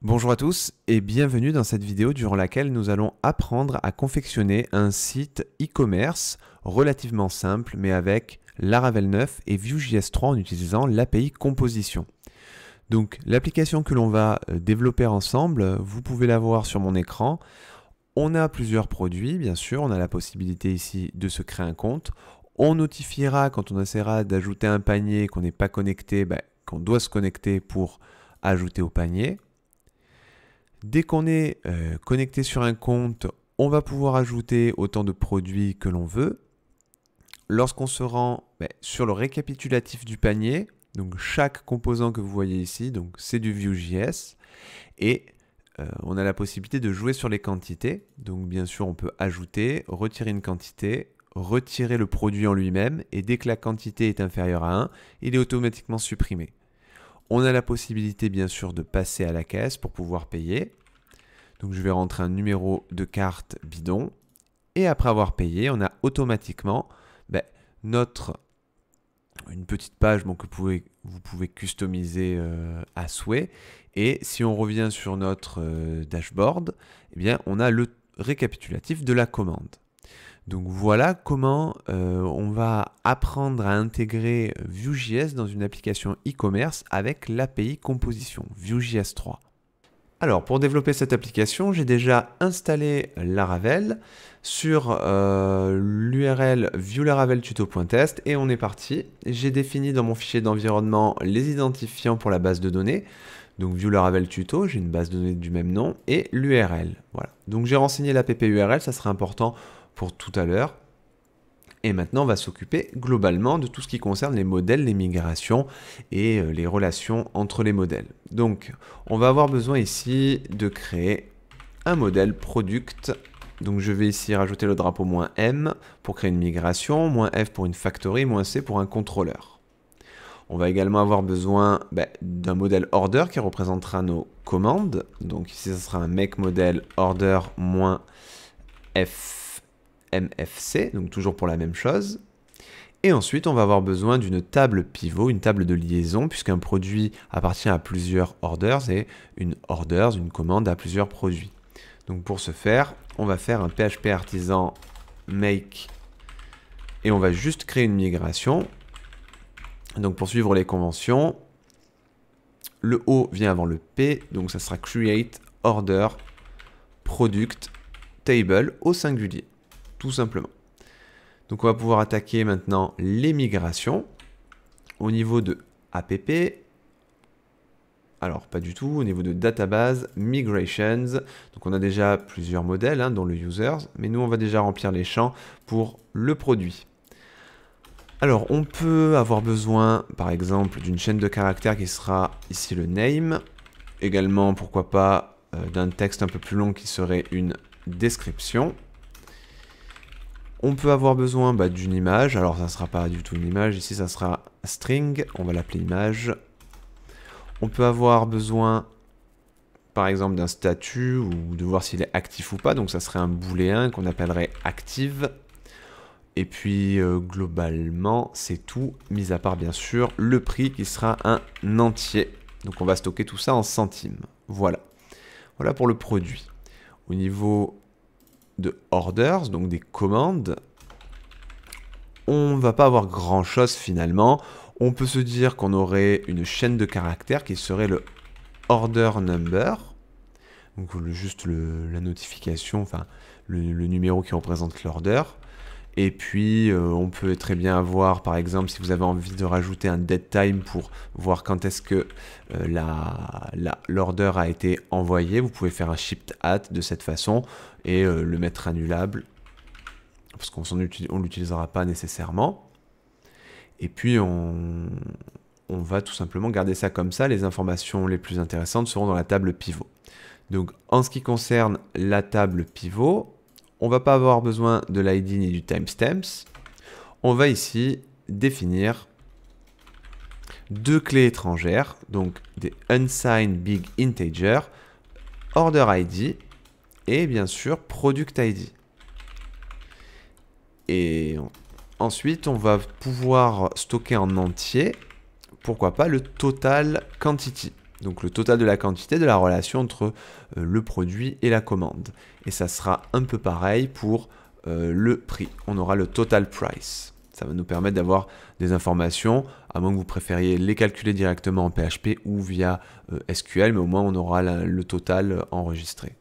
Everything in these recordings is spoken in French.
Bonjour à tous et bienvenue dans cette vidéo durant laquelle nous allons apprendre à confectionner un site e-commerce relativement simple mais avec Laravel 9 et Vue.js 3 en utilisant l'API Composition. Donc l'application que l'on va euh, développer ensemble, vous pouvez la voir sur mon écran. On a plusieurs produits bien sûr, on a la possibilité ici de se créer un compte. On notifiera quand on essaiera d'ajouter un panier qu'on n'est pas connecté, ben, qu'on doit se connecter pour ajouter au panier. Dès qu'on est euh, connecté sur un compte, on va pouvoir ajouter autant de produits que l'on veut. Lorsqu'on se rend ben, sur le récapitulatif du panier, donc chaque composant que vous voyez ici, donc c'est du Vue.js et euh, on a la possibilité de jouer sur les quantités. Donc bien sûr, on peut ajouter, retirer une quantité, retirer le produit en lui-même et dès que la quantité est inférieure à 1, il est automatiquement supprimé. On a la possibilité bien sûr de passer à la caisse pour pouvoir payer. Donc je vais rentrer un numéro de carte bidon. Et après avoir payé, on a automatiquement ben, notre une petite page que vous pouvez, vous pouvez customiser euh, à souhait. Et si on revient sur notre euh, dashboard, eh bien, on a le récapitulatif de la commande. Donc voilà comment euh, on va apprendre à intégrer Vue.js dans une application e-commerce avec l'API Composition Vue.js 3. Alors pour développer cette application, j'ai déjà installé Laravel sur euh, l'URL viewlaraveltuto.test et on est parti. J'ai défini dans mon fichier d'environnement les identifiants pour la base de données. Donc viewlaraveltuto, j'ai une base de données du même nom et l'URL. Voilà. Donc j'ai renseigné l'app URL, ça serait important pour tout à l'heure. Et maintenant, on va s'occuper globalement de tout ce qui concerne les modèles, les migrations et euh, les relations entre les modèles. Donc, on va avoir besoin ici de créer un modèle product. Donc, je vais ici rajouter le drapeau moins M pour créer une migration, moins F pour une factory, moins C pour un contrôleur. On va également avoir besoin ben, d'un modèle order qui représentera nos commandes. Donc ici, ce sera un make modèle order moins F MFC, donc toujours pour la même chose. Et ensuite, on va avoir besoin d'une table pivot, une table de liaison, puisqu'un produit appartient à plusieurs orders et une orders, une commande à plusieurs produits. Donc pour ce faire, on va faire un PHP artisan make et on va juste créer une migration. Donc pour suivre les conventions, le O vient avant le P, donc ça sera create order product table au singulier tout simplement. Donc on va pouvoir attaquer maintenant les migrations au niveau de app. Alors pas du tout, au niveau de database, migrations. Donc on a déjà plusieurs modèles, hein, dont le users, mais nous on va déjà remplir les champs pour le produit. Alors on peut avoir besoin par exemple d'une chaîne de caractères qui sera ici le name, également pourquoi pas euh, d'un texte un peu plus long qui serait une description. On peut avoir besoin bah, d'une image. Alors, ça ne sera pas du tout une image. Ici, ça sera string. On va l'appeler image. On peut avoir besoin, par exemple, d'un statut ou de voir s'il est actif ou pas. Donc, ça serait un booléen qu'on appellerait active. Et puis, euh, globalement, c'est tout, mis à part, bien sûr, le prix qui sera un entier. Donc, on va stocker tout ça en centimes. Voilà. Voilà pour le produit. Au niveau de orders, donc des commandes, on va pas avoir grand chose finalement. On peut se dire qu'on aurait une chaîne de caractères qui serait le order number, donc juste le, la notification, enfin le, le numéro qui représente l'order. Et puis, euh, on peut très bien avoir, par exemple, si vous avez envie de rajouter un dead time pour voir quand est-ce que euh, l'order a été envoyé, vous pouvez faire un shift at de cette façon et euh, le mettre annulable parce qu'on ne l'utilisera pas nécessairement. Et puis, on va tout simplement garder ça comme ça. Les informations les plus intéressantes seront dans la table pivot. Donc, en ce qui concerne la table pivot, on va pas avoir besoin de l'ID ni du timestamps. On va ici définir deux clés étrangères, donc des unsigned big integer, order ID et bien sûr product ID. Et ensuite, on va pouvoir stocker en entier, pourquoi pas, le total quantity. Donc le total de la quantité de la relation entre euh, le produit et la commande. Et ça sera un peu pareil pour euh, le prix. On aura le total price. Ça va nous permettre d'avoir des informations, à moins que vous préfériez les calculer directement en PHP ou via euh, SQL, mais au moins on aura le total enregistré.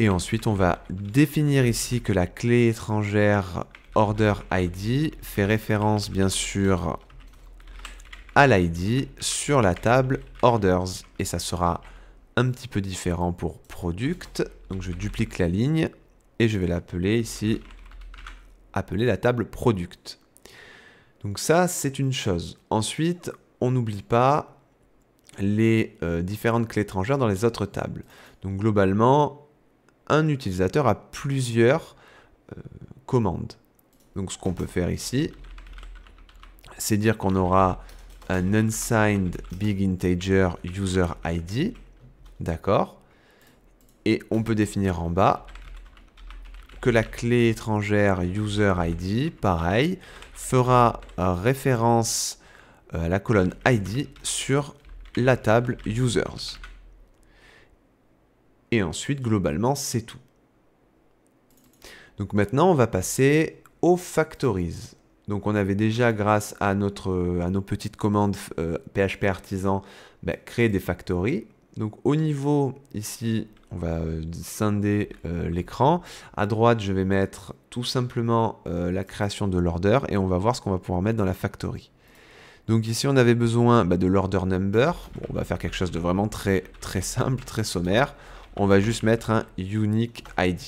Et ensuite, on va définir ici que la clé étrangère order ID fait référence bien sûr à l'ID sur la table orders. Et ça sera un petit peu différent pour product. Donc je duplique la ligne et je vais l'appeler ici, appeler la table product. Donc ça, c'est une chose. Ensuite, on n'oublie pas les euh, différentes clés étrangères dans les autres tables. Donc globalement, un utilisateur a plusieurs euh, commandes. Donc ce qu'on peut faire ici, c'est dire qu'on aura un unsigned big integer user ID. D'accord Et on peut définir en bas que la clé étrangère user ID, pareil, fera référence euh, à la colonne ID sur la table users. Et ensuite, globalement, c'est tout. Donc maintenant, on va passer aux factories. Donc on avait déjà, grâce à, notre, euh, à nos petites commandes euh, PHP artisan, bah, créé des factories. Donc au niveau ici, on va euh, scinder l'écran. À droite, je vais mettre tout simplement la création de l'order et on va voir ce qu'on va pouvoir mettre dans la factory. Donc ici, on avait besoin bah, de l'order number. on va faire quelque chose de vraiment très, très simple, très sommaire. On va juste mettre un unique ID.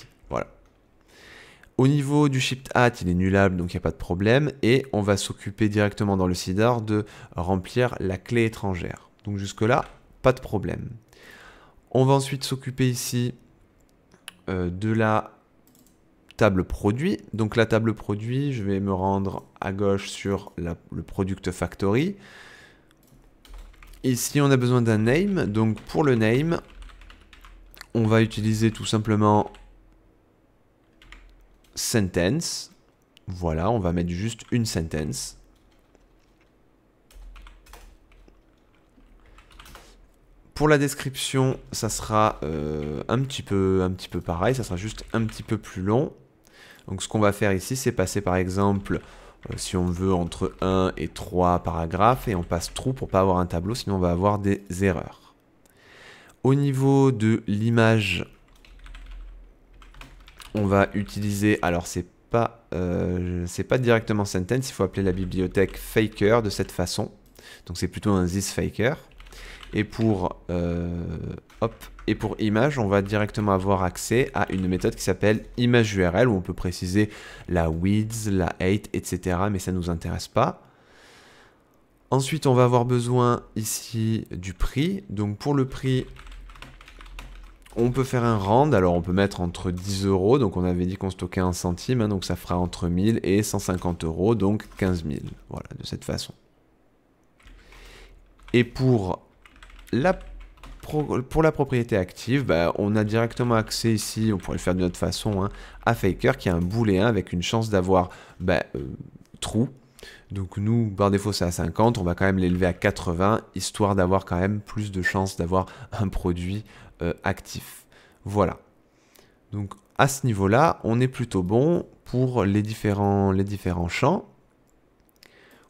Au niveau du Shift at, il est nullable, donc il n'y a pas de problème. Et on va s'occuper directement dans le CIDAR de remplir la clé étrangère. Donc jusque-là, pas de problème. On va ensuite s'occuper ici euh, de la table produit. Donc la table produit, je vais me rendre à gauche sur le product factory. Ici, on a besoin d'un name. Donc pour le name, on va utiliser tout simplement sentence. Voilà, on va mettre juste une sentence. Pour la description, ça sera euh, un, petit peu, un petit peu pareil, ça sera juste un petit peu plus long. Donc ce qu'on va faire ici, c'est passer par exemple, euh, si on veut, entre 1 et 3 paragraphes, et on passe trop pour pas avoir un tableau, sinon on va avoir des erreurs. Au niveau de l'image, on va utiliser, alors c'est pas, euh, pas directement sentence, il faut appeler la bibliothèque faker de cette façon. Donc c'est plutôt un this faker. Et pour, euh, hop, et pour image, on va directement avoir accès à une méthode qui s'appelle image URL où on peut préciser la width, la height, etc. Mais ça ne nous intéresse pas. Ensuite, on va avoir besoin ici du prix. Donc pour le prix, on peut faire un rand, alors on peut mettre entre 10 euros, donc on avait dit qu'on stockait un centime, hein. donc ça fera entre 1000 et 150 euros, donc 15 000. Voilà, de cette façon. Et pour la, pour la propriété active, bah, on a directement accès ici, on pourrait le faire de autre façon, hein, à Faker qui a un boulet avec une chance d'avoir bah, euh, trou, donc nous, par défaut, c'est à 50, on va quand même l'élever à 80, histoire d'avoir quand même plus de chances d'avoir un produit euh, actif. Voilà. Donc à ce niveau-là, on est plutôt bon pour les différents, les différents champs.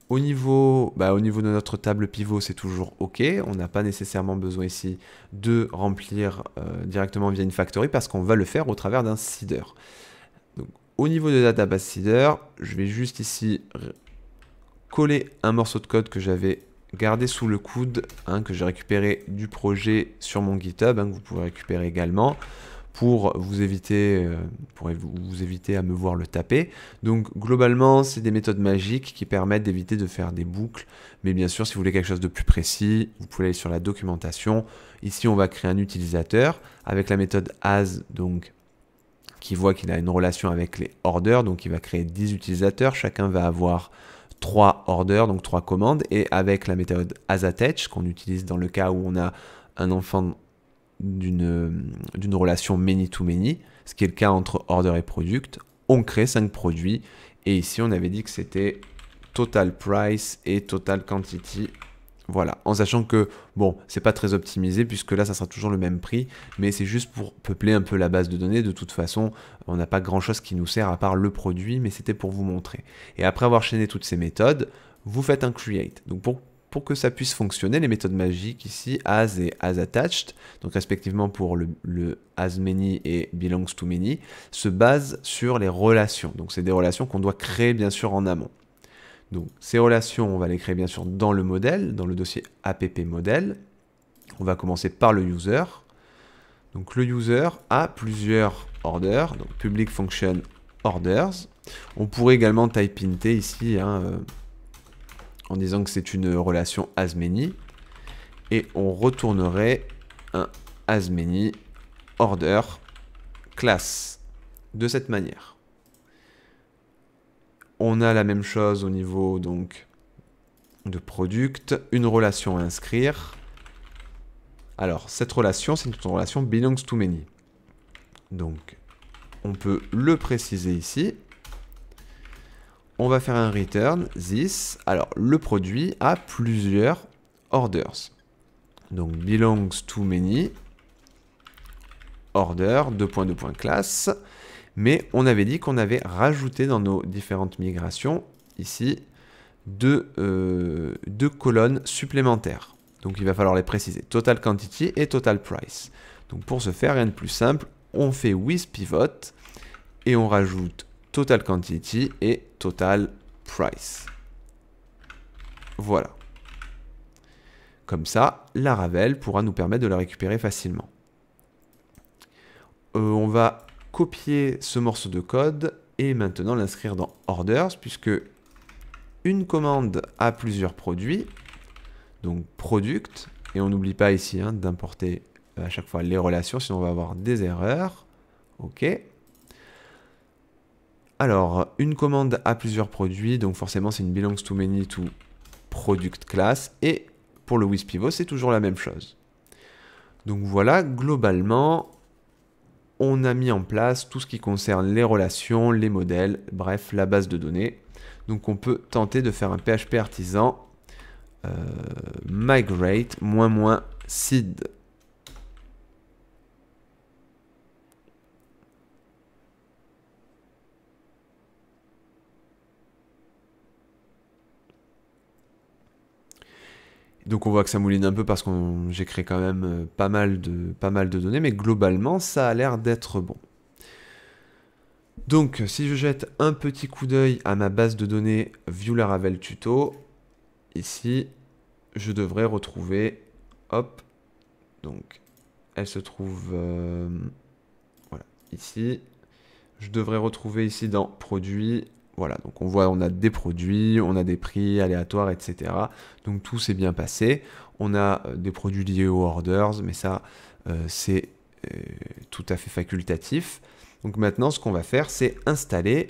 Au niveau, bah, au niveau de notre table pivot, c'est toujours OK. On n'a pas nécessairement besoin ici de remplir euh, directement via une factory parce qu'on va le faire au travers d'un seeder. Donc, au niveau de la database seeder, je vais juste ici coller un morceau de code que j'avais gardé sous le coude, hein, que j'ai récupéré du projet sur mon GitHub, hein, que vous pouvez récupérer également, pour vous éviter, euh, pour vous éviter à me voir le taper. Donc globalement, c'est des méthodes magiques qui permettent d'éviter de faire des boucles. Mais bien sûr, si vous voulez quelque chose de plus précis, vous pouvez aller sur la documentation. Ici, on va créer un utilisateur avec la méthode as, donc qui voit qu'il a une relation avec les orders, donc il va créer 10 utilisateurs, chacun va avoir 3 orders, donc 3 commandes, et avec la méthode asAttach qu'on utilise dans le cas où on a un enfant d'une relation many-to-many, ce qui est le cas entre order et product, on crée cinq produits, et ici on avait dit que c'était total price et total quantity voilà, en sachant que, bon, c'est pas très optimisé puisque là, ça sera toujours le même prix, mais c'est juste pour peupler un peu la base de données. De toute façon, on n'a pas grand-chose qui nous sert à part le produit, mais c'était pour vous montrer. Et après avoir chaîné toutes ces méthodes, vous faites un create. Donc pour, que ça puisse fonctionner, les méthodes magiques ici, as et as attached, donc respectivement pour le, le as many et belongs to many, se basent sur les relations. Donc c'est des relations qu'on doit créer bien sûr en amont. Donc ces relations, on va les créer bien sûr dans le modèle, dans le dossier app modèle. On va commencer par le user. Donc le user a plusieurs orders, donc public function orders. On pourrait également type int ici hein, euh, en disant que c'est une relation as many et on retournerait un as many order class de cette manière. On a la même chose au niveau donc de product, une relation à inscrire. Alors, cette relation, c'est une relation belongs to many. Donc, on peut le préciser ici. On va faire un return, this. Alors, le produit a plusieurs orders. Donc, belongs to many, order, points mais on avait dit qu'on avait rajouté dans nos différentes migrations, ici, euh, deux, colonnes supplémentaires. Donc il va falloir les préciser, total quantity et total price. Donc pour ce faire, rien de plus simple, on fait with pivot et on rajoute total quantity et total price. Voilà. Comme ça, la Ravel pourra nous permettre de la récupérer facilement. Euh, on va copier ce morceau de code et maintenant l'inscrire dans orders puisque une commande a plusieurs produits, donc product, et on n'oublie pas ici hein, d'importer euh, à chaque fois les relations, sinon on va avoir des erreurs. Ok. Alors, une commande a plusieurs produits, donc forcément c'est une belongs to many to product class, et pour le with c'est toujours la même chose. Donc voilà, globalement, on a mis en place tout ce qui concerne les relations, les modèles, bref, la base de données. Donc on peut tenter de faire un PHP artisan euh, migrate moins moins seed Donc on voit que ça mouline un peu parce que j'ai créé quand même euh, pas mal, de, pas mal de données, mais globalement ça a l'air d'être bon. Donc si je jette un petit coup d'œil à ma base de données View Laravel Tuto, ici je devrais retrouver, hop, donc elle se trouve, euh, voilà, ici, je devrais retrouver ici dans produits voilà, donc on voit, on a des produits, on a des prix aléatoires, etc. Donc tout s'est bien passé. On a euh, des produits liés aux orders, mais ça, euh, c'est euh, tout à fait facultatif. Donc maintenant, ce qu'on va faire, c'est installer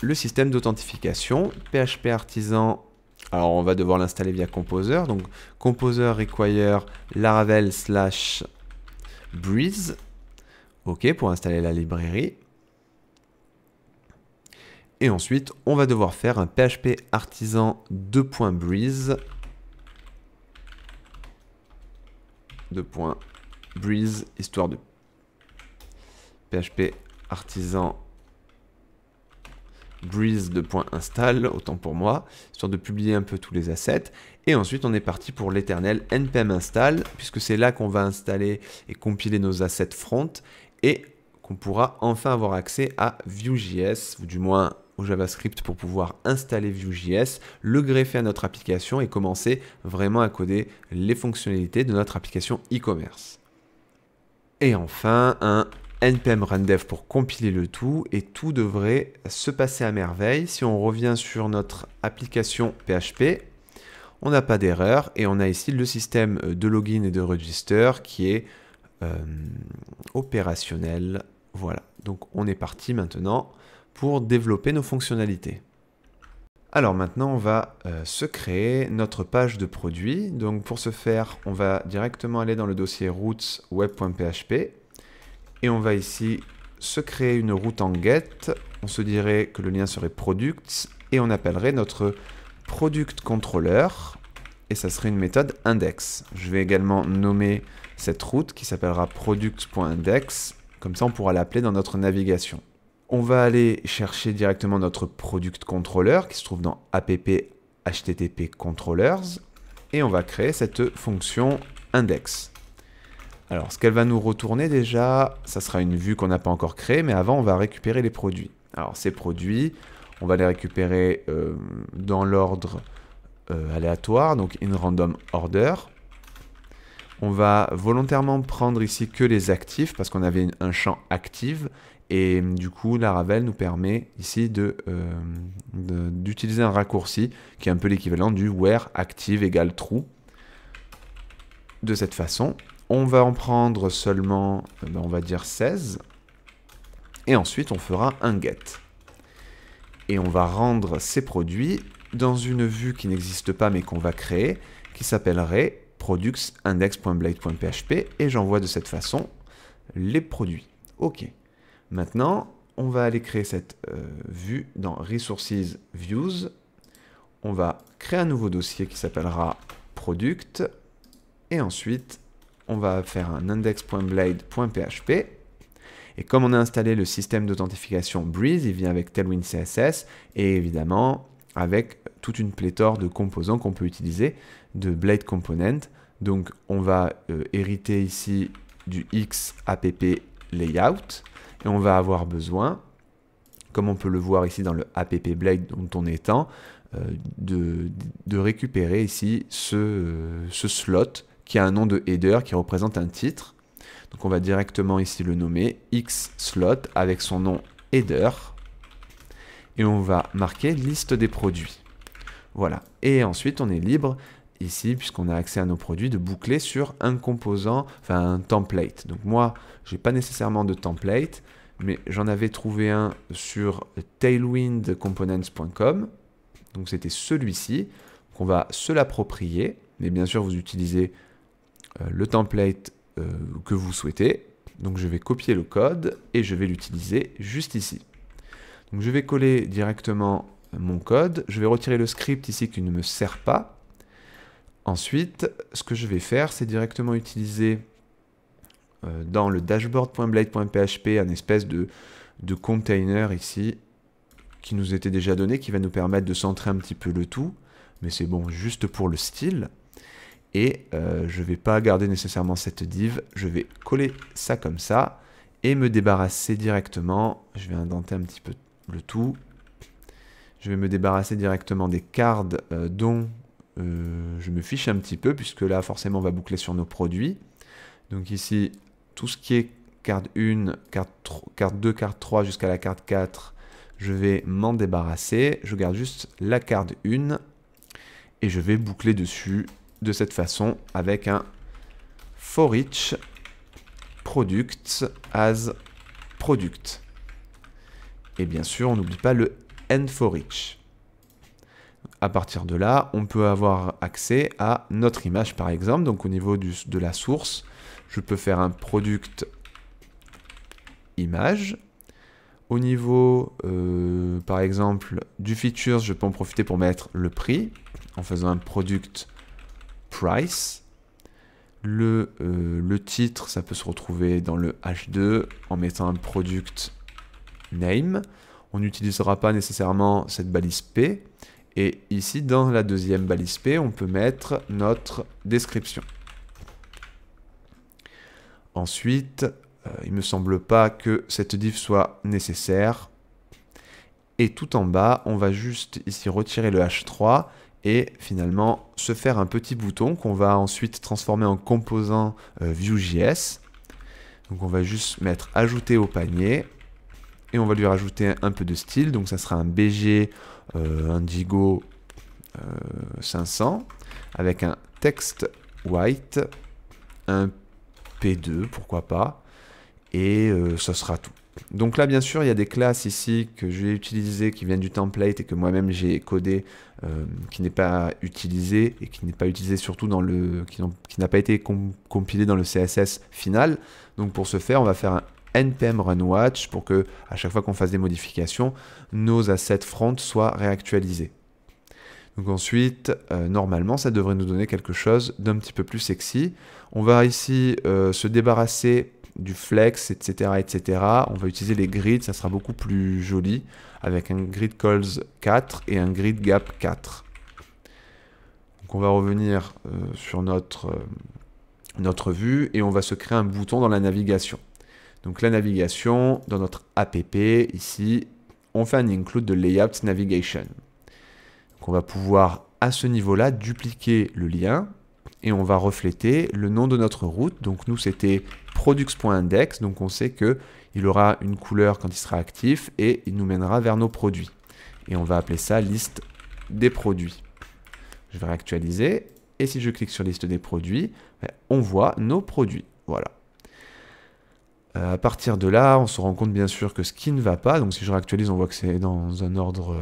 le système d'authentification PHP artisan. Alors, on va devoir l'installer via Composer. Donc, Composer require Laravel slash Breeze. OK, pour installer la librairie. Et ensuite, on va devoir faire un PHP artisan 2.breeze. 2.breeze, histoire de PHP artisan breeze 2.install, autant pour moi, histoire de publier un peu tous les assets. Et ensuite, on est parti pour l'éternel npm install, puisque c'est là qu'on va installer et compiler nos assets front et qu'on pourra enfin avoir accès à Vue.js, ou du moins JavaScript pour pouvoir installer Vue.js, le greffer à notre application et commencer vraiment à coder les fonctionnalités de notre application e-commerce. Et enfin, un npm run dev pour compiler le tout et tout devrait se passer à merveille. Si on revient sur notre application PHP, on n'a pas d'erreur et on a ici le système de login et de register qui est euh, opérationnel. Voilà, donc on est parti maintenant pour développer nos fonctionnalités. Alors maintenant, on va euh, se créer notre page de produit. Donc pour ce faire, on va directement aller dans le dossier routes web.php et on va ici se créer une route en get. On se dirait que le lien serait products et on appellerait notre product controller et ça serait une méthode index. Je vais également nommer cette route qui s'appellera product.index. Comme ça, on pourra l'appeler dans notre navigation. On va aller chercher directement notre product controller qui se trouve dans app http controllers et on va créer cette fonction index. Alors, ce qu'elle va nous retourner déjà, ça sera une vue qu'on n'a pas encore créée, mais avant, on va récupérer les produits. Alors, ces produits, on va les récupérer euh, dans l'ordre euh, aléatoire, donc in random order. On va volontairement prendre ici que les actifs, parce qu'on avait un champ active, et hum, du coup, la ravel nous permet ici euh, d'utiliser un raccourci qui est un peu l'équivalent du where active égale true. De cette façon, on va en prendre seulement, euh, ben, on va dire 16. Et ensuite, on fera un get. Et on va rendre ces produits dans une vue qui n'existe pas mais qu'on va créer, qui s'appellerait products_index.blade.php Et j'envoie de cette façon les produits. OK. Maintenant, on va aller créer cette euh, vue dans Resources Views. On va créer un nouveau dossier qui s'appellera Product. Et ensuite, on va faire un index.blade.php. Et comme on a installé le système d'authentification Breeze, il vient avec Tailwind CSS et évidemment avec toute une pléthore de composants qu'on peut utiliser de Blade Component. Donc on va euh, hériter ici du XAPP Layout et on va avoir besoin, comme on peut le voir ici dans le app blade dont on est en, euh, de, récupérer ici ce, euh, ce slot qui a un nom de header qui représente un titre. Donc on va directement ici le nommer x slot avec son nom header et on va marquer liste des produits. Voilà. Et ensuite, on est libre ici, puisqu'on a accès à nos produits, de boucler sur un composant, enfin un template. Donc moi, j'ai pas nécessairement de template, mais j'en avais trouvé un sur tailwindcomponents.com. Donc c'était celui-ci. qu'on va se l'approprier, mais bien sûr vous utilisez euh, le template euh, que vous souhaitez. Donc je vais copier le code et je vais l'utiliser juste ici. Donc je vais coller directement mon code, je vais retirer le script ici qui ne me sert pas, Ensuite, ce que je vais faire, c'est directement utiliser euh, dans le dashboard.blade.php un espèce de, container ici qui nous était déjà donné, qui va nous permettre de centrer un petit peu le tout, mais c'est bon juste pour le style. Et euh, je ne vais pas garder nécessairement cette div, je vais coller ça comme ça et me débarrasser directement, je vais indenter un petit peu le tout, je vais me débarrasser directement des cards euh, dont euh, je me fiche un petit peu puisque là forcément on va boucler sur nos produits. Donc ici, tout ce qui est carte 1, carte, carte 2, carte 3 jusqu'à la carte 4, je vais m'en débarrasser. Je garde juste la carte 1 et je vais boucler dessus de cette façon avec un for each product as product. Et bien sûr, on n'oublie pas le end for each à partir de là, on peut avoir accès à notre image par exemple. Donc au niveau de la source, je peux faire un product image. Au niveau, euh, par exemple, du features, je peux en profiter pour mettre le prix en faisant un product price. Le, euh, le titre, ça peut se retrouver dans le H2 en mettant un product name. On n'utilisera pas nécessairement cette balise P. Et ici, dans la deuxième balise P, on peut mettre notre description. Ensuite, euh, il ne me semble pas que cette div soit nécessaire. Et tout en bas, on va juste ici retirer le H3 et finalement se faire un petit bouton qu'on va ensuite transformer en composant View.js euh, Vue.js. Donc on va juste mettre ajouter au panier et on va lui rajouter un peu de style. Donc ça sera un BG euh, Indigo 500 euh, avec un texte white, un P2, pourquoi pas, et ce euh, sera tout. Donc là, bien sûr, il y a des classes ici que vais utiliser qui viennent du template et que moi-même j'ai codé, qui n'est pas utilisé et qui n'est pas utilisé surtout dans le, qui n'a pas été compilé dans le CSS final. Donc pour ce faire, on va faire un npm run watch pour que à chaque fois qu'on fasse des modifications, nos assets front soient réactualisés. Donc ensuite, euh, normalement, ça devrait nous donner quelque chose d'un petit peu plus sexy. On va ici euh, se débarrasser du flex, etc., etc. On va utiliser les grids, ça sera beaucoup plus joli, avec un grid calls 4 et un grid gap 4. Donc on va revenir euh, sur notre, notre vue et on va se créer un bouton dans la navigation. Donc la navigation, dans notre app, ici, on fait un include de layout navigation. Donc on va pouvoir à ce niveau-là dupliquer le lien et on va refléter le nom de notre route. Donc nous c'était products.index, donc on sait que aura une couleur quand il sera actif et il nous mènera vers nos produits. Et on va appeler ça liste des produits. Je vais réactualiser et si je clique sur liste des produits, ben, on voit nos produits. Voilà. Euh, à partir de là, on se rend compte bien sûr que ce qui ne va pas, donc si je réactualise, on voit que c'est dans un ordre euh,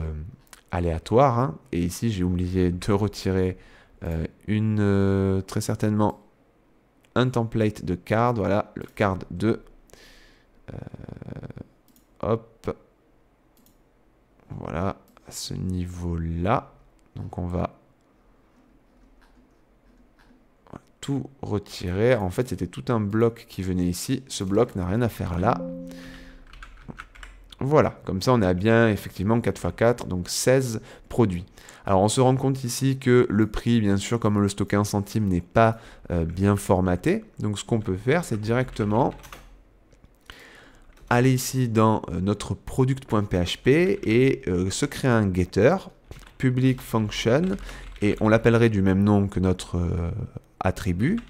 aléatoire. Hein. et ici, j'ai oublié de retirer euh, une, très certainement, un template de card. Voilà, le card 2. hop. Voilà, à ce niveau-là. Donc on va retirer En fait, c'était tout un bloc qui venait ici. Ce bloc n'a rien à faire là. Voilà, comme ça on a bien effectivement 4x4, donc 16 produits. Alors on se rend compte ici que le prix, bien sûr, comme le stocker en centime n'est pas euh, bien formaté. Donc ce qu'on peut faire, c'est directement aller ici dans euh, notre product.php et euh, se créer un getter, public function, et on l'appellerait du même nom que notre attribut,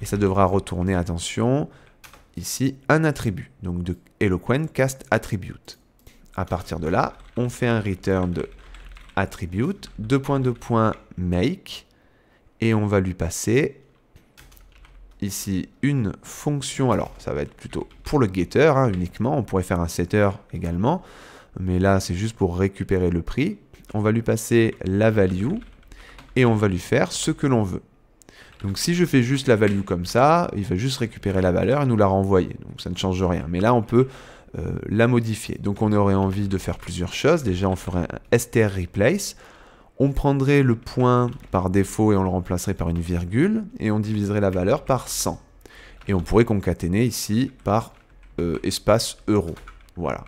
et ça devra retourner, attention, ici, un attribut, donc de eloquent cast attribute. À partir de là, on fait un return de attribute, 2.2. make, et on va lui passer ici une fonction, alors ça va être plutôt pour le getter hein, uniquement, on pourrait faire un setter également, mais là c'est juste pour récupérer le prix. On va lui passer la value et on va lui faire ce que l'on veut. Donc si je fais juste la value comme ça, il va juste récupérer la valeur et nous la renvoyer. Donc ça ne change rien. Mais là, on peut euh, la modifier. Donc on aurait envie de faire plusieurs choses. Déjà, on ferait un str replace. On prendrait le point par défaut et on le remplacerait par une virgule. Et on diviserait la valeur par 100. Et on pourrait concaténer ici par euh, espace euro. Voilà.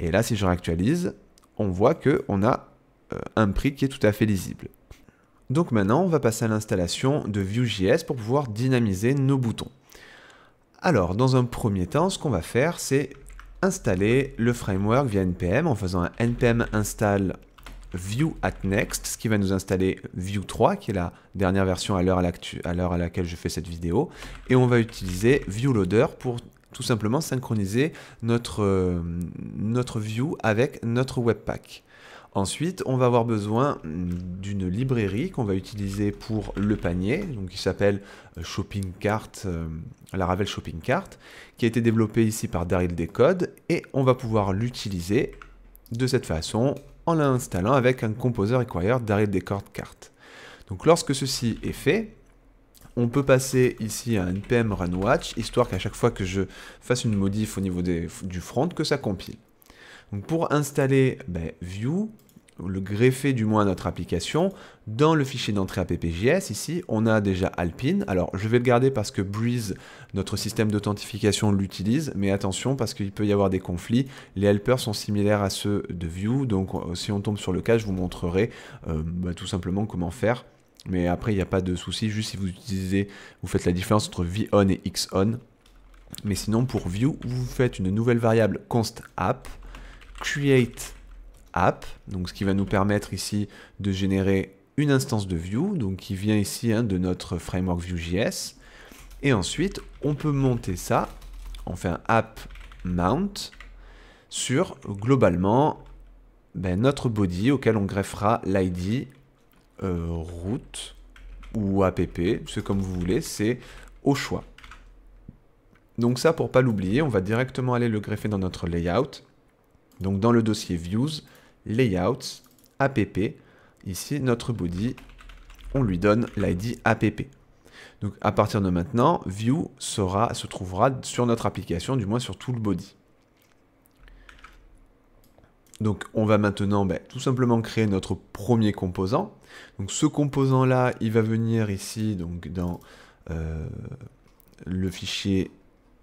Et là, si je réactualise, on voit qu'on a euh, un prix qui est tout à fait lisible. Donc maintenant, on va passer à l'installation de Vue.js pour pouvoir dynamiser nos boutons. Alors, dans un premier temps, ce qu'on va faire, c'est installer le framework via npm en faisant un npm install view at next, ce qui va nous installer Vue 3, qui est la dernière version à l'heure à, laquelle je fais cette vidéo. Et on va utiliser Vue Loader pour tout simplement synchroniser notre, euh, Vue notre view avec notre webpack. Ensuite, on va avoir besoin d'une librairie qu'on va utiliser pour le panier, donc qui s'appelle euh, Shopping Cart, euh, la Ravel Shopping Cart, qui a été développée ici par Daryl Decode, et on va pouvoir l'utiliser de cette façon en l'installant avec un composer require Daryl Decode Cart. Donc lorsque ceci est fait, on peut passer ici à un npm run watch, histoire qu'à chaque fois que je fasse une modif au niveau du front, que ça compile. Donc pour installer ben, View, le greffer du moins notre application. Dans le fichier d'entrée AppJS, ici, on a déjà Alpine. Alors, je vais le garder parce que Breeze, notre système d'authentification, l'utilise, mais attention parce qu'il peut y avoir des conflits. Les helpers sont similaires à ceux de view donc si on tombe sur le cas, je vous montrerai euh, bah, tout simplement comment faire. Mais après, il n'y a pas de souci, juste si vous utilisez, vous faites la différence entre on et XON. Mais sinon, pour view vous faites une nouvelle variable const app, create donc ce qui va nous permettre ici de générer une instance de view, donc qui vient ici hein, de notre framework Vue.js. Et ensuite, on peut monter ça, on fait un app mount sur globalement ben, notre body auquel on greffera l'ID euh, root route ou app, c'est comme vous voulez, c'est au choix. Donc ça, pour pas l'oublier, on va directement aller le greffer dans notre layout. Donc dans le dossier views, Layout, app. Ici, notre body, on lui donne l'ID app. Donc à partir de maintenant, view sera, se trouvera sur notre application, du moins sur tout le body. Donc on va maintenant ben, tout simplement créer notre premier composant. Donc ce composant là, il va venir ici donc dans euh, le fichier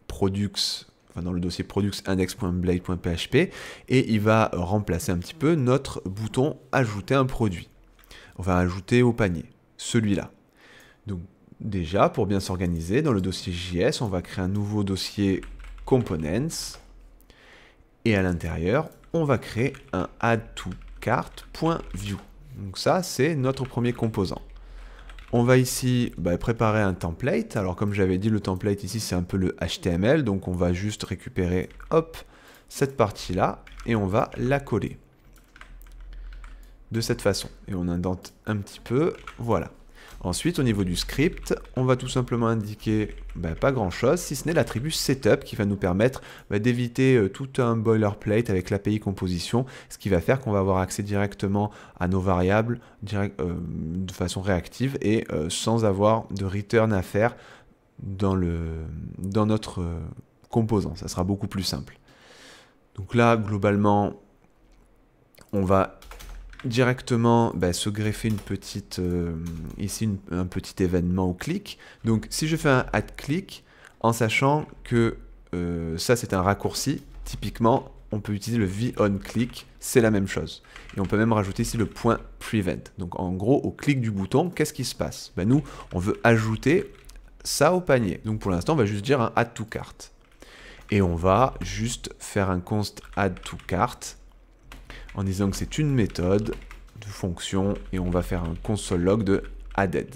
products dans le dossier products index.blade.php, et il va remplacer un petit peu notre bouton ajouter un produit. on va ajouter au panier, celui-là. Donc déjà, pour bien s'organiser, dans le dossier JS, on va créer un nouveau dossier components, et à l'intérieur, on va créer un add to cart.view. Donc ça, c'est notre premier composant. On va ici bah, préparer un template. Alors comme j'avais dit, le template ici c'est un peu le HTML, donc on va juste récupérer hop, cette partie-là et on va la coller de cette façon. Et on indente un petit peu, voilà. Ensuite, au niveau du script, on va tout simplement indiquer ben, pas grand-chose, si ce n'est l'attribut setup qui va nous permettre ben, d'éviter euh, tout un boilerplate avec l'API composition, ce qui va faire qu'on va avoir accès directement à nos variables euh, de façon réactive et euh, sans avoir de return à faire dans, le, dans notre composant. Ça sera beaucoup plus simple. Donc là, globalement, on va directement ben, se greffer une petite, euh, ici un petit événement au clic. Donc si je fais un add click, en sachant que euh, ça c'est un raccourci, typiquement on peut utiliser le v on click, c'est la même chose. Et on peut même rajouter ici le point prevent. Donc en gros, au clic du bouton, qu'est-ce qui se passe ben, Nous, on veut ajouter ça au panier. Donc pour l'instant, on va juste dire un add to cart. Et on va juste faire un const add to cart en disant que c'est une méthode de fonction et on va faire un console log de added.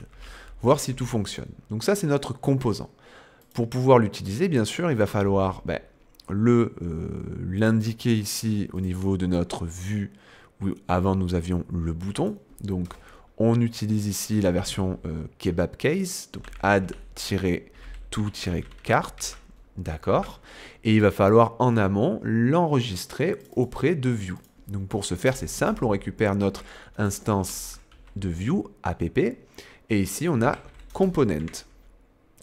Voir si tout fonctionne. Donc ça, c'est notre composant. Pour pouvoir l'utiliser, bien sûr, il va falloir ben, euh, l'indiquer ici au niveau de notre vue où avant nous avions le bouton. Donc on utilise ici la version euh, kebab case, donc add-to-carte, d'accord Et il va falloir en amont l'enregistrer auprès de view. Donc pour ce faire, c'est simple, on récupère notre instance de view app, et ici on a component.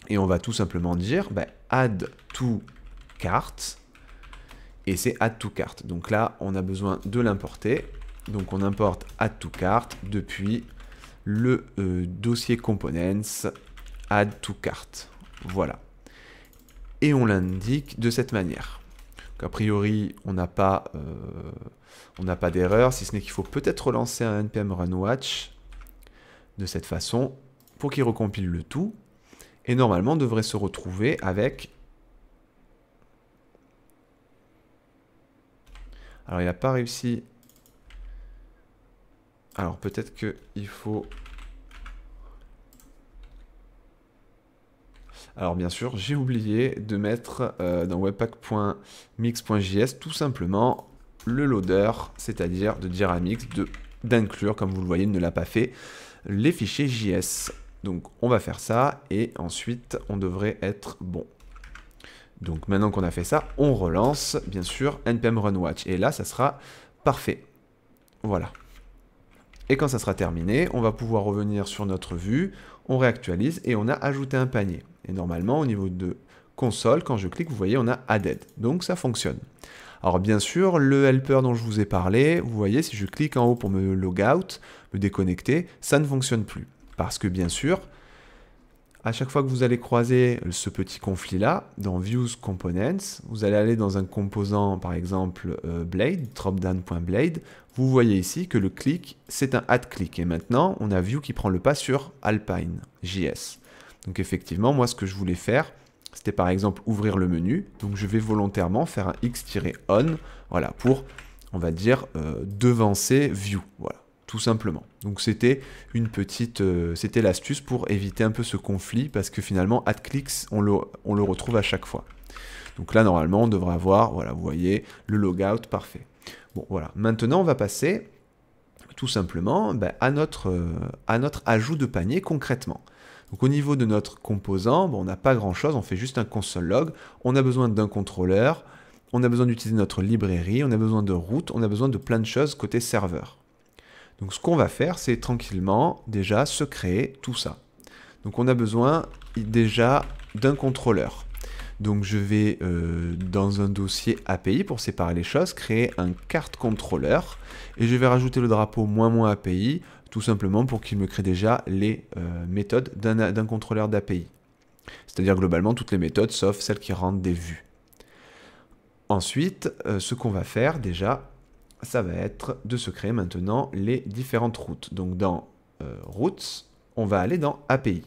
Et on va tout simplement dire bah, add to cart, et c'est add to cart. Donc là, on a besoin de l'importer. Donc on importe add to cart depuis le euh, dossier components add to cart. Voilà. Et on l'indique de cette manière. a priori, on n'a pas, euh, on n'a pas d'erreur, si ce n'est qu'il faut peut-être relancer un npm run watch de cette façon pour qu'il recompile le tout. Et normalement, on devrait se retrouver avec... Alors, il n'a pas réussi... Alors, peut-être qu'il faut... Alors bien sûr, j'ai oublié de mettre euh, dans webpack.mix.js tout simplement le loader, c'est-à-dire de dire de d'inclure, comme vous le voyez, ne l'a pas fait, les fichiers JS. Donc on va faire ça et ensuite on devrait être bon. Donc maintenant qu'on a fait ça, on relance bien sûr npm run watch et là ça sera parfait. Voilà. Et quand ça sera terminé, on va pouvoir revenir sur notre vue, on réactualise et on a ajouté un panier. Et normalement au niveau de console, quand je clique, vous voyez on a added. Donc ça fonctionne. Alors bien sûr, le helper dont je vous ai parlé, vous voyez, si je clique en haut pour me logout, me déconnecter, ça ne fonctionne plus. Parce que bien sûr, à chaque fois que vous allez croiser ce petit conflit-là, dans Views Components, vous allez aller dans un composant, par exemple euh, Blade, dropdown.blade, vous voyez ici que le clic, c'est un add click. Et maintenant, on a View qui prend le pas sur Alpine.js. Donc effectivement, moi, ce que je voulais faire, c'était par exemple ouvrir le menu. Donc je vais volontairement faire un X-on, voilà, pour, on va dire, euh, devancer view. Voilà, tout simplement. Donc c'était une petite, euh, c'était l'astuce pour éviter un peu ce conflit, parce que finalement, at clicks, on le, on le retrouve à chaque fois. Donc là, normalement, on devrait avoir, voilà, vous voyez, le logout parfait. Bon, voilà. Maintenant, on va passer tout simplement ben, à, notre, euh, à notre ajout de panier concrètement. Donc au niveau de notre composant, on n'a pas grand-chose, on fait juste un console log, on a besoin d'un contrôleur, on a besoin d'utiliser notre librairie, on a besoin de route, on a besoin de plein de choses côté serveur. Donc ce qu'on va faire, c'est tranquillement déjà se créer tout ça. Donc on a besoin déjà d'un contrôleur. Donc je vais euh, dans un dossier API pour séparer les choses, créer un carte contrôleur et je vais rajouter le drapeau moins moins API tout simplement pour qu'il me crée déjà les euh, méthodes d'un contrôleur d'API. C'est-à-dire globalement toutes les méthodes sauf celles qui rendent des vues. Ensuite, euh, ce qu'on va faire déjà, ça va être de se créer maintenant les différentes routes. Donc dans euh, routes, on va aller dans API.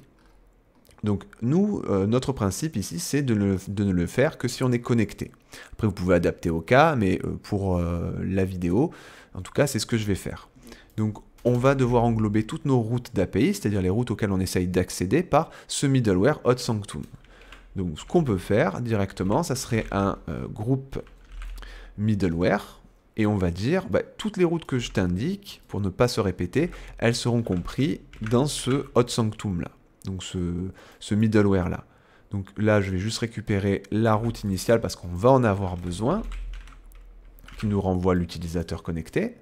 Donc nous, notre principe ici, c'est de, de, ne le faire que si on est connecté. Après, vous pouvez adapter au cas, mais pour la vidéo, en tout cas, c'est ce que je vais faire. Donc on va devoir englober toutes nos routes d'API, c'est-à-dire les routes auxquelles on essaye d'accéder par ce middleware Hot Sanctum. Donc ce qu'on peut faire directement, ça serait un euh, groupe middleware, et on va dire, bah, toutes les routes que je t'indique, pour ne pas se répéter, elles seront comprises dans ce Hot Sanctum là, donc ce middleware là. Donc là, je vais juste récupérer la route initiale parce qu'on va en avoir besoin, qui nous renvoie l'utilisateur connecté,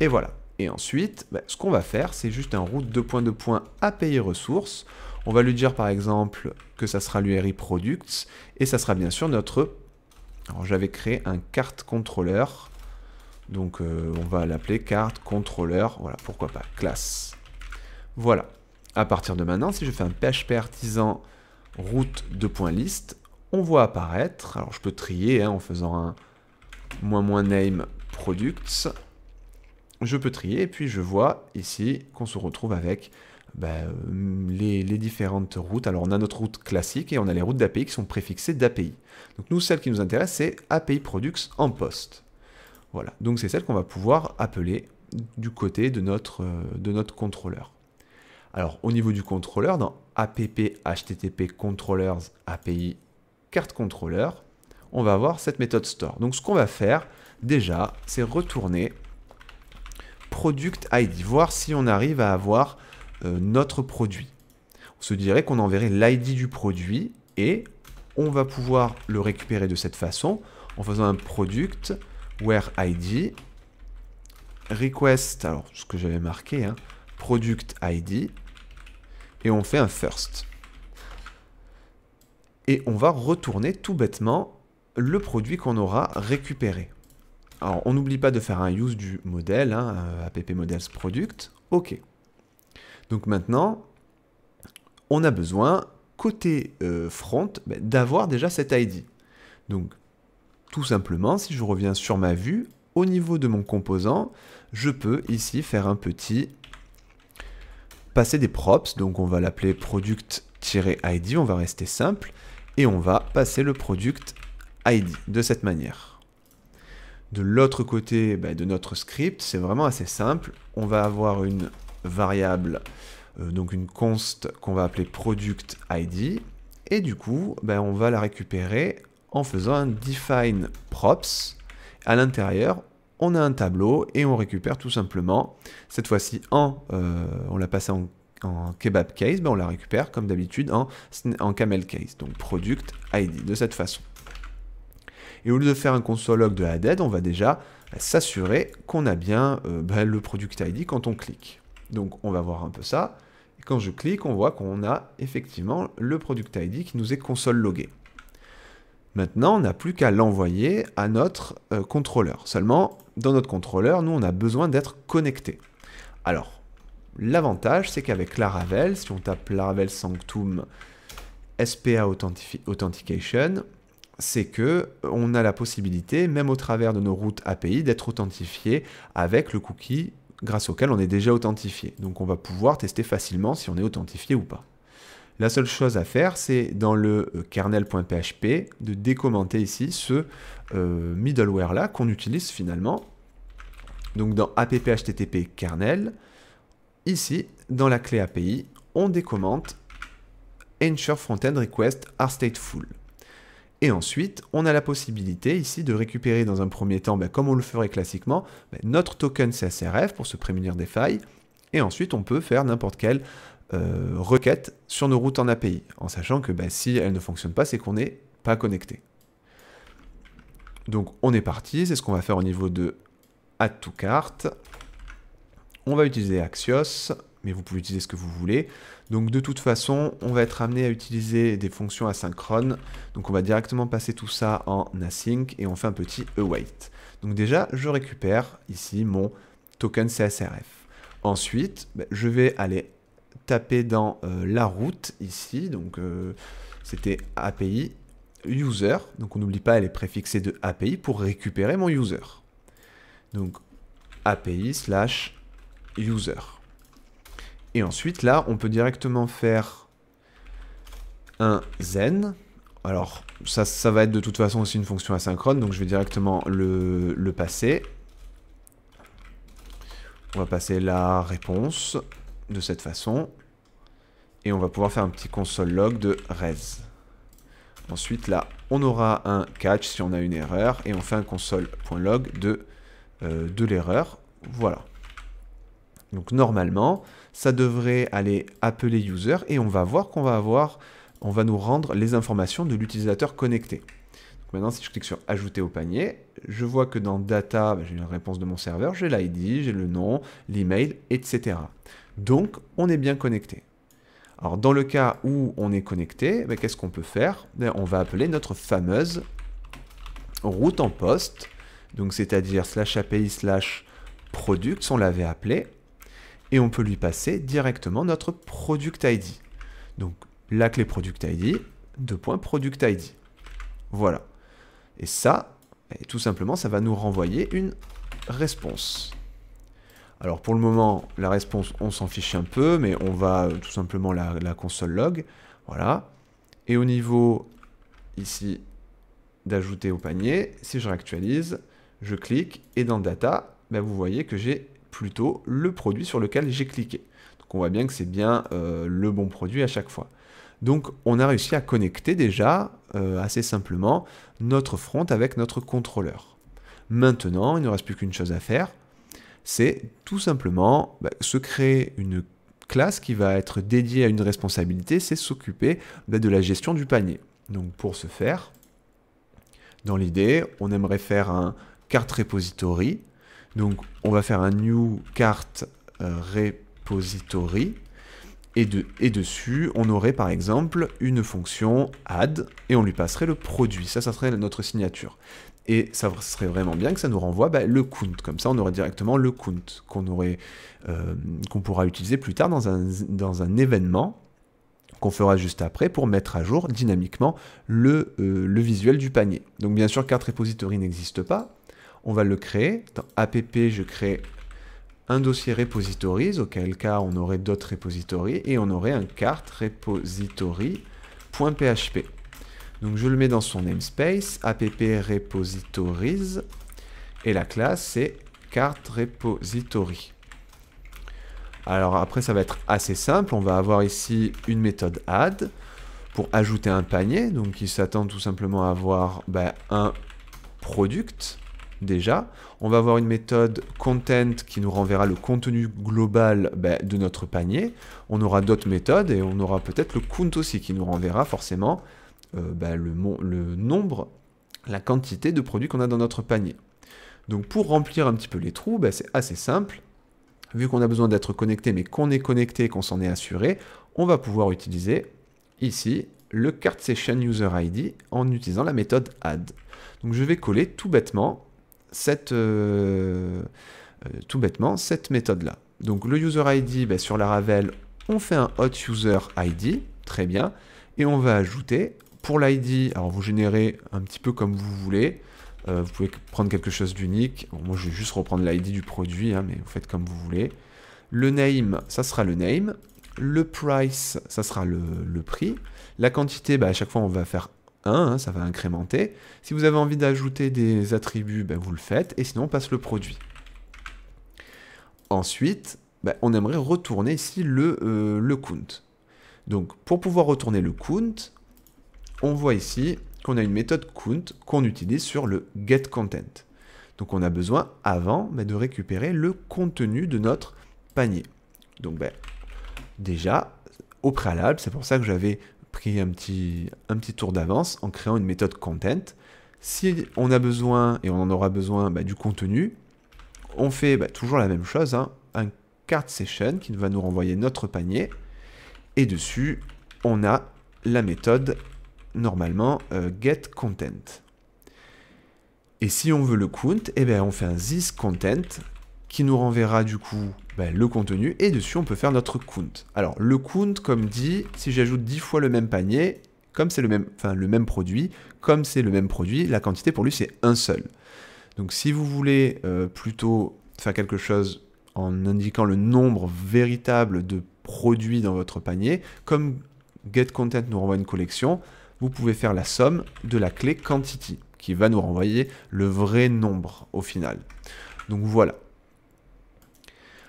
et voilà. Et ensuite, bah, ce qu'on va faire, c'est juste un route de point de point à payer ressources. On va lui dire par exemple que ça sera l'URI Products et ça sera bien sûr notre... Alors j'avais créé un carte contrôleur. Donc euh, on va l'appeler carte contrôleur. Voilà, pourquoi pas, classe. Voilà. À partir de maintenant, si je fais un PHP artisan route de point liste, on voit apparaître, alors je peux trier hein, en faisant un moins moins name products, je peux trier et puis je vois ici qu'on se retrouve avec ben, les, différentes routes. Alors on a notre route classique et on a les routes d'API qui sont préfixées d'API. Donc nous, celle qui nous intéresse, c'est API Products en poste. Voilà, donc c'est celle qu'on va pouvoir appeler du côté de notre, euh, de notre contrôleur. Alors au niveau du contrôleur, dans app http controllers API carte contrôleur, on va avoir cette méthode store. Donc ce qu'on va faire déjà, c'est retourner Product ID, voir si on arrive à avoir euh, notre produit. On se dirait qu'on enverrait l'ID du produit et on va pouvoir le récupérer de cette façon en faisant un product where ID request, alors ce que j'avais marqué, hein, product ID et on fait un first. Et on va retourner tout bêtement le produit qu'on aura récupéré. Alors, on n'oublie pas de faire un use du modèle, hein, euh, models product. OK. Donc maintenant, on a besoin, côté euh, front, ben, d'avoir déjà cet ID. Donc, tout simplement, si je reviens sur ma vue, au niveau de mon composant, je peux ici faire un petit passer des props, donc on va l'appeler product-id, on va rester simple, et on va passer le product-id de cette manière. De l'autre côté bah, de notre script, c'est vraiment assez simple. On va avoir une variable, euh, donc une const qu'on va appeler product ID. Et du coup, bah, on va la récupérer en faisant un define props. À l'intérieur, on a un tableau et on récupère tout simplement, cette fois-ci en, euh, on l'a passé en, kebab case, bah, on la récupère comme d'habitude en, en camel case, donc product ID de cette façon. Et au lieu de faire un console log de la dead, on va déjà s'assurer qu'on a bien euh, ben, le product ID quand on clique. Donc on va voir un peu ça. quand je clique, on voit qu'on a effectivement le product ID qui nous est console logué. Maintenant, on n'a plus qu'à l'envoyer à notre euh, contrôleur. Seulement, dans notre contrôleur, nous, on a besoin d'être connecté. Alors, l'avantage, c'est qu'avec Laravel, si on tape Laravel Sanctum SPA Authentication, c'est que on a la possibilité, même au travers de nos routes API, d'être authentifié avec le cookie grâce auquel on est déjà authentifié. Donc on va pouvoir tester facilement si on est authentifié ou pas. La seule chose à faire, c'est dans le euh, kernel.php de décommenter ici ce euh, middleware là qu'on utilise finalement. Donc dans app-http kernel, ici dans la clé API, on décommente ensure frontend request are stateful. Et ensuite, on a la possibilité ici de récupérer dans un premier temps, ben, comme on le ferait classiquement, ben, notre token CSRF pour se prémunir des failles. Et ensuite, on peut faire n'importe quelle euh, requête sur nos routes en API, en sachant que ben, si elle ne fonctionne pas, c'est qu'on n'est pas connecté. Donc on est parti, c'est ce qu'on va faire au niveau de Add to Cart. On va utiliser Axios, vous pouvez utiliser ce que vous voulez. Donc de toute façon, on va être amené à utiliser des fonctions asynchrones. Donc on va directement passer tout ça en async et on fait un petit await. Donc déjà, je récupère ici mon token CSRF. Ensuite, bah, je vais aller taper dans euh, la route ici, donc euh, c'était API user, donc on n'oublie pas, elle est préfixée de API pour récupérer mon user. Donc API slash user. Et ensuite, là, on peut directement faire un zen. Alors, ça, ça va être de toute façon aussi une fonction asynchrone, donc je vais directement le, passer. On va passer la réponse de cette façon. Et on va pouvoir faire un petit console log de res. Ensuite, là, on aura un catch si on a une erreur. Et on fait un console.log de, euh, de l'erreur. Voilà. Donc normalement, ça devrait aller appeler user et on va voir qu'on va avoir, on va nous rendre les informations de l'utilisateur connecté. maintenant, si je clique sur ajouter au panier, je vois que dans data, bah, j'ai une réponse de mon serveur, j'ai l'ID, j'ai le nom, l'email, etc. Donc, on est bien connecté. Alors, dans le cas où on est connecté, bah, qu'est-ce qu'on peut faire bah, On va appeler notre fameuse route en poste, donc c'est-à-dire slash API slash product, on l'avait appelé, et on peut lui passer directement notre product ID. Donc la clé product ID, de points product ID. Voilà. Et ça, et eh, tout simplement, ça va nous renvoyer une réponse. Alors pour le moment, la réponse, on s'en fiche un peu, mais on va euh, tout simplement la, console log. Voilà. Et au niveau ici d'ajouter au panier, si je réactualise, je clique et dans data, ben vous voyez que j'ai plutôt le produit sur lequel j'ai cliqué. Donc on voit bien que c'est bien euh, le bon produit à chaque fois. Donc on a réussi à connecter déjà euh, assez simplement notre front avec notre contrôleur. Maintenant, il ne reste plus qu'une chose à faire, c'est tout simplement bah, se créer une classe qui va être dédiée à une responsabilité, c'est s'occuper bah, de la gestion du panier. Donc pour ce faire, dans l'idée, on aimerait faire un cart repository donc on va faire un new cart euh, repository. Et, dessus, on aurait par exemple une fonction add et on lui passerait le produit. Ça, ça serait notre signature. Et ça serait vraiment bien que ça nous renvoie bah, le count. Comme ça, on aurait directement le count qu'on euh, pourra utiliser plus tard dans un, événement qu'on fera juste après pour mettre à jour dynamiquement le, euh, visuel du panier. Donc bien sûr, carte repository n'existe pas, on va le créer. Dans app, je crée un dossier repositories, auquel cas on aurait d'autres repositories, et on aurait un cart repository.php. Donc je le mets dans son namespace, app repositories, et la classe c'est cart repository. Alors après ça va être assez simple, on va avoir ici une méthode add pour ajouter un panier, donc il s'attend tout simplement à avoir ben, un product, déjà. On va avoir une méthode content qui nous renverra le contenu global ben, de notre panier. On aura d'autres méthodes et on aura peut-être le count aussi qui nous renverra forcément euh, ben, le, nombre, la quantité de produits qu'on a dans notre panier. Donc pour remplir un petit peu les trous, ben, c'est assez simple. Vu qu'on a besoin d'être connecté, mais qu'on est connecté, qu'on s'en est assuré, on va pouvoir utiliser ici le cart session user ID en utilisant la méthode add. Donc je vais coller tout bêtement cette, euh, euh, tout bêtement cette méthode-là. Donc le user ID ben, sur la Ravel, on fait un hot user ID, très bien, et on va ajouter pour l'ID, alors vous générez un petit peu comme vous voulez, euh, vous pouvez prendre quelque chose d'unique, moi je vais juste reprendre l'ID du produit, hein, mais vous faites comme vous voulez. Le name, ça sera le name, le price, ça sera le, prix. La quantité, ben, à chaque fois, on va faire 1, hein, ça va incrémenter. Si vous avez envie d'ajouter des attributs, ben, vous le faites, et sinon on passe le produit. Ensuite, ben, on aimerait retourner ici le, euh, le count. Donc pour pouvoir retourner le count, on voit ici qu'on a une méthode count qu'on utilise sur le getContent. Donc on a besoin avant ben, de récupérer le contenu de notre panier. Donc déjà, au préalable, c'est pour ça que j'avais pris un petit, un petit tour d'avance en créant une méthode content. Si on a besoin, et on en aura besoin, bah, du contenu, on fait bah, toujours la même chose, hein. un cart session qui va nous renvoyer notre panier, et dessus, on a la méthode, normalement, euh, get content Et si on veut le count, eh bien, on fait un content qui nous renverra du coup bah, le contenu, et dessus on peut faire notre count. Alors le count, comme dit, si j'ajoute 10 fois le même panier, comme c'est le même, enfin, le même produit, comme c'est le même produit, la quantité pour lui c'est un seul. Donc si vous voulez euh, plutôt faire quelque chose en indiquant le nombre véritable de produits dans votre panier, comme getContent nous renvoie une collection, vous pouvez faire la somme de la clé quantity qui va nous renvoyer le vrai nombre au final. Donc voilà.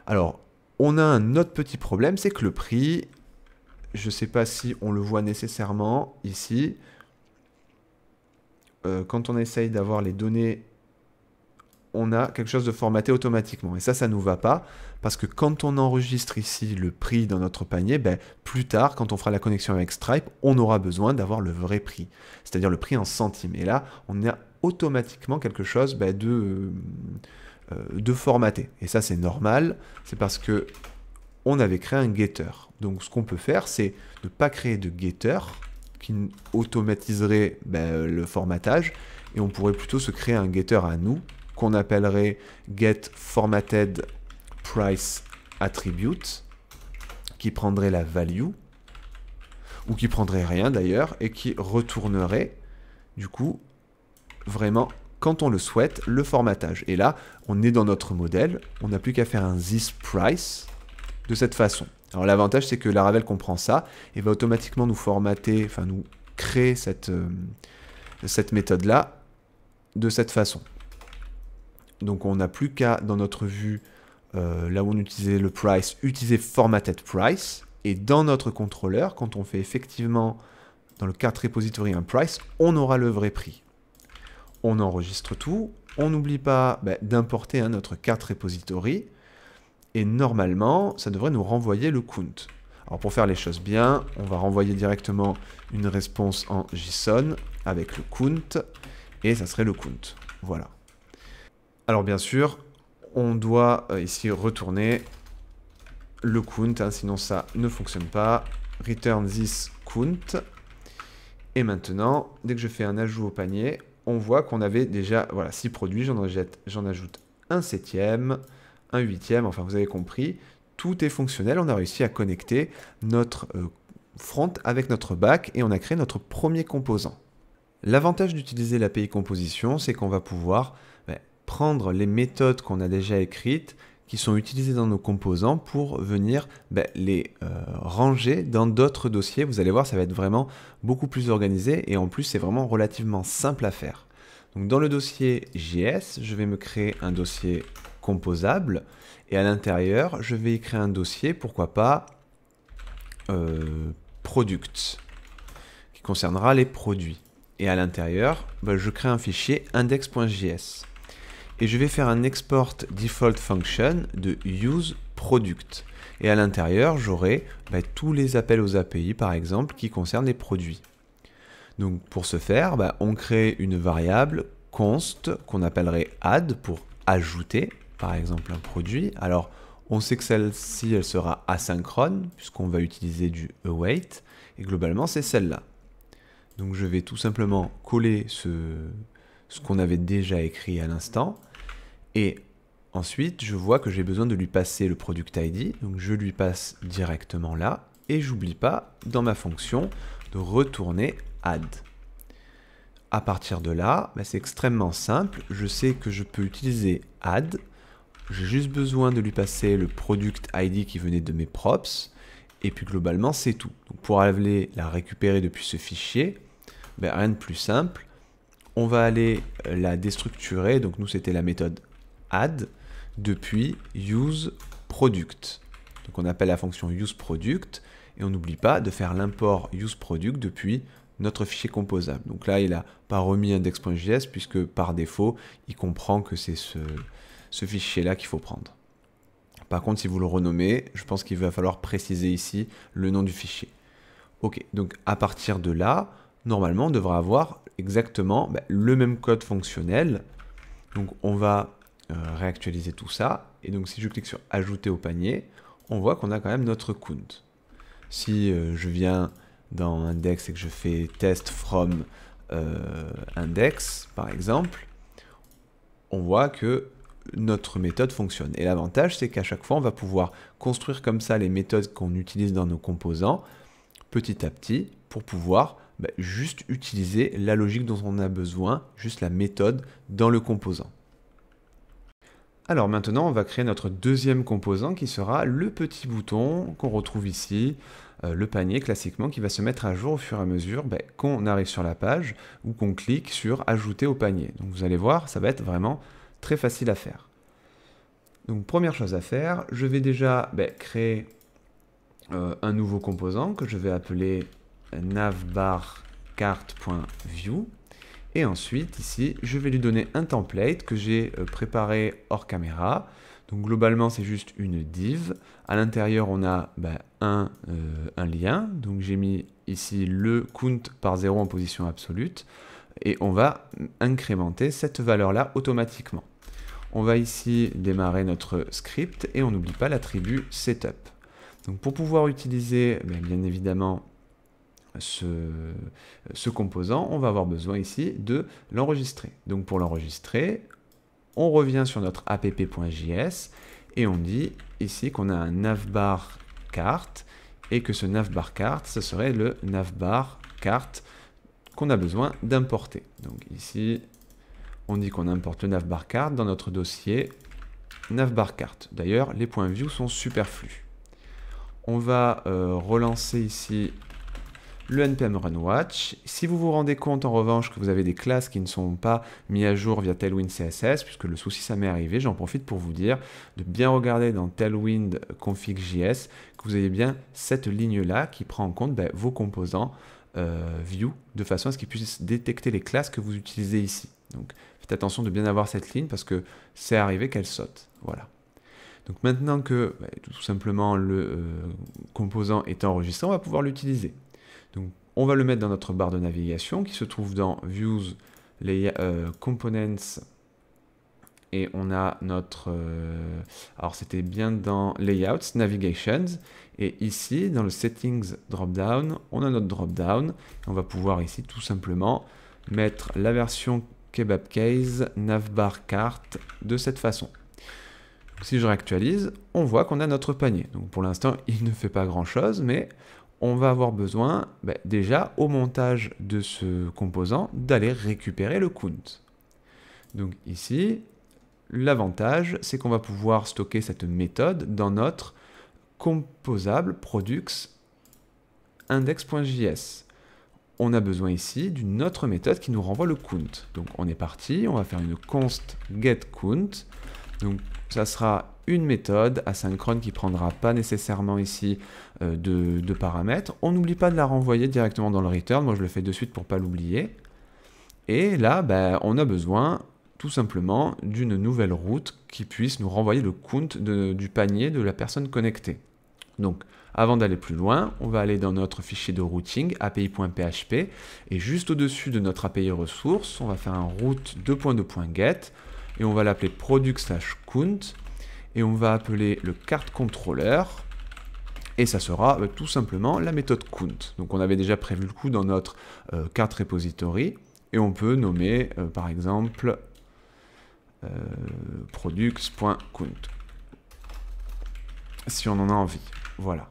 Alors, on a un autre petit problème, c'est que le prix, je ne sais pas si on le voit nécessairement ici. Euh, quand on essaye d'avoir les données, on a quelque chose de formaté automatiquement. Et ça, ça ne nous va pas, parce que quand on enregistre ici le prix dans notre panier, ben, plus tard, quand on fera la connexion avec Stripe, on aura besoin d'avoir le vrai prix, c'est-à-dire le prix en centimes. Et là, on a automatiquement quelque chose ben, de... Euh, de formater. Et ça, c'est normal, c'est parce que on avait créé un getter. Donc, ce qu'on peut faire, c'est ne pas créer de getter qui automatiserait ben, le formatage, et on pourrait plutôt se créer un getter à nous qu'on appellerait get formatted price attribute qui prendrait la value ou qui prendrait rien d'ailleurs et qui retournerait du coup vraiment quand on le souhaite, le formatage. Et là, on est dans notre modèle, on n'a plus qu'à faire un this price de cette façon. Alors l'avantage, c'est que Laravel comprend ça et va automatiquement nous formater, enfin nous créer cette, euh, cette méthode-là de cette façon. Donc on n'a plus qu'à, dans notre vue, euh, là où on utilisait le price, utiliser formatted price. Et dans notre contrôleur, quand on fait effectivement dans le cart repository un price, on aura le vrai prix on enregistre tout. On n'oublie pas bah, d'importer hein, notre carte repository. Et normalement, ça devrait nous renvoyer le count. Alors pour faire les choses bien, on va renvoyer directement une réponse en JSON avec le count. Et ça serait le count. Voilà. Alors bien sûr, on doit euh, ici retourner le count, hein, sinon ça ne fonctionne pas. Return this count. Et maintenant, dès que je fais un ajout au panier, on voit qu'on avait déjà voilà, six produits, j'en ajoute un septième, un huitième, enfin vous avez compris, tout est fonctionnel, on a réussi à connecter notre euh, front avec notre back et on a créé notre premier composant. L'avantage d'utiliser l'API composition, c'est qu'on va pouvoir ben, prendre les méthodes qu'on a déjà écrites, qui sont utilisés dans nos composants pour venir ben, les euh, ranger dans d'autres dossiers. Vous allez voir, ça va être vraiment beaucoup plus organisé et en plus, c'est vraiment relativement simple à faire. Donc dans le dossier JS, je vais me créer un dossier composable et à l'intérieur, je vais y créer un dossier, pourquoi pas, euh, product, qui concernera les produits. Et à l'intérieur, ben, je crée un fichier index.js et je vais faire un export default function de useProduct. Et à l'intérieur, j'aurai bah, tous les appels aux API, par exemple, qui concernent les produits. Donc pour ce faire, bah, on crée une variable const qu'on appellerait add pour ajouter, par exemple, un produit. Alors on sait que celle-ci, elle sera asynchrone, puisqu'on va utiliser du await, et globalement, c'est celle-là. Donc je vais tout simplement coller ce qu'on avait déjà écrit à l'instant, et ensuite, je vois que j'ai besoin de lui passer le product ID, donc je lui passe directement là, et j'oublie pas, dans ma fonction, de retourner add. À partir de là, bah, c'est extrêmement simple, je sais que je peux utiliser add, j'ai juste besoin de lui passer le product ID qui venait de mes props, et puis globalement c'est tout. pour aller la récupérer depuis ce fichier, bah, rien de plus simple. On va aller la déstructurer, donc nous c'était la méthode add depuis useProduct. Donc on appelle la fonction use product et on n'oublie pas de faire l'import use product depuis notre fichier composable. Donc là, il n'a pas remis index.js puisque par défaut, il comprend que c'est ce, fichier-là qu'il faut prendre. Par contre, si vous le renommez, je pense qu'il va falloir préciser ici le nom du fichier. Ok, donc à partir de là, normalement, on devra avoir exactement bah, le même code fonctionnel. Donc on va euh, réactualiser tout ça. Et donc si je clique sur ajouter au panier, on voit qu'on a quand même notre count. Si euh, je viens dans index et que je fais test from euh, index par exemple, on voit que notre méthode fonctionne. Et l'avantage c'est qu'à chaque fois on va pouvoir construire comme ça les méthodes qu'on utilise dans nos composants petit à petit pour pouvoir bah, juste utiliser la logique dont on a besoin, juste la méthode dans le composant. Alors maintenant, on va créer notre deuxième composant qui sera le petit bouton qu'on retrouve ici, euh, le panier classiquement, qui va se mettre à jour au fur et à mesure ben, qu'on arrive sur la page ou qu'on clique sur Ajouter au panier. Donc vous allez voir, ça va être vraiment très facile à faire. Donc première chose à faire, je vais déjà ben, créer euh, un nouveau composant que je vais appeler navbarcart.view. Et ensuite, ici, je vais lui donner un template que j'ai euh, préparé hors caméra. Donc globalement, c'est juste une div. À l'intérieur, on a bah, euh, un, lien. Donc j'ai mis ici le count par 0 en position absolue. Et on va incrémenter cette valeur-là automatiquement. On va ici démarrer notre script et on n'oublie pas l'attribut setup. Donc pour pouvoir utiliser, bah, bien évidemment, ce, composant, on va avoir besoin ici de l'enregistrer. Donc pour l'enregistrer, on revient sur notre app.js et on dit ici qu'on a un navbar carte et que ce navbar carte, ce serait le navbar carte qu'on a besoin d'importer. Donc ici, on dit qu'on importe le navbar carte dans notre dossier navbar carte. D'ailleurs, les points view sont superflus. On va euh, relancer ici le npm run watch. Si vous vous rendez compte en revanche que vous avez des classes qui ne sont pas mises à jour via Tailwind CSS, puisque le souci ça m'est arrivé, j'en profite pour vous dire de bien regarder dans Tailwind config.js que vous ayez bien cette ligne-là qui prend en compte ben, vos composants euh, view de façon à ce qu'ils puissent détecter les classes que vous utilisez ici. Donc faites attention de bien avoir cette ligne parce que c'est arrivé qu'elle saute. Voilà. Donc maintenant que ben, tout simplement le euh, composant est enregistré, on va pouvoir l'utiliser. Donc on va le mettre dans notre barre de navigation qui se trouve dans Views, euh, Components, et on a notre... Euh, alors c'était bien dans Layouts, Navigations, et ici dans le Settings Dropdown, on a notre Dropdown. on va pouvoir ici tout simplement mettre la version kebab case, navbar Cart, de cette façon. Si je réactualise, on voit qu'on a notre panier. Donc pour l'instant, il ne fait pas grand-chose, mais on va avoir besoin ben, déjà au montage de ce composant d'aller récupérer le count. Donc ici, l'avantage, c'est qu'on va pouvoir stocker cette méthode dans notre composable products index.js. On a besoin ici d'une autre méthode qui nous renvoie le count. Donc on est parti, on va faire une const getCount. Donc ça sera une méthode asynchrone qui prendra pas nécessairement ici euh, de, paramètres. On n'oublie pas de la renvoyer directement dans le return. Moi, je le fais de suite pour pas l'oublier. Et là, ben, on a besoin tout simplement d'une nouvelle route qui puisse nous renvoyer le count de, du panier de la personne connectée. Donc, avant d'aller plus loin, on va aller dans notre fichier de routing api.php et juste au-dessus de notre API ressources, on va faire un route 2.2.get et on va l'appeler product slash count et on va appeler le card controller et ça sera euh, tout simplement la méthode count. Donc on avait déjà prévu le coup dans notre carte euh, repository, et on peut nommer euh, par exemple products.count, si on en a envie. Voilà.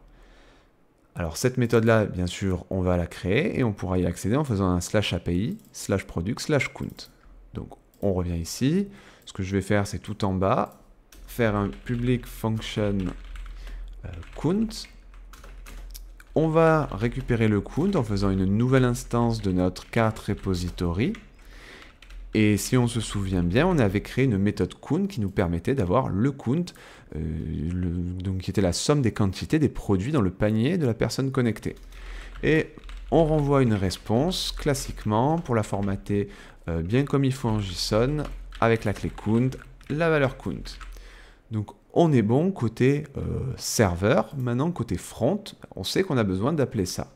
Alors cette méthode-là, bien sûr, on va la créer, et on pourra y accéder en faisant un slash API, slash product, slash count. Donc on revient ici, ce que je vais faire, c'est tout en bas, faire un public function count on va récupérer le count en faisant une nouvelle instance de notre carte repository. Et si on se souvient bien, on avait créé une méthode count qui nous permettait d'avoir le count, euh, donc qui était la somme des quantités des produits dans le panier de la personne connectée. Et on renvoie une réponse classiquement pour la formater euh, bien comme il faut en JSON avec la clé count, la valeur count. Donc on est bon côté euh, serveur. Maintenant, côté front, on sait qu'on a besoin d'appeler ça.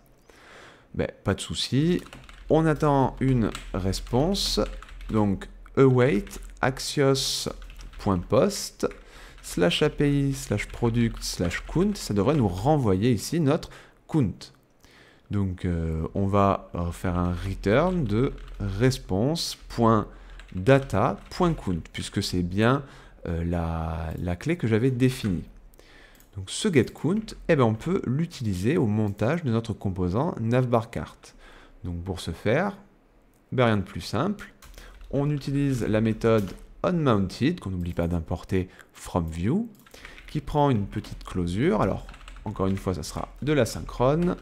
mais ben, pas de souci. On attend une réponse. Donc, await axios.post slash API slash product slash count. Ça devrait nous renvoyer ici notre count. Donc, euh, on va faire un return de response.data.count puisque c'est bien euh, la, clé que j'avais définie. Donc ce getCount, eh ben, on peut l'utiliser au montage de notre composant navbarCart. Donc pour ce faire, ben, rien de plus simple. On utilise la méthode mounted qu'on n'oublie pas d'importer from view qui prend une petite closure Alors, encore une fois, ça sera de la synchrone.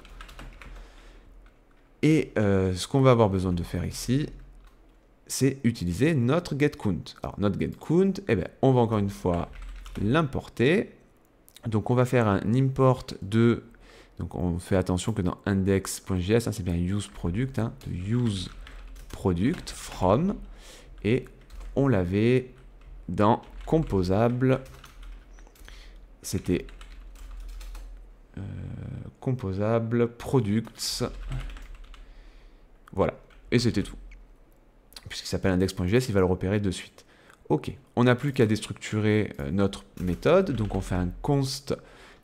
Et euh, ce qu'on va avoir besoin de faire ici, c'est utiliser notre getCount. Alors notre getCount, eh ben on va encore une fois l'importer. Donc on va faire un import de, donc on fait attention que dans index.js, hein, c'est bien useProduct, hein, useProduct from, et on l'avait dans composable, c'était euh, composable products, voilà, et c'était tout puisqu'il s'appelle index.js, il va le repérer de suite. Ok, on n'a plus qu'à déstructurer euh, notre méthode, donc on fait un const.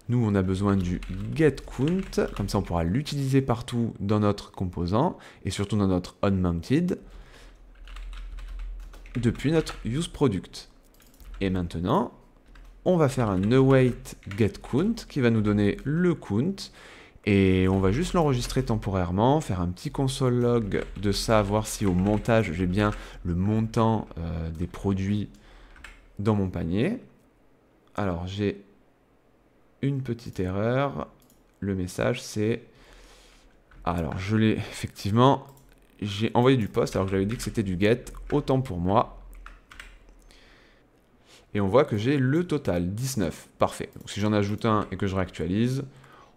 Nous, on a besoin du getCount, comme ça on pourra l'utiliser partout dans notre composant, et surtout dans notre onMounted, depuis notre useProduct. Et maintenant, on va faire un await getCount qui va nous donner le count, et on va juste l'enregistrer temporairement, faire un petit console log de ça, voir si au montage j'ai bien le montant euh, des produits dans mon panier. Alors j'ai une petite erreur. Le message c'est... Alors je l'ai effectivement... J'ai envoyé du post alors que j'avais dit que c'était du get. Autant pour moi. Et on voit que j'ai le total, 19. Parfait. Donc si j'en ajoute un et que je réactualise,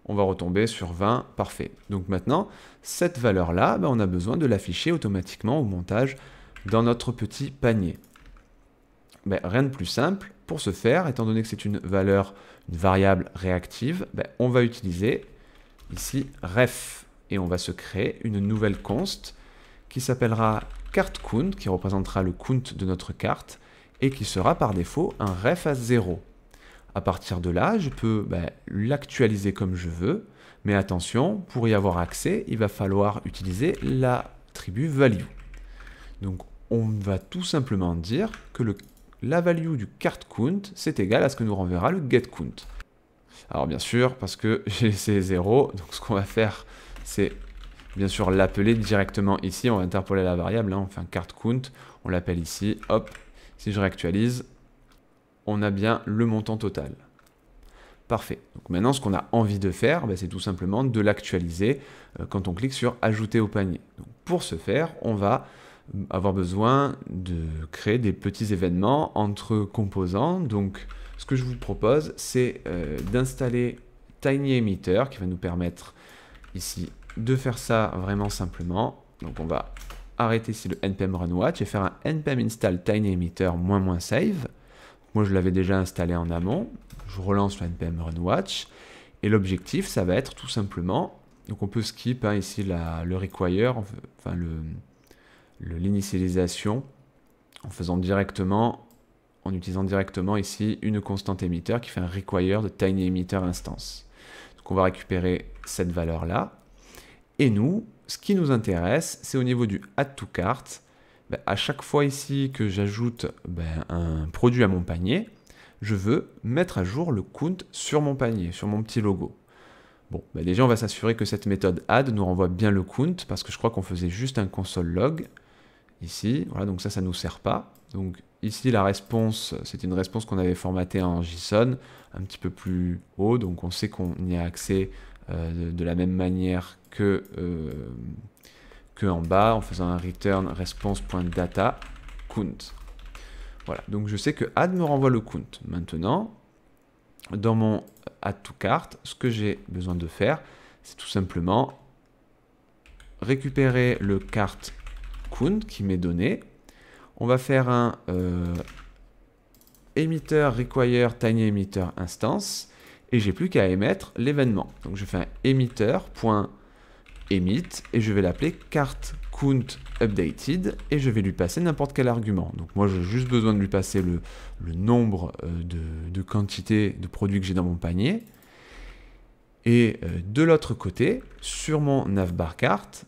on va retomber sur 20, parfait. Donc maintenant, cette valeur-là, ben, on a besoin de l'afficher automatiquement au montage dans notre petit panier. Ben, rien de plus simple, pour ce faire, étant donné que c'est une valeur, une variable réactive, ben, on va utiliser ici ref et on va se créer une nouvelle const qui s'appellera carte count, qui représentera le count de notre carte, et qui sera par défaut un ref à 0. À partir de là, je peux ben, l'actualiser comme je veux, mais attention, pour y avoir accès, il va falloir utiliser l'attribut value. Donc on va tout simplement dire que le, la value du card count, c'est égal à ce que nous renverra le get count. Alors bien sûr, parce que j'ai laissé 0, donc ce qu'on va faire, c'est bien sûr l'appeler directement ici, on va interpoler la variable, enfin on fait count, on l'appelle ici, hop, si je réactualise, on a bien le montant total. Parfait. Donc maintenant, ce qu'on a envie de faire, bah, c'est tout simplement de l'actualiser euh, quand on clique sur Ajouter au panier. pour ce faire, on va avoir besoin de créer des petits événements entre composants. Donc, ce que je vous propose, c'est euh, d'installer Tiny Emitter qui va nous permettre ici de faire ça vraiment simplement. Donc, on va arrêter si le npm run watch et faire un npm install tiny emitter moins moins save. Moi, je l'avais déjà installé en amont. Je relance le NPM Run Watch. Et l'objectif, ça va être tout simplement. Donc, on peut skip hein, ici le require, enfin l'initialisation, en faisant directement, en utilisant directement ici une constante émetteur qui fait un require de tiny emitter instance. Donc, on va récupérer cette valeur là. Et nous, ce qui nous intéresse, c'est au niveau du add to cart bah, à chaque fois ici que j'ajoute bah, un produit à mon panier, je veux mettre à jour le count sur mon panier, sur mon petit logo. Bon, bah, déjà on va s'assurer que cette méthode add nous renvoie bien le count, parce que je crois qu'on faisait juste un console log, ici, voilà, donc ça, ça ne nous sert pas. Donc ici la réponse, c'est une réponse qu'on avait formatée en JSON, un petit peu plus haut, donc on sait qu'on y a accès euh, de, la même manière que... Euh, en bas en faisant un return response.data count. Voilà, donc je sais que add me renvoie le count. Maintenant, dans mon add to cart, ce que j'ai besoin de faire, c'est tout simplement récupérer le cart count qui m'est donné. On va faire un euh, emitter require tiny emitter instance et j'ai plus qu'à émettre l'événement. Donc je fais un point et je vais l'appeler carte count updated et je vais lui passer n'importe quel argument. Donc moi j'ai juste besoin de lui passer le, nombre euh, de, quantités de produits que j'ai dans mon panier. Et euh, de l'autre côté, sur mon navbar cart,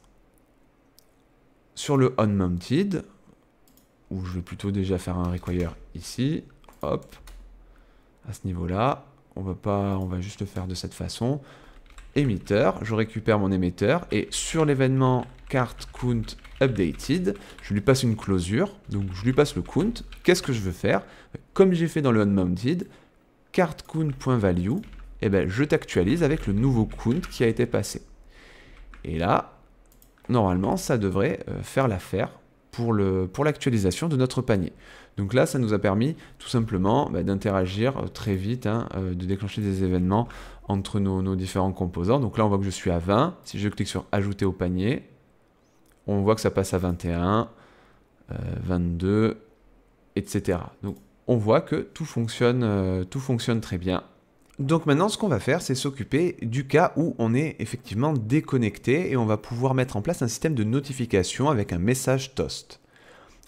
sur le unmounted, où je vais plutôt déjà faire un require ici, hop, à ce niveau-là, on va pas, on va juste le faire de cette façon émetteur, je récupère mon émetteur et sur l'événement carte count updated, je lui passe une closure, donc je lui passe le count. Qu'est-ce que je veux faire Comme j'ai fait dans le unmounted, carte count.value, eh ben, je t'actualise avec le nouveau count qui a été passé. Et là, normalement, ça devrait euh, faire l'affaire pour l'actualisation pour de notre panier. Donc là, ça nous a permis tout simplement bah, d'interagir euh, très vite, hein, euh, de déclencher des événements entre nos, différents composants. Donc là, on voit que je suis à 20. Si je clique sur Ajouter au panier, on voit que ça passe à 21, 22, etc. Donc on voit que tout fonctionne, euh, tout fonctionne très bien. Donc maintenant, ce qu'on va faire, c'est s'occuper du cas où on est effectivement déconnecté et on va pouvoir mettre en place un système de notification avec un message toast.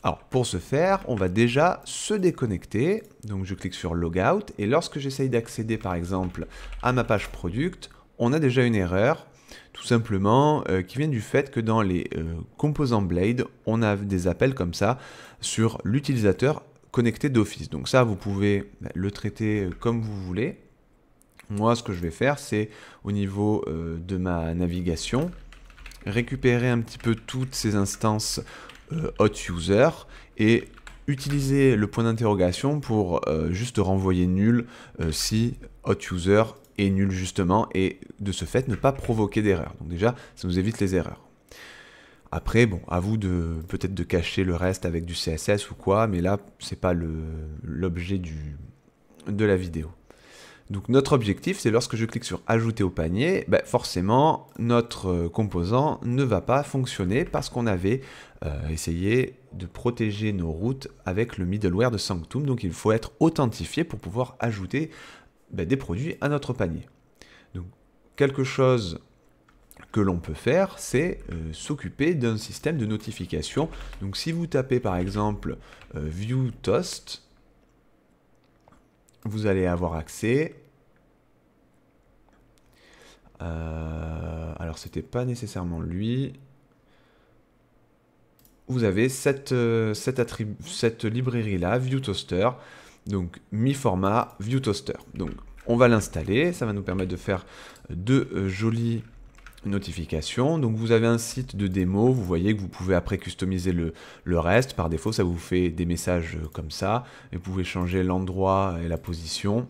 Alors pour ce faire, on va déjà se déconnecter. Donc je clique sur Logout et lorsque j'essaye d'accéder par exemple à ma page Product, on a déjà une erreur tout simplement euh, qui vient du fait que dans les euh, composants Blade, on a des appels comme ça sur l'utilisateur connecté d'office. Donc ça, vous pouvez bah, le traiter euh, comme vous voulez. Moi, ce que je vais faire, c'est au niveau de ma navigation, récupérer un petit peu toutes ces instances euh, hot user et utiliser le point d'interrogation pour euh, juste renvoyer nul euh, si hot user est nul justement et de ce fait ne pas provoquer d'erreur. Donc déjà, ça vous évite les erreurs. Après, bon, à vous de peut-être de cacher le reste avec du CSS ou quoi, mais là, c'est pas le l'objet du de la vidéo. Donc notre objectif, c'est lorsque je clique sur ajouter au panier, ben, forcément notre euh, composant ne va pas fonctionner parce qu'on avait euh, essayé de protéger nos routes avec le middleware de Sanctum. Donc il faut être authentifié pour pouvoir ajouter ben, des produits à notre panier. Donc quelque chose que l'on peut faire, c'est euh, s'occuper d'un système de notification. Donc si vous tapez par exemple View Toast, vous allez avoir accès euh, alors c'était pas nécessairement lui. Vous avez cette, euh, cette, cette librairie là, ViewToaster. Toaster, donc mi-format ViewToaster. Toaster. Donc on va l'installer, ça va nous permettre de faire deux euh, jolies notifications. Donc vous avez un site de démo, vous voyez que vous pouvez après customiser le, le reste. Par défaut, ça vous fait des messages comme ça. Et vous pouvez changer l'endroit et la position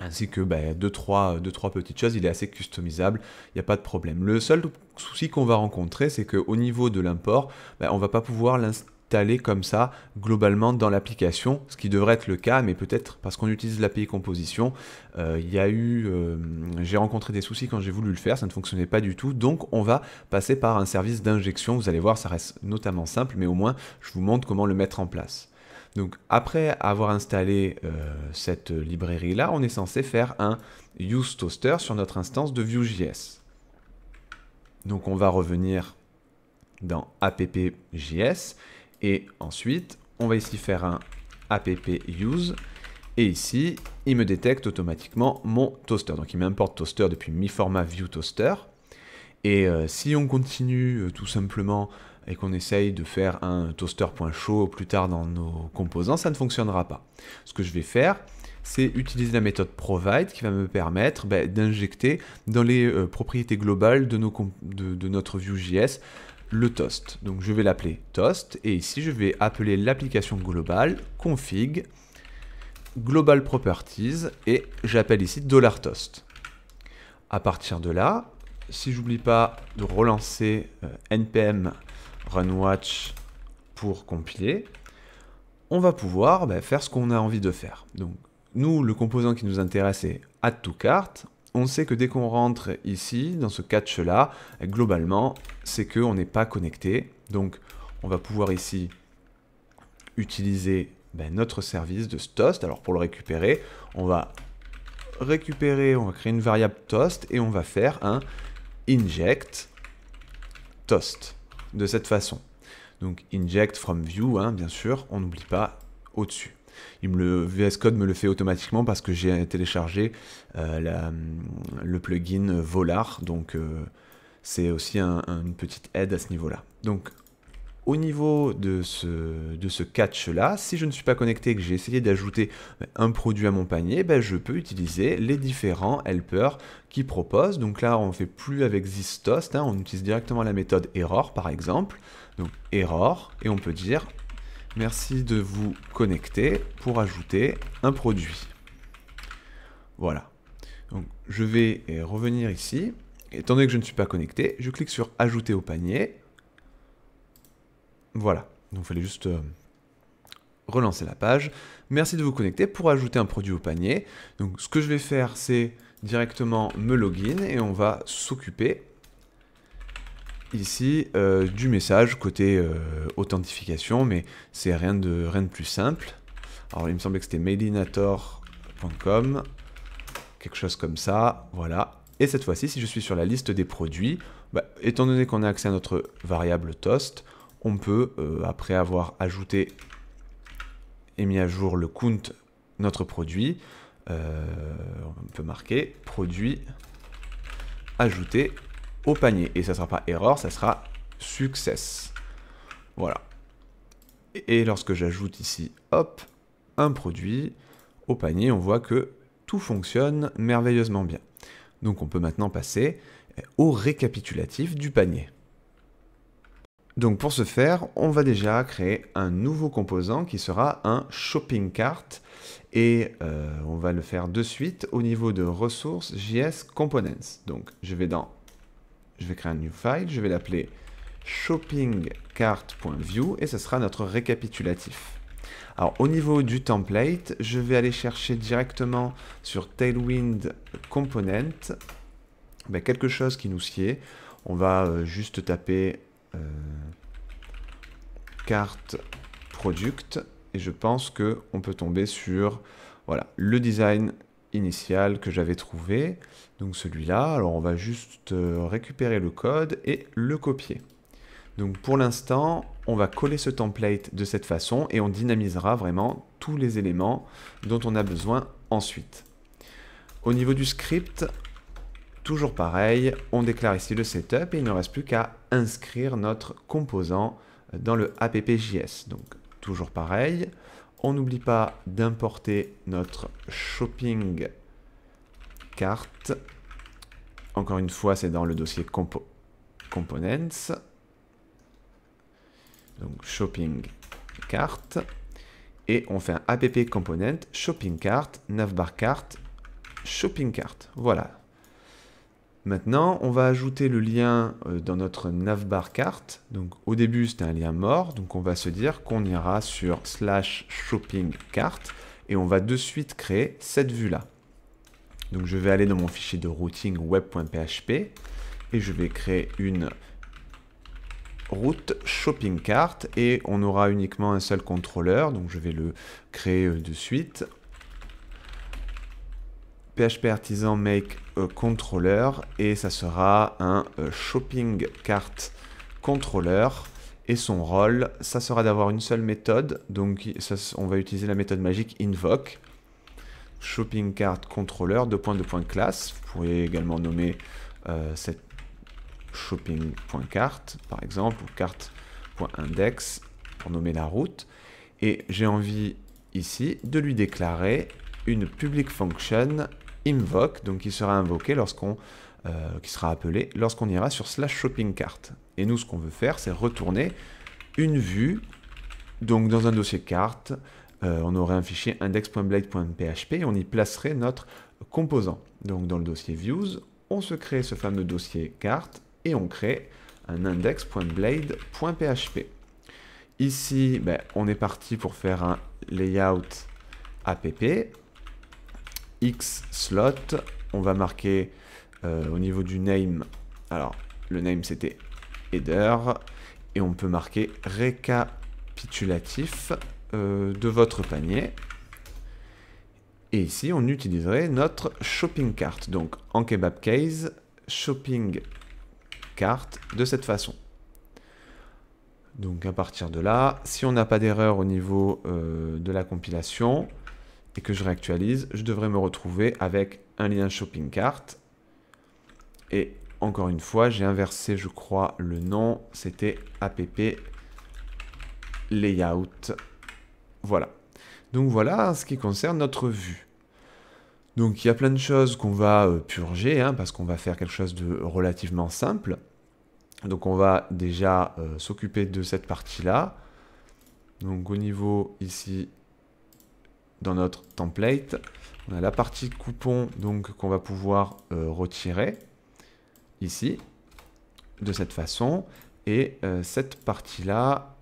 ainsi que 2 bah, deux, trois, petites choses, il est assez customisable, il n'y a pas de problème. Le seul souci qu'on va rencontrer, c'est qu'au niveau de l'import, bah, on ne va pas pouvoir l'installer comme ça globalement dans l'application, ce qui devrait être le cas, mais peut-être parce qu'on utilise l'API composition, euh, il y a eu, euh, j'ai rencontré des soucis quand j'ai voulu le faire, ça ne fonctionnait pas du tout, donc on va passer par un service d'injection, vous allez voir, ça reste notamment simple, mais au moins je vous montre comment le mettre en place. Donc après avoir installé euh, cette librairie-là, on est censé faire un use toaster sur notre instance de Vue.js. Donc on va revenir dans app.js et ensuite on va ici faire un app.use, et ici il me détecte automatiquement mon toaster. Donc il m'importe toaster depuis mi-format view toaster. Et euh, si on continue euh, tout simplement et qu'on essaye de faire un toaster.show plus tard dans nos composants, ça ne fonctionnera pas. Ce que je vais faire, c'est utiliser la méthode provide qui va me permettre ben, d'injecter dans les euh, propriétés globales de, notre Vue.js le toast. Donc je vais l'appeler toast et ici je vais appeler l'application globale config global properties et j'appelle ici dollar $toast. À partir de là, si j'oublie pas de relancer euh, npm runwatch pour compiler, on va pouvoir ben, faire ce qu'on a envie de faire. Donc, nous, le composant qui nous intéresse est add to cart. On sait que dès qu'on rentre ici, dans ce catch-là, globalement, c'est qu'on n'est pas connecté. Donc, on va pouvoir ici utiliser ben, notre service de toast. Alors, pour le récupérer, on va récupérer, on va créer une variable toast et on va faire un inject toast de cette façon. Donc inject from view, hein, bien sûr, on n'oublie pas au-dessus. Il me le, VS Code me le fait automatiquement parce que j'ai téléchargé euh, mm, le plugin Volar, donc euh, c'est aussi une petite aide à ce niveau-là. Donc au niveau de ce, de ce catch-là, si je ne suis pas connecté et que j'ai essayé d'ajouter ben, un produit à mon panier, ben, je peux utiliser les différents helpers qui proposent. Donc là, on ne fait plus avec this hein, on utilise directement la méthode error par exemple. Donc error, et on peut dire merci de vous connecter pour ajouter un produit. Voilà. Donc je vais euh, revenir ici. Étant donné que je ne suis pas connecté, je clique sur ajouter au panier. Voilà, donc il fallait juste euh, relancer la page. Merci de vous connecter pour ajouter un produit au panier. Donc ce que je vais faire, c'est directement me login et on va s'occuper ici euh, du message côté euh, authentification, mais c'est rien de, rien plus simple. Alors il me semblait que c'était mailinator.com, quelque chose comme ça, voilà. Et cette fois-ci, si je suis sur la liste des produits, bah, étant donné qu'on a accès à notre variable toast, on peut, euh, après avoir ajouté et mis à jour le count notre produit, euh, on peut marquer produit ajouté au panier. Et ça ne sera pas erreur, ça sera success. Voilà. Et lorsque j'ajoute ici, hop, un produit au panier, on voit que tout fonctionne merveilleusement bien. Donc on peut maintenant passer euh, au récapitulatif du panier. Donc pour ce faire, on va déjà créer un nouveau composant qui sera un shopping cart et euh, on va le faire de suite au niveau de ressources JS components. Donc je vais dans, je vais créer un new file, je vais l'appeler shoppingcart.view et ce sera notre récapitulatif. Alors au niveau du template, je vais aller chercher directement sur Tailwind Component ben, quelque chose qui nous sied. On va euh, juste taper euh, carte product et je pense que on peut tomber sur voilà le design initial que j'avais trouvé donc celui-là alors on va juste euh, récupérer le code et le copier donc pour l'instant on va coller ce template de cette façon et on dynamisera vraiment tous les éléments dont on a besoin ensuite au niveau du script toujours pareil on déclare ici le setup et il ne reste plus qu'à inscrire notre composant dans le app.js. Donc toujours pareil. On n'oublie pas d'importer notre shopping carte. Encore une fois, c'est dans le dossier components. Donc shopping cart Et on fait un app component shopping cart, navbar cart, shopping cart. Voilà, Maintenant, on va ajouter le lien euh, dans notre navbar carte. Donc au début, c'était un lien mort. Donc on va se dire qu'on ira sur slash shopping carte et on va de suite créer cette vue-là. Donc je vais aller dans mon fichier de routing web.php et je vais créer une route shopping carte. et on aura uniquement un seul contrôleur donc je vais le créer euh, de suite PHP Artisan Make Controller et ça sera un euh, Shopping Cart Controller. Et son rôle, ça sera d'avoir une seule méthode. Donc on va utiliser la méthode magique invoke. Shopping Cart Controller, de points, de points classe. Vous pouvez également nommer euh, shopping cette shopping.cart par exemple ou carte.index pour nommer la route. Et j'ai envie ici de lui déclarer une public function invoke, donc qui sera invoqué lorsqu'on euh, qui sera appelé lorsqu'on ira sur slash shopping cart. Et nous, ce qu'on veut faire, c'est retourner une vue. Donc, dans un dossier carte, euh, on aurait un fichier index.blade.php et on y placerait notre composant. Donc, dans le dossier views, on se crée ce fameux dossier carte et on crée un index.blade.php. Ici, ben, on est parti pour faire un layout app X slot. On va marquer euh, au niveau du name. Alors, le name c'était header. Et on peut marquer récapitulatif euh, de votre panier. Et ici, on utiliserait notre shopping cart. Donc, en kebab case, shopping cart de cette façon. Donc à partir de là, si on n'a pas d'erreur au niveau euh, de la compilation, et que je réactualise, je devrais me retrouver avec un lien shopping cart. Et encore une fois, j'ai inversé, je crois, le nom. C'était app layout. Voilà. Donc voilà ce qui concerne notre vue. Donc il y a plein de choses qu'on va euh, purger, hein, parce qu'on va faire quelque chose de relativement simple. Donc on va déjà euh, s'occuper de cette partie-là. Donc au niveau ici dans notre template. On a la partie coupon donc qu'on va pouvoir euh, retirer ici de cette façon. Et euh, cette partie-là,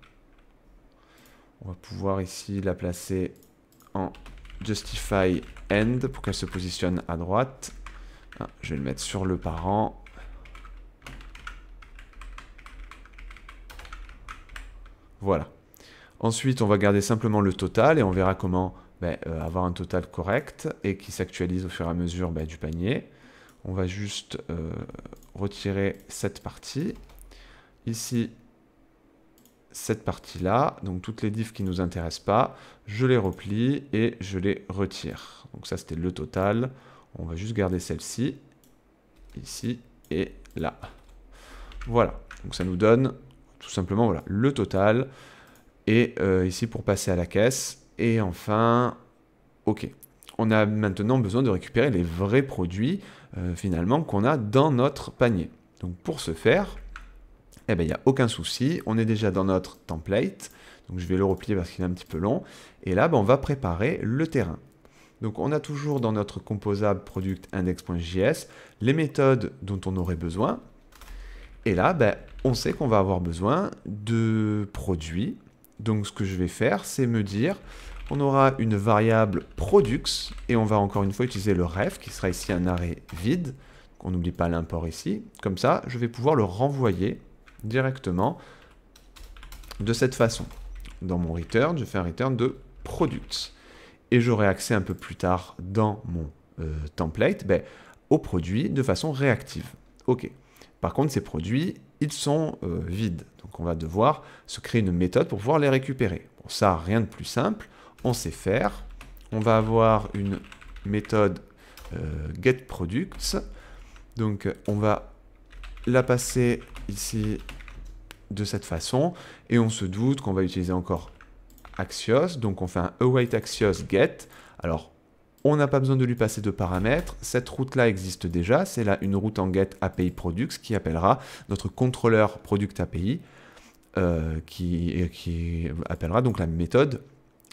on va pouvoir ici la placer en justify end pour qu'elle se positionne à droite. Ah, je vais le mettre sur le parent. Voilà. Ensuite, on va garder simplement le total et on verra comment ben, euh, avoir un total correct et qui s'actualise au fur et à mesure ben, du panier. On va juste euh, retirer cette partie. Ici, cette partie-là, donc toutes les diffs qui nous intéressent pas, je les replie et je les retire. Donc ça, c'était le total. On va juste garder celle-ci, ici et là. Voilà, donc ça nous donne tout simplement voilà, le total. Et euh, ici, pour passer à la caisse, et enfin, ok, on a maintenant besoin de récupérer les vrais produits euh, finalement qu'on a dans notre panier. Donc pour ce faire, eh ben, il n'y a aucun souci, on est déjà dans notre template, donc je vais le replier parce qu'il est un petit peu long, et là, ben, on va préparer le terrain. Donc on a toujours dans notre composable product index.js les méthodes dont on aurait besoin, et là, ben, on sait qu'on va avoir besoin de produits donc ce que je vais faire, c'est me dire, on aura une variable products » et on va encore une fois utiliser le ref, qui sera ici un arrêt vide, on n'oublie pas l'import ici. Comme ça, je vais pouvoir le renvoyer directement de cette façon. Dans mon return, je fais un return de products. Et j'aurai accès un peu plus tard dans mon euh, template ben, aux produits de façon réactive. Ok. Par contre, ces produits, ils sont euh, vides on va devoir se créer une méthode pour pouvoir les récupérer. Bon, ça, rien de plus simple. On sait faire. On va avoir une méthode euh, getProducts. Donc on va la passer ici de cette façon. Et on se doute qu'on va utiliser encore Axios. Donc on fait un await Axios get. Alors on n'a pas besoin de lui passer de paramètres. Cette route-là existe déjà. C'est là une route en get API products qui appellera notre contrôleur product API. Euh, euh, qui, appellera donc la méthode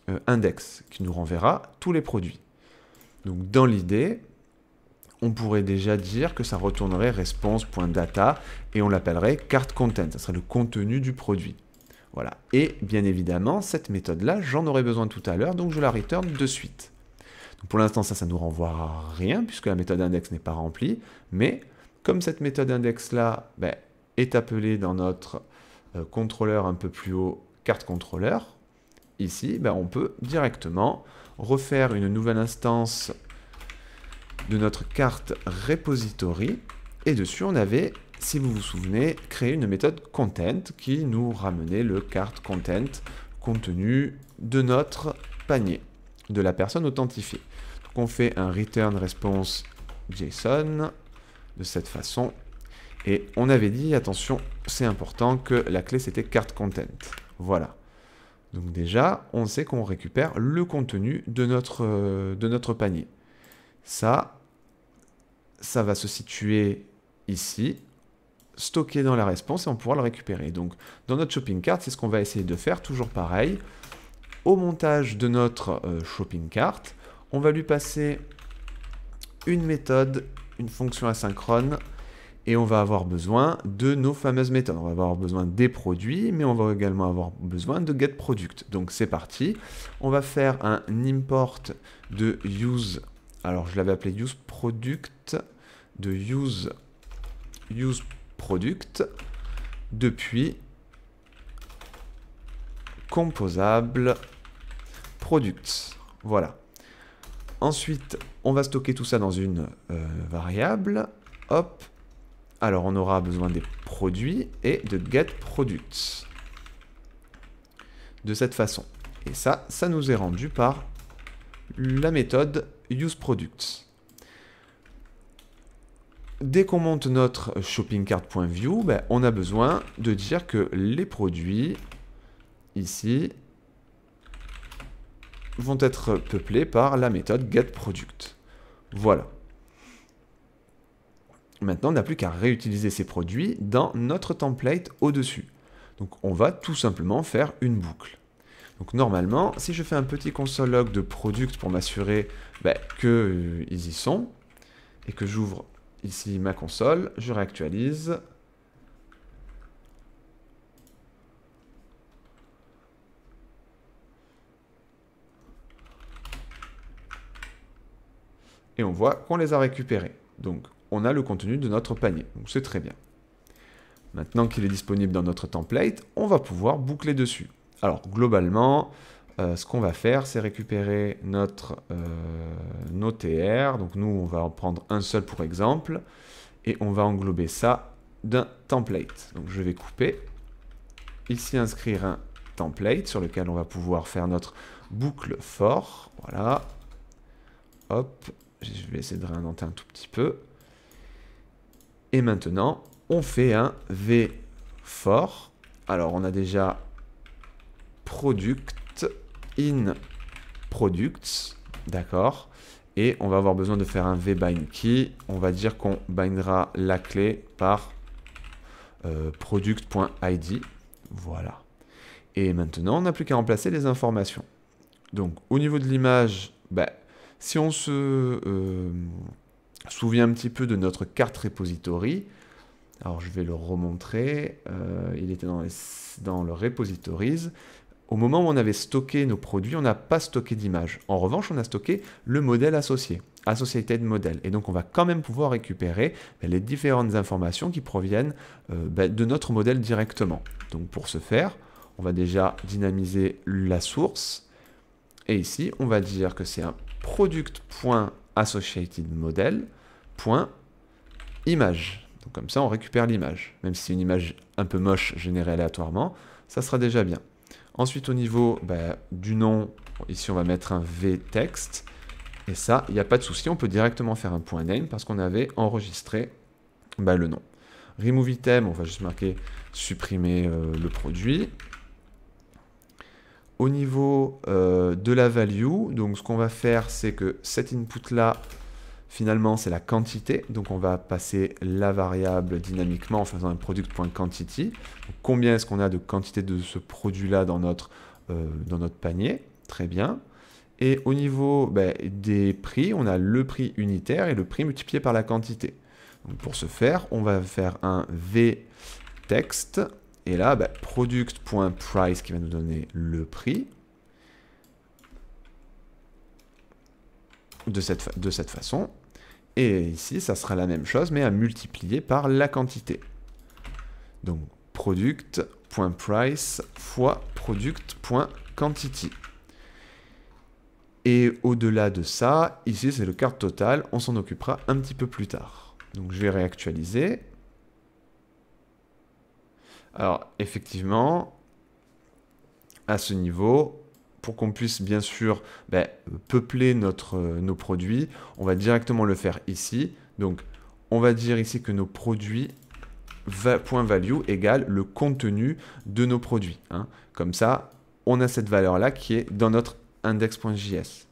euh, index, qui nous renverra tous les produits. Donc dans l'idée, on pourrait déjà dire que ça retournerait response.data et on l'appellerait carte content, ça serait le contenu du produit. Voilà. Et bien évidemment, cette méthode-là, j'en aurai besoin tout à l'heure, donc je la return de suite. pour l'instant, ça, ça nous renvoie rien, puisque la méthode index n'est pas remplie, mais comme cette méthode index-là ben, est appelée dans notre euh, contrôleur un peu plus haut, carte contrôleur, ici, ben, on peut directement refaire une nouvelle instance de notre carte repository. Et dessus, on avait, si vous vous souvenez, créé une méthode content qui nous ramenait le carte content contenu de notre panier, de la personne authentifiée. Donc on fait un return response JSON de cette façon et on avait dit, attention, c'est important que la clé c'était carte content. Voilà. Donc déjà, on sait qu'on récupère le contenu de notre, euh, de notre panier. Ça, ça va se situer ici, stocké dans la réponse et on pourra le récupérer. Donc dans notre shopping cart, c'est ce qu'on va essayer de faire, toujours pareil. Au montage de notre euh, shopping cart, on va lui passer une méthode, une fonction asynchrone et on va avoir besoin de nos fameuses méthodes. On va avoir besoin des produits, mais on va également avoir besoin de product Donc c'est parti. On va faire un import de use. Alors je l'avais appelé use product de use product depuis composable product. Voilà. Ensuite, on va stocker tout ça dans une euh, variable. Hop, alors on aura besoin des produits et de getProducts. De cette façon. Et ça, ça nous est rendu par la méthode useProducts. Dès qu'on monte notre shoppingcart.view, ben, on a besoin de dire que les produits, ici, vont être peuplés par la méthode getProduct. Voilà. Maintenant, on n'a plus qu'à réutiliser ces produits dans notre template au-dessus. Donc on va tout simplement faire une boucle. Donc normalement, si je fais un petit console log de product pour m'assurer ben, qu'ils euh, y sont, et que j'ouvre ici ma console, je réactualise. Et on voit qu'on les a récupérés. Donc on a le contenu de notre panier. Donc c'est très bien. Maintenant qu'il est disponible dans notre template, on va pouvoir boucler dessus. Alors globalement, euh, ce qu'on va faire, c'est récupérer notre, euh, TR. Donc nous, on va en prendre un seul pour exemple. Et on va englober ça d'un template. Donc je vais couper. Ici, inscrire un template sur lequel on va pouvoir faire notre boucle fort. Voilà. Hop. Je vais essayer de réinventer un tout petit peu. Et maintenant, on fait un V fort. Alors, on a déjà product in products. D'accord. Et on va avoir besoin de faire un v bind key. On va dire qu'on bindera la clé par euh, product.id. Voilà. Et maintenant, on n'a plus qu'à remplacer les informations. Donc, au niveau de l'image, ben, si on se... Euh, Souviens un petit peu de notre carte repository. Alors je vais le remontrer. Euh, il était dans, le repositories. Au moment où on avait stocké nos produits, on n'a pas stocké d'image. En revanche, on a stocké le modèle associé, associated model. Et donc, on va quand même pouvoir récupérer ben, les différentes informations qui proviennent euh, ben, de notre modèle directement. Donc, pour ce faire, on va déjà dynamiser la source. Et ici, on va dire que c'est un product. AssociatedModel.image. image. Donc comme ça, on récupère l'image. Même si c'est une image un peu moche générée aléatoirement, ça sera déjà bien. Ensuite, au niveau bah, du nom, ici on va mettre un v vText. Et ça, il n'y a pas de souci, on peut directement faire un point .name parce qu'on avait enregistré bah, le nom. Remove item, on va juste marquer supprimer euh, le produit au niveau euh, de la value, donc ce qu'on va faire, c'est que cet input-là, finalement, c'est la quantité. Donc on va passer la variable dynamiquement en faisant un product.quantity. quantity. combien est-ce qu'on a de quantité de ce produit-là dans, notre euh, dans notre panier Très bien. Et au niveau ben, des prix, on a le prix unitaire et le prix multiplié par la quantité. pour ce faire, on va faire un v texte et là, bah, product.price qui va nous donner le prix de cette, de cette façon. Et ici, ça sera la même chose, mais à multiplier par la quantité. Donc, product.price fois product.quantity. Et au-delà de ça, ici, c'est le carte total, on s'en occupera un petit peu plus tard. Donc, je vais réactualiser. Alors, effectivement, à ce niveau, pour qu'on puisse bien sûr ben, peupler euh, nos produits, on va directement le faire ici. Donc, on va dire ici que nos produits point value égale le contenu de nos produits. Hein. Comme ça, on a cette valeur-là qui est dans notre index.js.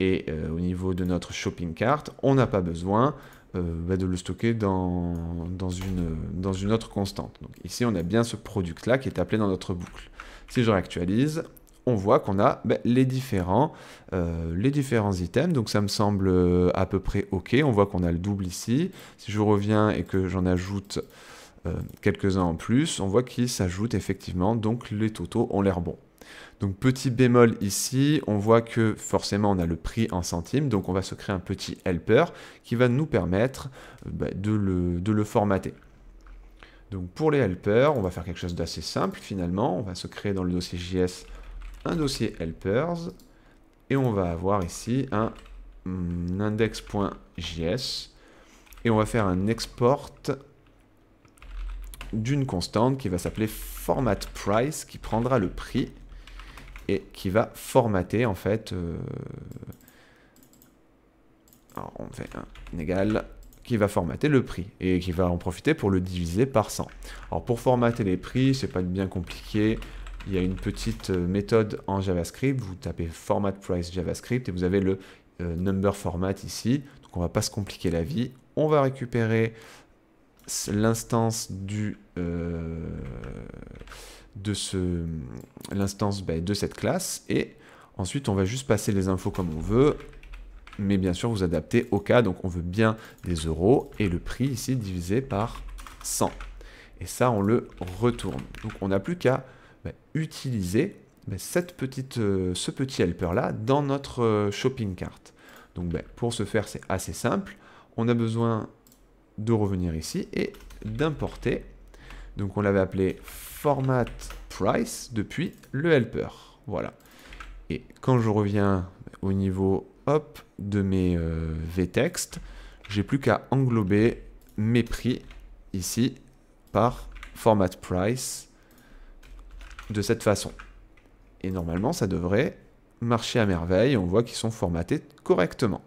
Et euh, au niveau de notre shopping cart, on n'a pas besoin euh, bah, de le stocker dans, une, dans une autre constante. Donc ici, on a bien ce product-là qui est appelé dans notre boucle. Si je réactualise, on voit qu'on a bah, les, différents, euh, les différents items. Donc ça me semble euh, à peu près OK. On voit qu'on a le double ici. Si je reviens et que j'en ajoute quelques-uns en plus, on voit qu'il s'ajoute effectivement. Donc les totaux ont l'air bons. Donc petit bémol ici, on voit que forcément on a le prix en centimes, donc on va se créer un petit helper qui va nous permettre euh, bah, de, le, de le formater. Donc pour les helpers, on va faire quelque chose d'assez simple finalement. On va se créer dans le dossier JS un dossier helpers et on va avoir ici un mm, index.js et on va faire un export d'une constante qui va s'appeler format price qui prendra le prix et qui va formater en fait. Euh, on fait un égal qui va formater le prix et qui va en profiter pour le diviser par 100. Alors pour formater les prix, c'est pas bien compliqué. Il y a une petite euh, méthode en JavaScript. Vous tapez format price JavaScript et vous avez le euh, number format ici. Donc on va pas se compliquer la vie. On va récupérer l'instance du de ce, l'instance ben, de cette classe. Et ensuite, on va juste passer les infos comme on veut. Mais bien sûr, vous adaptez au cas. Donc, on veut bien des euros. Et le prix ici divisé par 100. Et ça, on le retourne. Donc, on n'a plus qu'à ben, utiliser ben, cette petite, euh, ce petit helper-là dans notre euh, shopping cart. Donc, pour ce faire, c'est assez simple. On a besoin de revenir ici et d'importer. Donc, on l'avait appelé format price depuis le helper. Voilà. Et quand je reviens au niveau hop, de mes euh, Vtext, j'ai plus qu'à englober mes prix ici par format price de cette façon. Et normalement, ça devrait marcher à merveille. On voit qu'ils sont formatés correctement.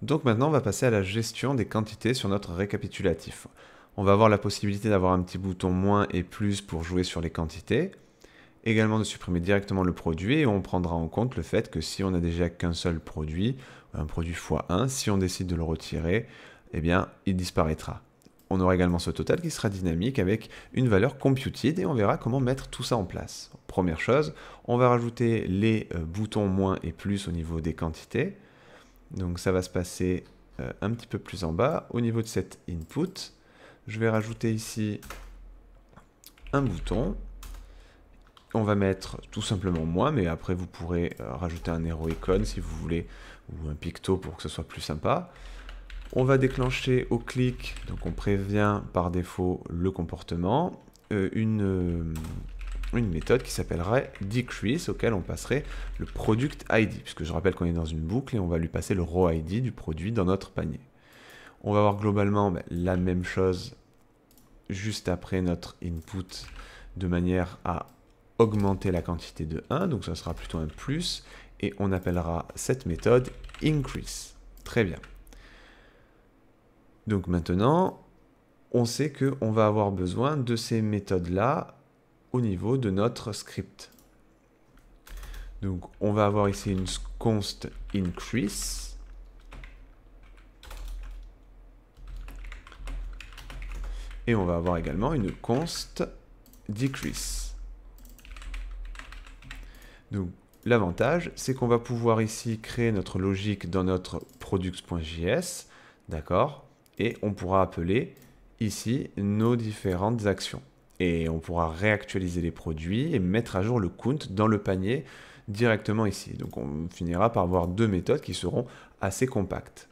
Donc maintenant, on va passer à la gestion des quantités sur notre récapitulatif. On va avoir la possibilité d'avoir un petit bouton moins et plus pour jouer sur les quantités. Également de supprimer directement le produit et on prendra en compte le fait que si on n'a déjà qu'un seul produit, un produit x1, si on décide de le retirer, eh bien il disparaîtra. On aura également ce total qui sera dynamique avec une valeur computed et on verra comment mettre tout ça en place. Première chose, on va rajouter les euh, boutons moins et plus au niveau des quantités. Donc ça va se passer euh, un petit peu plus en bas. Au niveau de cet input, je vais rajouter ici un bouton. On va mettre tout simplement moi, mais après vous pourrez euh, rajouter un héros icône si vous voulez, ou un picto pour que ce soit plus sympa. On va déclencher au clic, donc on prévient par défaut le comportement, euh, une, euh, une méthode qui s'appellerait decrease, auquel on passerait le product ID, puisque je rappelle qu'on est dans une boucle et on va lui passer le raw ID du produit dans notre panier. On va avoir globalement bah, la même chose juste après notre input de manière à augmenter la quantité de 1, donc ça sera plutôt un plus, et on appellera cette méthode increase. Très bien. Donc maintenant, on sait on va avoir besoin de ces méthodes-là au niveau de notre script. Donc on va avoir ici une const increase Et on va avoir également une const decrease. Donc l'avantage, c'est qu'on va pouvoir ici créer notre logique dans notre products.js, d'accord Et on pourra appeler ici nos différentes actions. Et on pourra réactualiser les produits et mettre à jour le count dans le panier directement ici. Donc on finira par avoir deux méthodes qui seront assez compactes.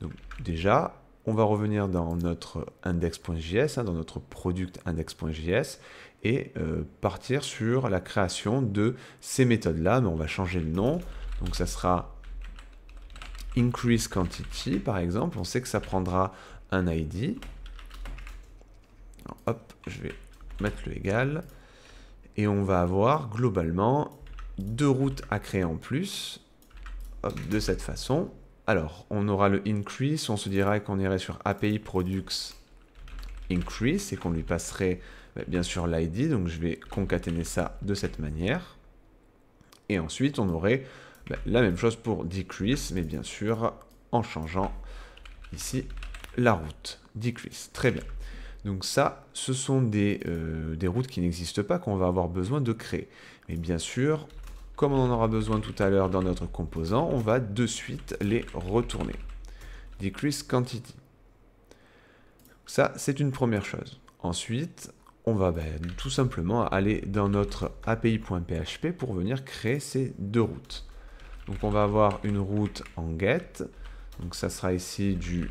Donc déjà, on va revenir dans notre index.js, hein, dans notre product index.js, et euh, partir sur la création de ces méthodes-là. Mais on va changer le nom. Donc ça sera increase quantity, par exemple. On sait que ça prendra un ID. hop, je vais mettre le égal. Et on va avoir globalement deux routes à créer en plus. de cette façon. Alors, on aura le increase, on se dira qu'on irait sur API products increase et qu'on lui passerait bah, bien sûr l'ID, donc je vais concaténer ça de cette manière. Et ensuite, on aurait bah, la même chose pour decrease, mais bien sûr en changeant ici la route. Decrease, très bien. Donc ça, ce sont des, euh, des routes qui n'existent pas, qu'on va avoir besoin de créer. Mais bien sûr, comme on en aura besoin tout à l'heure dans notre composant, on va de suite les retourner. Decrease quantity. Ça, c'est une première chose. Ensuite, on va ben, tout simplement aller dans notre API.php pour venir créer ces deux routes. Donc on va avoir une route en get. Donc ça sera ici du...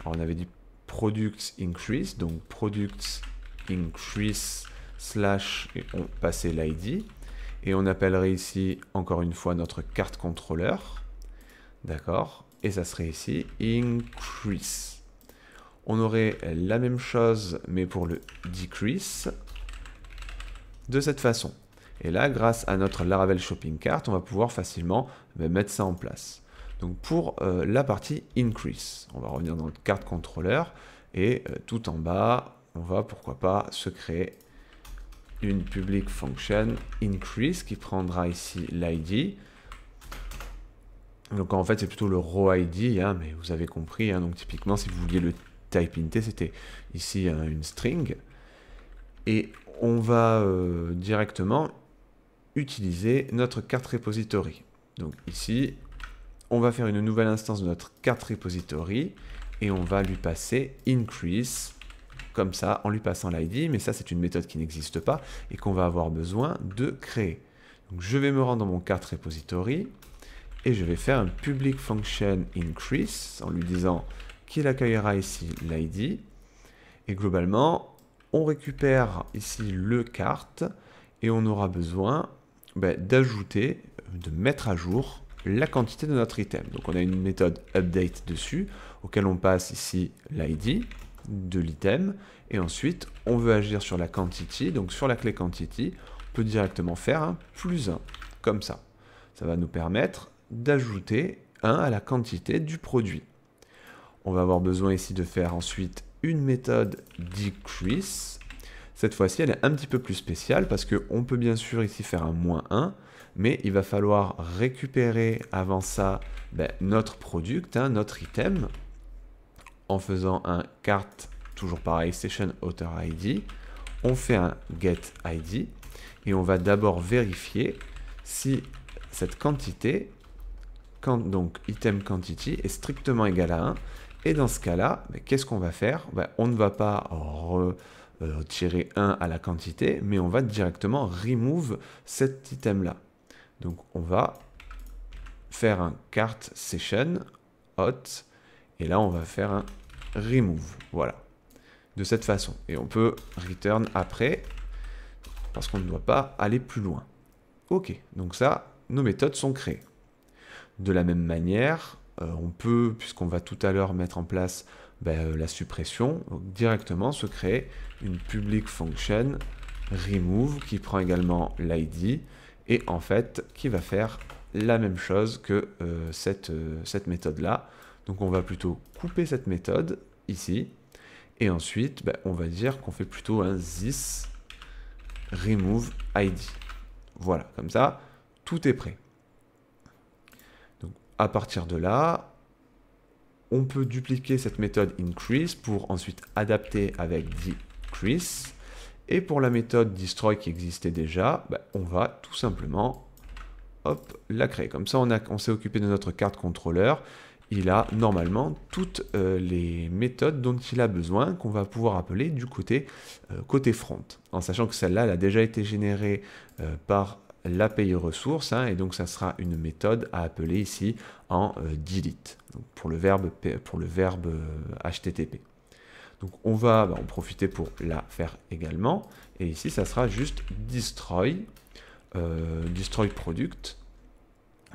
Alors on avait dit products increase. Donc products increase slash... Et on passait l'ID. Et on appellerait ici, encore une fois, notre carte contrôleur. D'accord Et ça serait ici, increase. On aurait la même chose, mais pour le decrease, de cette façon. Et là, grâce à notre Laravel Shopping Cart, on va pouvoir facilement bah, mettre ça en place. Donc pour euh, la partie increase, on va revenir dans le carte contrôleur et euh, tout en bas, on va pourquoi pas se créer une public function increase qui prendra ici l'ID. Donc en fait, c'est plutôt le raw ID, hein, mais vous avez compris. Hein. donc typiquement, si vous vouliez le type int, c'était ici hein, une string. Et on va euh, directement utiliser notre carte repository. Donc ici, on va faire une nouvelle instance de notre carte repository et on va lui passer increase comme ça, en lui passant l'ID, mais ça c'est une méthode qui n'existe pas et qu'on va avoir besoin de créer. je vais me rendre dans mon cart repository et je vais faire un public function increase en lui disant qu'il accueillera ici l'ID. Et globalement, on récupère ici le cart et on aura besoin ben, d'ajouter, de mettre à jour la quantité de notre item. Donc on a une méthode update dessus auquel on passe ici l'ID de l'item. Et ensuite, on veut agir sur la quantity. Donc sur la clé quantity, on peut directement faire un plus 1, comme ça. Ça va nous permettre d'ajouter 1 à la quantité du produit. On va avoir besoin ici de faire ensuite une méthode decrease. Cette fois-ci, elle est un petit peu plus spéciale parce qu'on peut bien sûr ici faire un moins 1, mais il va falloir récupérer avant ça ben, notre product, hein, notre item, en faisant un cart, toujours pareil, session author ID. On fait un get ID et on va d'abord vérifier si cette quantité, quand, donc item quantity, est strictement égal à 1. Et dans ce cas-là, ben, qu'est-ce qu'on va faire ben, On ne va pas retirer euh, 1 à la quantité, mais on va directement remove cet item-là. Donc on va faire un cart session hot, et là on va faire un remove. Voilà. De cette façon. Et on peut return après, parce qu'on ne doit pas aller plus loin. Ok, donc ça, nos méthodes sont créées. De la même manière, euh, on peut, puisqu'on va tout à l'heure mettre en place ben, euh, la suppression, directement se créer une public function remove qui prend également l'id et en fait qui va faire la même chose que euh, cette méthode là donc on va plutôt couper cette méthode ici. Et ensuite, ben, on va dire qu'on fait plutôt un this remove id. Voilà, comme ça, tout est prêt. Donc à partir de là, on peut dupliquer cette méthode increase pour ensuite adapter avec decrease. Et pour la méthode destroy qui existait déjà, ben, on va tout simplement hop, la créer. Comme ça, on, on s'est occupé de notre carte contrôleur il a normalement toutes euh, les méthodes dont il a besoin qu'on va pouvoir appeler du côté, euh, côté front. En sachant que celle-là, elle a déjà été générée euh, par l'API ressource, hein, et donc ça sera une méthode à appeler ici en delete, pour le verbe, pour le verbe HTTP. Donc on va bah, en profiter pour la faire également, et ici ça sera juste destroy, destroy product,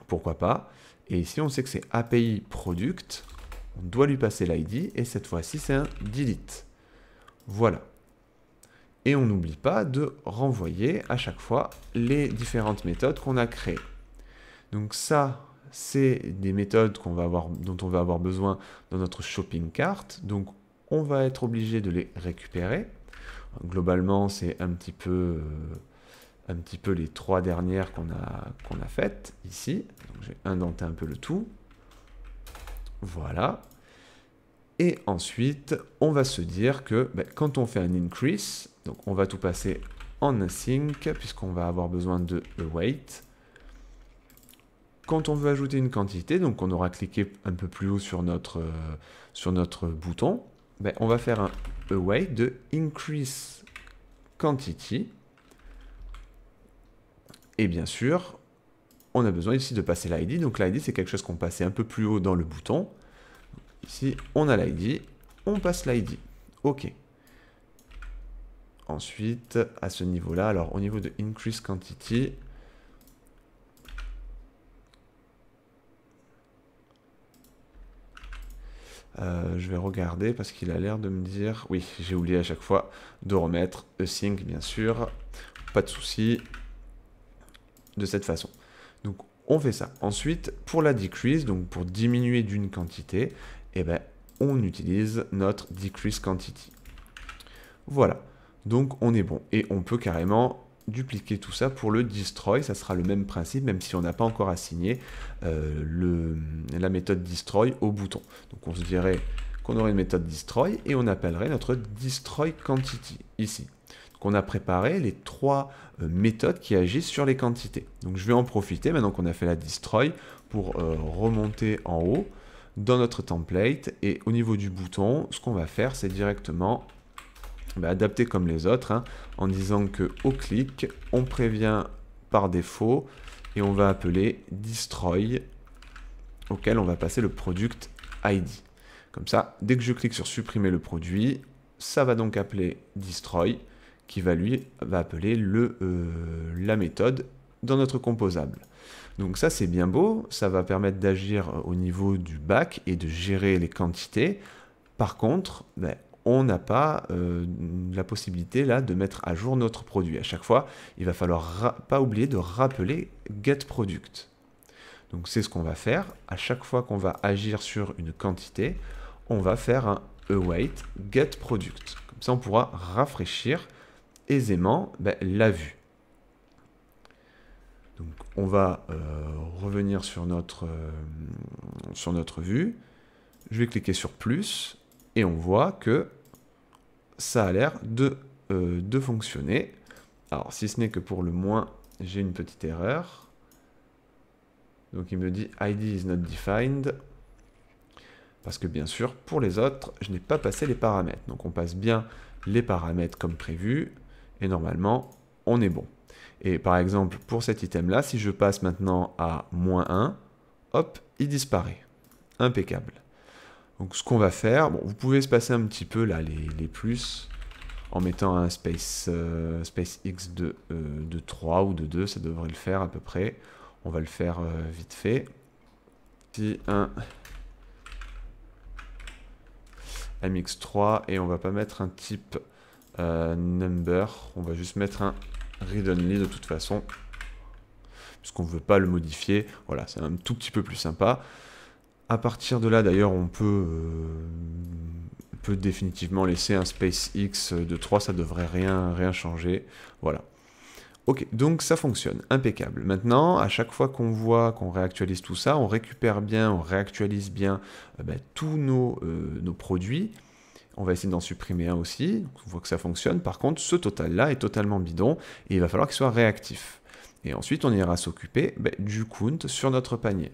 pourquoi pas, et ici, on sait que c'est API product. On doit lui passer l'ID. Et cette fois-ci, c'est un delete. Voilà. Et on n'oublie pas de renvoyer à chaque fois les différentes méthodes qu'on a créées. Donc ça, c'est des méthodes dont on va avoir besoin dans notre shopping cart. Donc on va être obligé de les récupérer. Globalement, c'est un petit peu... Euh, les trois dernières qu'on a faites ici vais indenter un peu le tout. Voilà. Et ensuite, on va se dire que ben, quand on fait un increase, donc on va tout passer en async, puisqu'on va avoir besoin de await. Quand on veut ajouter une quantité, donc on aura cliqué un peu plus haut sur notre, euh, sur notre bouton, ben, on va faire un await de increase quantity. Et bien sûr, on a besoin ici de passer l'ID. Donc l'ID, c'est quelque chose qu'on passait un peu plus haut dans le bouton. Ici, on a l'ID, on passe l'ID. OK. Ensuite, à ce niveau-là, alors au niveau de Increase Quantity, euh, je vais regarder parce qu'il a l'air de me dire... Oui, j'ai oublié à chaque fois de remettre SYNC, bien sûr. Pas de souci. De cette façon on fait ça. Ensuite, pour la decrease, donc pour diminuer d'une quantité, eh ben, on utilise notre decrease quantity. Voilà, donc on est bon. Et on peut carrément dupliquer tout ça pour le destroy, ça sera le même principe, même si on n'a pas encore assigné euh, le, la méthode destroy au bouton. Donc on se dirait qu'on aurait une méthode destroy et on appellerait notre destroy quantity ici a préparé, les trois euh, méthodes qui agissent sur les quantités. Donc je vais en profiter maintenant qu'on a fait la destroy pour euh, remonter en haut dans notre template et au niveau du bouton, ce qu'on va faire c'est directement bah, adapter comme les autres hein, en disant que au clic, on prévient par défaut et on va appeler destroy auquel on va passer le product ID. Comme ça, dès que je clique sur supprimer le produit, ça va donc appeler destroy qui va lui va appeler le, euh, la méthode dans notre composable. Donc ça c'est bien beau, ça va permettre d'agir au niveau du bac et de gérer les quantités. Par contre, ben, on n'a pas euh, la possibilité là de mettre à jour notre produit. À chaque fois, il va falloir pas oublier de rappeler GetProduct. Donc c'est ce qu'on va faire. À chaque fois qu'on va agir sur une quantité, on va faire un await get Comme ça, on pourra rafraîchir aisément ben, la vue. Donc on va euh, revenir sur notre, euh, sur notre vue. Je vais cliquer sur plus et on voit que ça a l'air de, euh, de fonctionner. Alors si ce n'est que pour le moins, j'ai une petite erreur. Donc il me dit ID is not defined. Parce que bien sûr, pour les autres, je n'ai pas passé les paramètres. Donc on passe bien les paramètres comme prévu et normalement, on est bon. Et par exemple, pour cet item-là, si je passe maintenant à moins 1, hop, il disparaît. Impeccable. Donc ce qu'on va faire, vous pouvez espacer un petit peu là les, plus en mettant un space, euh, space x de, euh, de, 3 ou de 2, ça devrait le faire à peu près. On va le faire euh, vite fait. si un mx3 et on va pas mettre un type euh, number, on va juste mettre un read only de toute façon, puisqu'on ne veut pas le modifier. Voilà, c'est un tout petit peu plus sympa. À partir de là, d'ailleurs, on peut, euh, peut définitivement laisser un space x de 3, ça devrait rien, rien changer. Voilà. Ok, donc ça fonctionne, impeccable. Maintenant, à chaque fois qu'on voit, qu'on réactualise tout ça, on récupère bien, on réactualise bien euh, bah, tous nos, nos produits on va essayer d'en supprimer un aussi. on voit que ça fonctionne. Par contre, ce total-là est totalement bidon et il va falloir qu'il soit réactif. Et ensuite, on ira s'occuper bah, du count sur notre panier.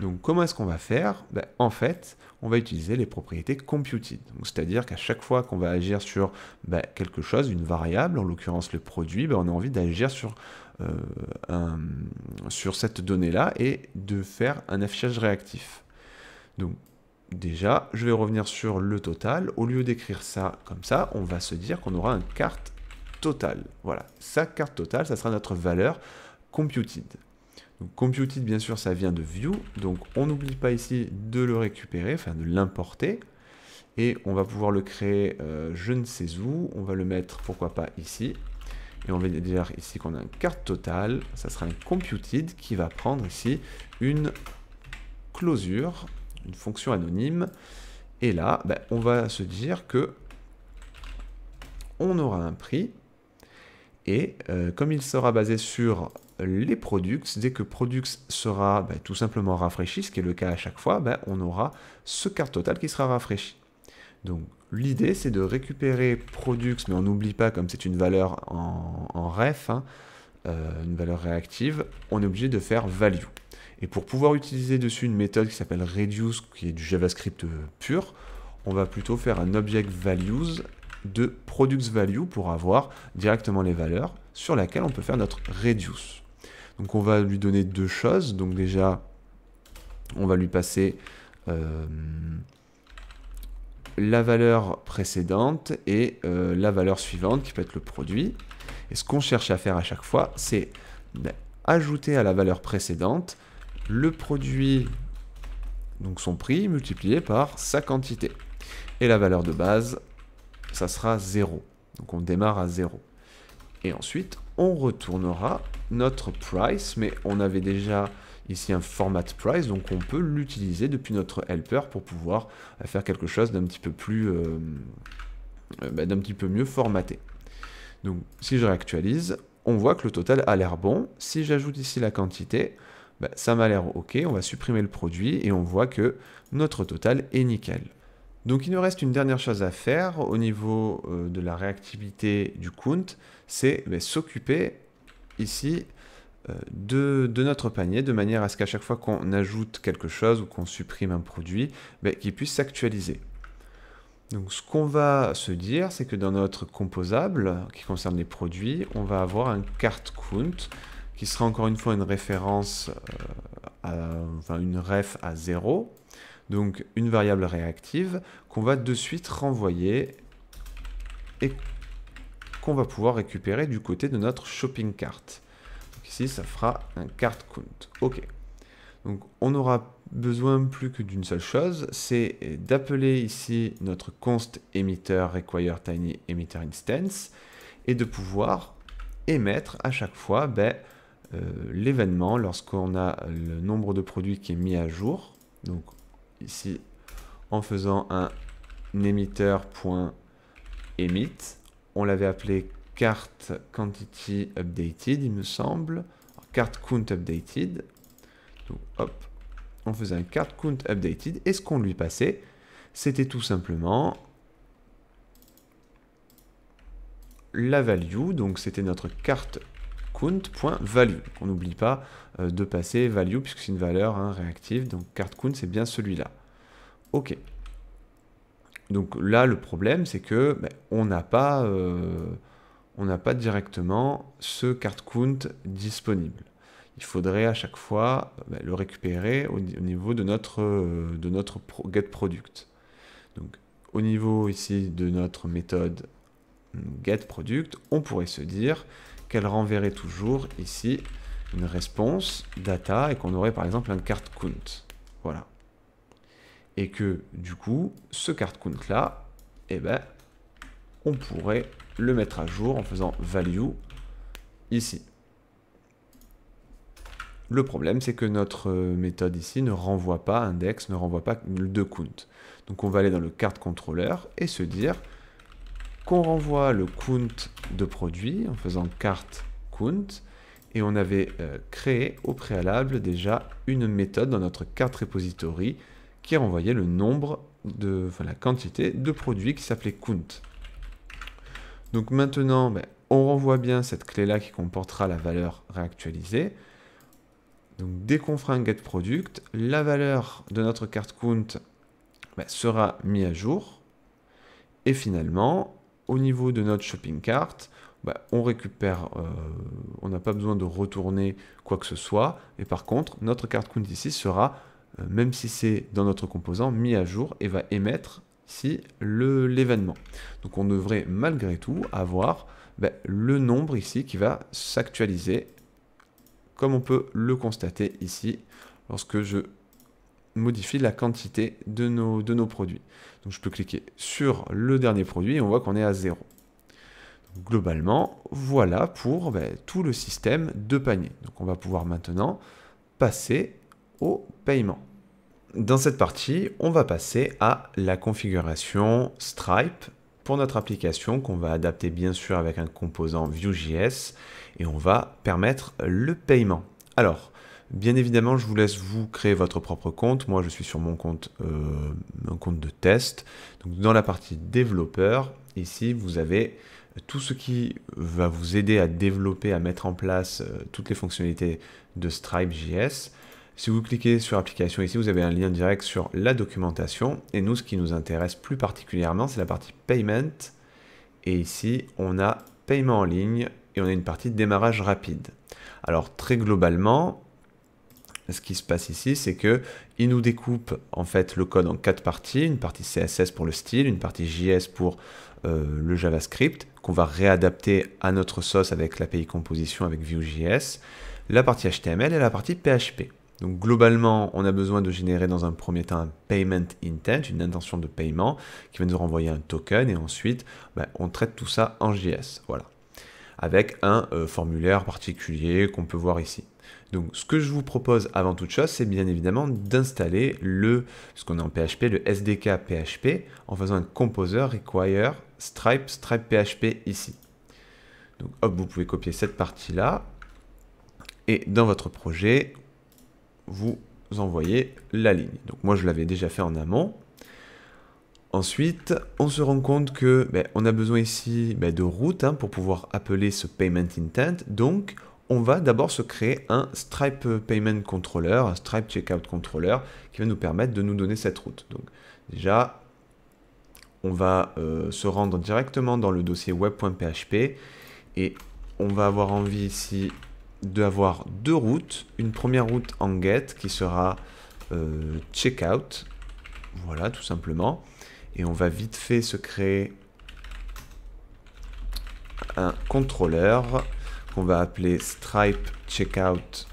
Donc comment est-ce qu'on va faire bah, En fait, on va utiliser les propriétés computed. C'est-à-dire qu'à chaque fois qu'on va agir sur bah, quelque chose, une variable, en l'occurrence le produit, on a envie d'agir sur, euh, sur cette donnée-là et de faire un affichage réactif. Donc Déjà, je vais revenir sur le total. Au lieu d'écrire ça comme ça, on va se dire qu'on aura une carte totale. Voilà, sa carte totale, ça sera notre valeur computed. Donc computed, bien sûr, ça vient de view. Donc on n'oublie pas ici de le récupérer, enfin de l'importer. Et on va pouvoir le créer euh, je ne sais où. On va le mettre, pourquoi pas, ici. Et on va dire ici qu'on a une carte totale. Ça sera un computed qui va prendre ici une closure une fonction anonyme. Et là, ben, on va se dire que on aura un prix. Et euh, comme il sera basé sur les products, dès que products sera ben, tout simplement rafraîchi, ce qui est le cas à chaque fois, ben, on aura ce quart total qui sera rafraîchi. Donc l'idée, c'est de récupérer products, mais on n'oublie pas, comme c'est une valeur en, ref, hein, euh, une valeur réactive, on est obligé de faire value. Et pour pouvoir utiliser dessus une méthode qui s'appelle reduce, qui est du JavaScript euh, pur, on va plutôt faire un object values de products value pour avoir directement les valeurs sur laquelle on peut faire notre reduce. Donc on va lui donner deux choses. Donc déjà, on va lui passer euh, la valeur précédente et euh, la valeur suivante qui peut être le produit. Et ce qu'on cherche à faire à chaque fois, c'est ajouter à la valeur précédente le produit, donc son prix, multiplié par sa quantité. Et la valeur de base, ça sera 0. Donc on démarre à 0. Et ensuite, on retournera notre price, mais on avait déjà ici un format price, donc on peut l'utiliser depuis notre helper pour pouvoir faire quelque chose d'un petit peu plus, euh, euh, bah, d'un petit peu mieux formaté. Donc si je réactualise, on voit que le total a l'air bon. Si j'ajoute ici la quantité, bah, ça m'a l'air OK, on va supprimer le produit et on voit que notre total est nickel. Donc il nous reste une dernière chose à faire au niveau euh, de la réactivité du count, c'est bah, s'occuper ici euh, de, notre panier de manière à ce qu'à chaque fois qu'on ajoute quelque chose ou qu'on supprime un produit, bah, qu'il puisse s'actualiser. Donc ce qu'on va se dire, c'est que dans notre composable qui concerne les produits, on va avoir un cart count qui sera encore une fois une référence, euh, à, enfin une ref à 0, donc une variable réactive qu'on va de suite renvoyer et qu'on va pouvoir récupérer du côté de notre shopping cart. Donc ici, ça fera un cart count. OK. Donc on aura besoin plus que d'une seule chose, c'est d'appeler ici notre const emitter require tiny emitter instance et de pouvoir émettre à chaque fois ben, euh, l'événement lorsqu'on a le nombre de produits qui est mis à jour. Donc ici, en faisant un émetteur.emit, on l'avait appelé carte quantity updated, il me semble, carte count updated. Donc hop, on faisait un carte count updated et ce qu'on lui passait, c'était tout simplement la value, donc c'était notre carte value On n'oublie pas euh, de passer value puisque c'est une valeur hein, réactive. Donc carte count, c'est bien celui-là. OK. Donc là, le problème, c'est que ben, on n'a pas, euh, n'a pas, directement ce carte count disponible. Il faudrait à chaque fois ben, le récupérer au, niveau de notre, euh, de notre pro get product. Donc au niveau ici de notre méthode mm, product on pourrait se dire qu'elle renverrait toujours ici une réponse data et qu'on aurait par exemple un cart count. Voilà. Et que du coup, ce carte count là, eh ben, on pourrait le mettre à jour en faisant value ici. Le problème, c'est que notre euh, méthode ici ne renvoie pas index, ne renvoie pas de count. Donc on va aller dans le cart controller et se dire, qu'on renvoie le count de produit en faisant carte count et on avait euh, créé au préalable déjà une méthode dans notre carte repository qui renvoyait le nombre de la quantité de produits qui s'appelait count. Donc maintenant, ben, on renvoie bien cette clé-là qui comportera la valeur réactualisée. Donc dès qu'on fera un product la valeur de notre carte count ben, sera mise à jour. Et finalement, au niveau de notre shopping cart, bah, on récupère, euh, on n'a pas besoin de retourner quoi que ce soit. Et par contre, notre carte count ici sera, euh, même si c'est dans notre composant, mis à jour et va émettre si l'événement. Donc on devrait malgré tout avoir bah, le nombre ici qui va s'actualiser, comme on peut le constater ici lorsque je modifier la quantité de nos, de nos produits. Donc je peux cliquer sur le dernier produit et on voit qu'on est à zéro globalement, voilà pour ben, tout le système de panier. Donc on va pouvoir maintenant passer au paiement. Dans cette partie, on va passer à la configuration Stripe pour notre application qu'on va adapter bien sûr avec un composant Vue.js et on va permettre le paiement. Alors, Bien évidemment, je vous laisse vous créer votre propre compte. Moi, je suis sur mon compte, euh, un compte de test. Donc, dans la partie développeur, ici, vous avez tout ce qui va vous aider à développer, à mettre en place euh, toutes les fonctionnalités de Stripe.js. Si vous cliquez sur application ici, vous avez un lien direct sur la documentation. Et nous, ce qui nous intéresse plus particulièrement, c'est la partie payment. Et ici, on a paiement en ligne et on a une partie de démarrage rapide. Alors, très globalement, ce qui se passe ici, c'est que il nous découpe en fait le code en quatre parties, une partie CSS pour le style, une partie JS pour euh, le JavaScript qu'on va réadapter à notre sauce avec l'API composition avec Vue.js, la partie HTML et la partie PHP. Donc globalement, on a besoin de générer dans un premier temps un payment intent, une intention de paiement, qui va nous renvoyer un token, et ensuite, bah, on traite tout ça en JS, voilà, avec un euh, formulaire particulier qu'on peut voir ici. Donc ce que je vous propose avant toute chose, c'est bien évidemment d'installer le, ce qu'on a en PHP, le SDK PHP, en faisant un composer require stripe stripe PHP ici. Donc hop, vous pouvez copier cette partie-là. Et dans votre projet, vous envoyez la ligne. Donc moi, je l'avais déjà fait en amont. Ensuite, on se rend compte que ben, on a besoin ici ben, de route hein, pour pouvoir appeler ce payment intent. Donc, on va d'abord se créer un Stripe Payment Controller, un Stripe Checkout Controller, qui va nous permettre de nous donner cette route. Donc déjà, on va euh, se rendre directement dans le dossier web.php et on va avoir envie ici d'avoir deux routes. Une première route en get qui sera euh, checkout. Voilà, tout simplement. Et on va vite fait se créer un contrôleur on va appeler stripe checkout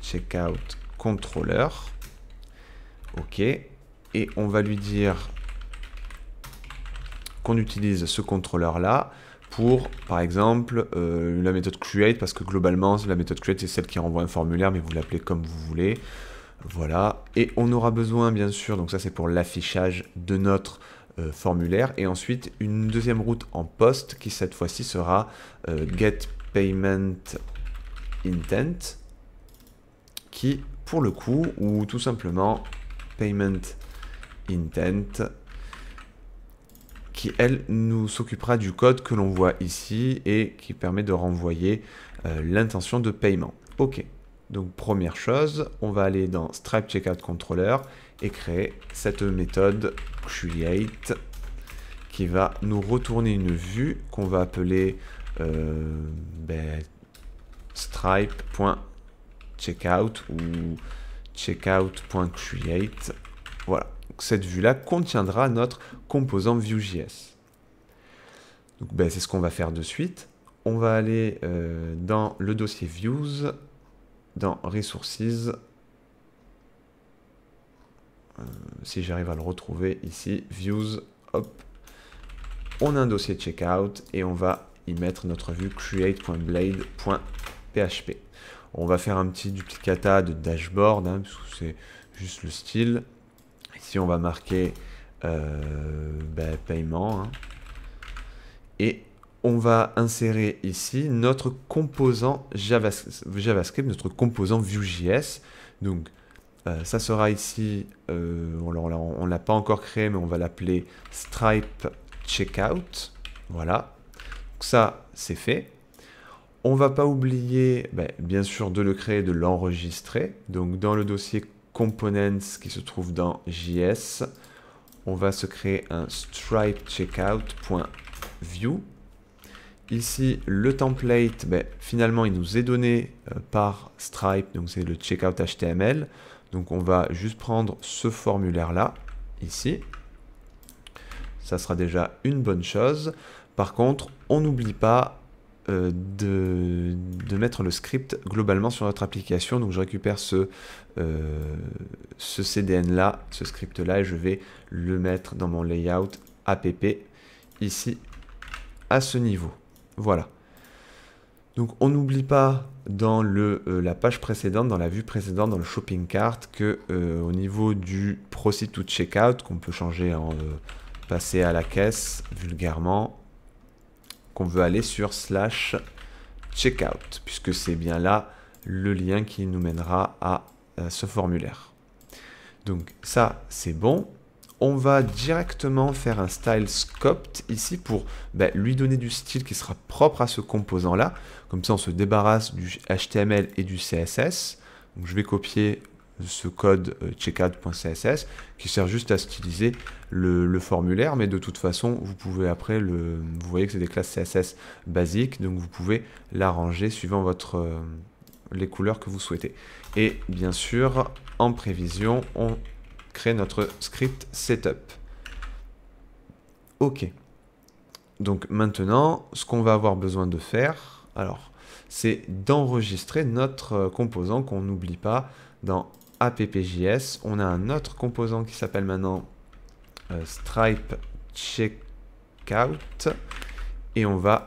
checkout controller. Ok. Et on va lui dire qu'on utilise ce contrôleur là pour, par exemple, euh, la méthode create, parce que globalement, la méthode create, c'est celle qui renvoie un formulaire, mais vous l'appelez comme vous voulez. Voilà. Et on aura besoin, bien sûr, donc ça c'est pour l'affichage de notre euh, formulaire et ensuite une deuxième route en poste qui cette fois-ci sera euh, get intent qui pour le coup ou tout simplement payment intent qui elle nous s'occupera du code que l'on voit ici et qui permet de renvoyer euh, l'intention de paiement. Ok, donc première chose, on va aller dans Stripe Checkout Controller et créer cette méthode create qui va nous retourner une vue qu'on va appeler euh, ben, stripe.checkout ou checkout.create. Voilà, cette vue-là contiendra notre composant Vue.js. Donc ben, c'est ce qu'on va faire de suite. On va aller euh, dans le dossier Views, dans Resources, euh, si j'arrive à le retrouver ici, views, hop. On a un dossier checkout et on va y mettre notre vue create.blade.php. On va faire un petit duplicata de dashboard, hein, c'est juste le style. Ici, on va marquer euh, ben, paiement. Hein. Et on va insérer ici notre composant JavaScript, notre composant Vue.js. Donc, euh, ça sera ici, euh, on ne l'a pas encore créé, mais on va l'appeler Stripe Checkout. Voilà. ça, c'est fait. On va pas oublier, ben, bien sûr, de le créer, de l'enregistrer. Donc dans le dossier Components qui se trouve dans JS, on va se créer un Stripe Checkout.view. Ici, le template, ben, finalement, il nous est donné euh, par Stripe, donc c'est le checkout HTML. Donc on va juste prendre ce formulaire-là, ici. Ça sera déjà une bonne chose. Par contre, on n'oublie pas euh, de, mettre le script globalement sur notre application. Donc je récupère ce, euh, ce CDN-là, ce script-là, et je vais le mettre dans mon layout app, ici, à ce niveau. Voilà. Donc on n'oublie pas dans le, euh, la page précédente, dans la vue précédente, dans le shopping cart, que euh, au niveau du proceed to checkout, qu'on peut changer en euh, passer à la caisse vulgairement, qu'on veut aller sur slash checkout, puisque c'est bien là le lien qui nous mènera à, ce formulaire. Donc ça c'est bon. On va directement faire un style scoped ici pour ben, lui donner du style qui sera propre à ce composant là. Comme ça, on se débarrasse du HTML et du CSS. je vais copier ce code euh, checkout.css qui sert juste à styliser le, formulaire, mais de toute façon, vous pouvez après le. Vous voyez que c'est des classes CSS basiques, donc vous pouvez l'arranger suivant votre euh, les couleurs que vous souhaitez. Et bien sûr, en prévision, on crée notre script setup. Ok. Donc maintenant, ce qu'on va avoir besoin de faire, alors, c'est d'enregistrer notre euh, composant qu'on n'oublie pas dans appjs. On a un autre composant qui s'appelle maintenant euh, stripe checkout et on va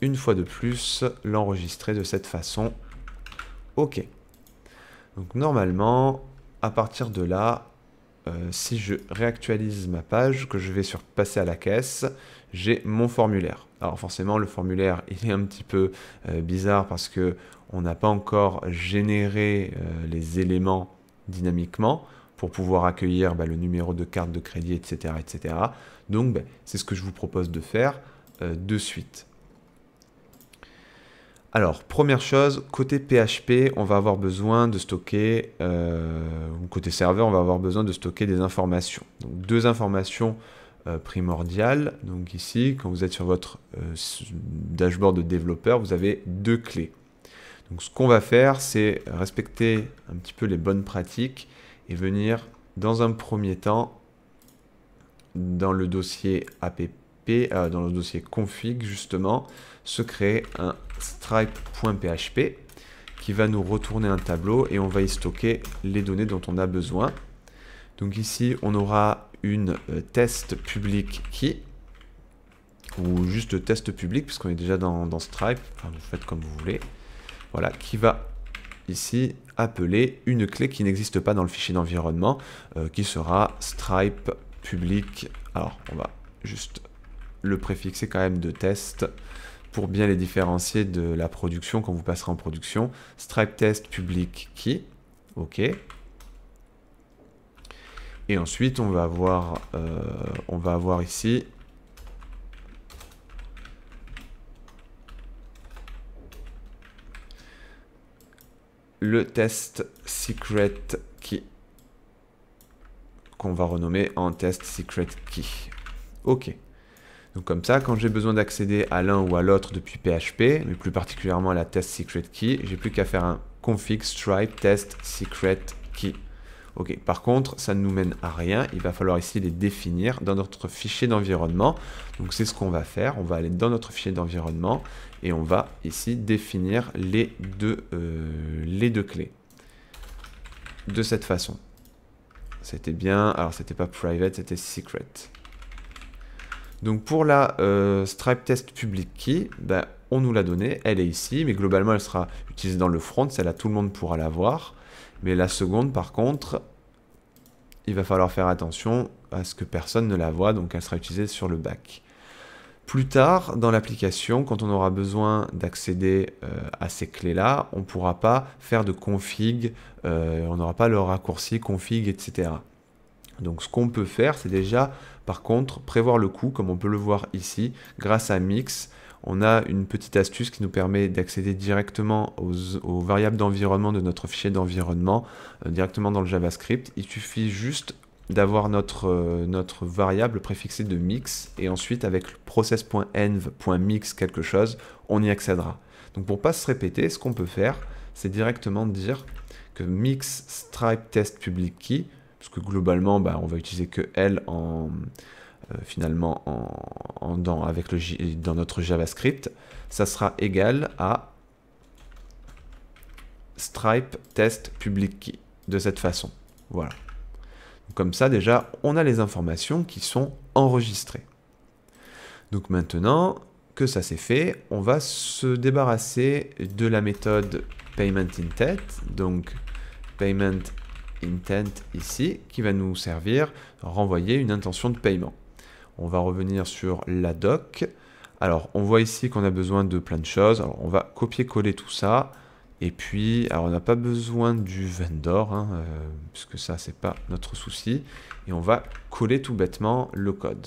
une fois de plus l'enregistrer de cette façon. OK. Donc normalement, à partir de là, euh, si je réactualise ma page, que je vais sur passer à la caisse, j'ai mon formulaire. Alors forcément, le formulaire, il est un petit peu euh, bizarre parce que on n'a pas encore généré euh, les éléments dynamiquement pour pouvoir accueillir bah, le numéro de carte de crédit, etc. etc. Donc, bah, c'est ce que je vous propose de faire euh, de suite. Alors, première chose, côté PHP, on va avoir besoin de stocker, côté serveur, on va avoir besoin de stocker des informations. Donc, deux informations euh, primordial. Donc ici, quand vous êtes sur votre euh, dashboard de développeur, vous avez deux clés. Donc ce qu'on va faire, c'est respecter un petit peu les bonnes pratiques et venir dans un premier temps dans le dossier app, euh, dans le dossier config justement, se créer un stripe.php qui va nous retourner un tableau et on va y stocker les données dont on a besoin. Donc ici, on aura une euh, test public key ou juste test public puisqu'on est déjà dans, Stripe, vous faites comme vous voulez, voilà, qui va ici appeler une clé qui n'existe pas dans le fichier d'environnement euh, qui sera Stripe public, alors on va juste le préfixer quand même de test pour bien les différencier de la production quand vous passerez en production, Stripe test public key, ok, et ensuite, on va avoir, euh, on va avoir ici. Le test secret key. Qu'on va renommer en test secret key. Ok. Donc comme ça, quand j'ai besoin d'accéder à l'un ou à l'autre depuis PHP, mais plus particulièrement à la test secret key, j'ai plus qu'à faire un config stripe test secret key. Ok, par contre, ça ne nous mène à rien. Il va falloir ici les définir dans notre fichier d'environnement. Donc c'est ce qu'on va faire. On va aller dans notre fichier d'environnement et on va ici définir les deux, euh, les deux clés. De cette façon. C'était bien. Alors c'était pas private, c'était secret. Donc pour la euh, Stripe Test Public Key, ben, on nous l'a donnée, elle est ici, mais globalement elle sera utilisée dans le front, celle-là tout le monde pourra la voir. Mais la seconde, par contre, il va falloir faire attention à ce que personne ne la voit, donc elle sera utilisée sur le bac. Plus tard, dans l'application, quand on aura besoin d'accéder euh, à ces clés-là, on ne pourra pas faire de config, euh, on n'aura pas le raccourci config, etc. Donc ce qu'on peut faire, c'est déjà, par contre, prévoir le coût, comme on peut le voir ici, grâce à Mix, on a une petite astuce qui nous permet d'accéder directement aux, variables d'environnement de notre fichier d'environnement, euh, directement dans le JavaScript. Il suffit juste d'avoir notre, euh, notre variable préfixée de mix, et ensuite avec process.env.mix quelque chose, on y accédera. Donc pour ne pas se répéter, ce qu'on peut faire, c'est directement dire que mix stripe test public key, parce que globalement, bah, on va utiliser que L en, euh, finalement en, dans, avec le, dans notre JavaScript, ça sera égal à stripe test public de cette façon. Voilà. comme ça, déjà, on a les informations qui sont enregistrées. Donc maintenant que ça s'est fait, on va se débarrasser de la méthode payment intent, donc payment intent ici, qui va nous servir à renvoyer une intention de paiement on va revenir sur la doc. Alors, on voit ici qu'on a besoin de plein de choses. Alors, on va copier-coller tout ça. Et puis, alors on n'a pas besoin du vendor, hein, euh, puisque ça, c'est pas notre souci. Et on va coller tout bêtement le code.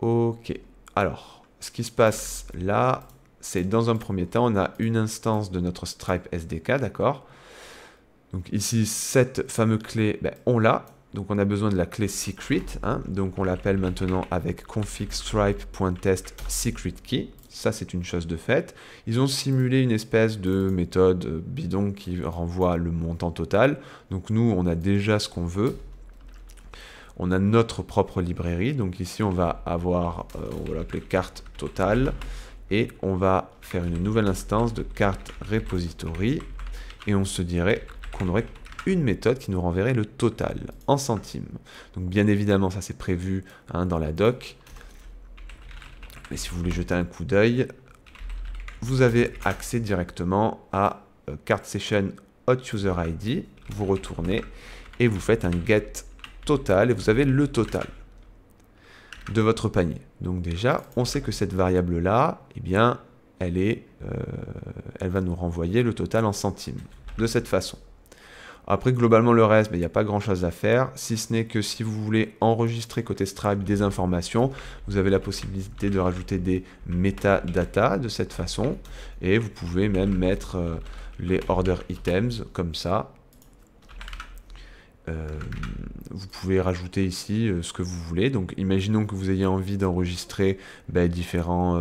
Ok. Alors, ce qui se passe là, c'est dans un premier temps, on a une instance de notre Stripe SDK, d'accord Donc ici, cette fameuse clé, ben, on l'a. Donc on a besoin de la clé secret, hein. donc on l'appelle maintenant avec config stripe.test secret key. Ça, c'est une chose de faite. Ils ont simulé une espèce de méthode euh, bidon qui renvoie le montant total. Donc nous, on a déjà ce qu'on veut. On a notre propre librairie. Donc ici, on va avoir, euh, on va l'appeler carte total. Et on va faire une nouvelle instance de carte repository. Et on se dirait qu'on aurait une méthode qui nous renverrait le total en centimes. Donc bien évidemment, ça c'est prévu hein, dans la doc. Mais si vous voulez jeter un coup d'œil, vous avez accès directement à euh, carte Session Hot User ID. Vous retournez et vous faites un get total et vous avez le total de votre panier. Donc déjà, on sait que cette variable-là, et eh bien, elle, est, euh, elle va nous renvoyer le total en centimes, de cette façon. Après, globalement, le reste, ben, il n'y a pas grand-chose à faire, si ce n'est que si vous voulez enregistrer côté Stripe des informations, vous avez la possibilité de rajouter des metadata de cette façon, et vous pouvez même mettre euh, les order items comme ça. Euh, vous pouvez rajouter ici euh, ce que vous voulez. Donc, imaginons que vous ayez envie d'enregistrer ben, différents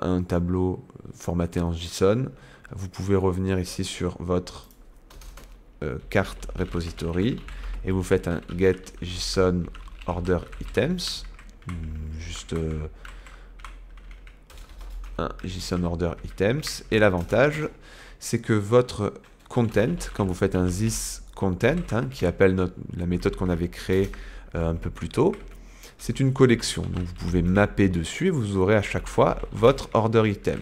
un tableau formaté en JSON. Vous pouvez revenir ici sur votre euh, carte repository et vous faites un get JSON order items. Hmm, juste euh, un JSON order items. Et l'avantage, c'est que votre content, quand vous faites un this content, hein, qui appelle la méthode qu'on avait créée euh, un peu plus tôt, c'est une collection. Donc vous pouvez mapper dessus et vous aurez à chaque fois votre order item.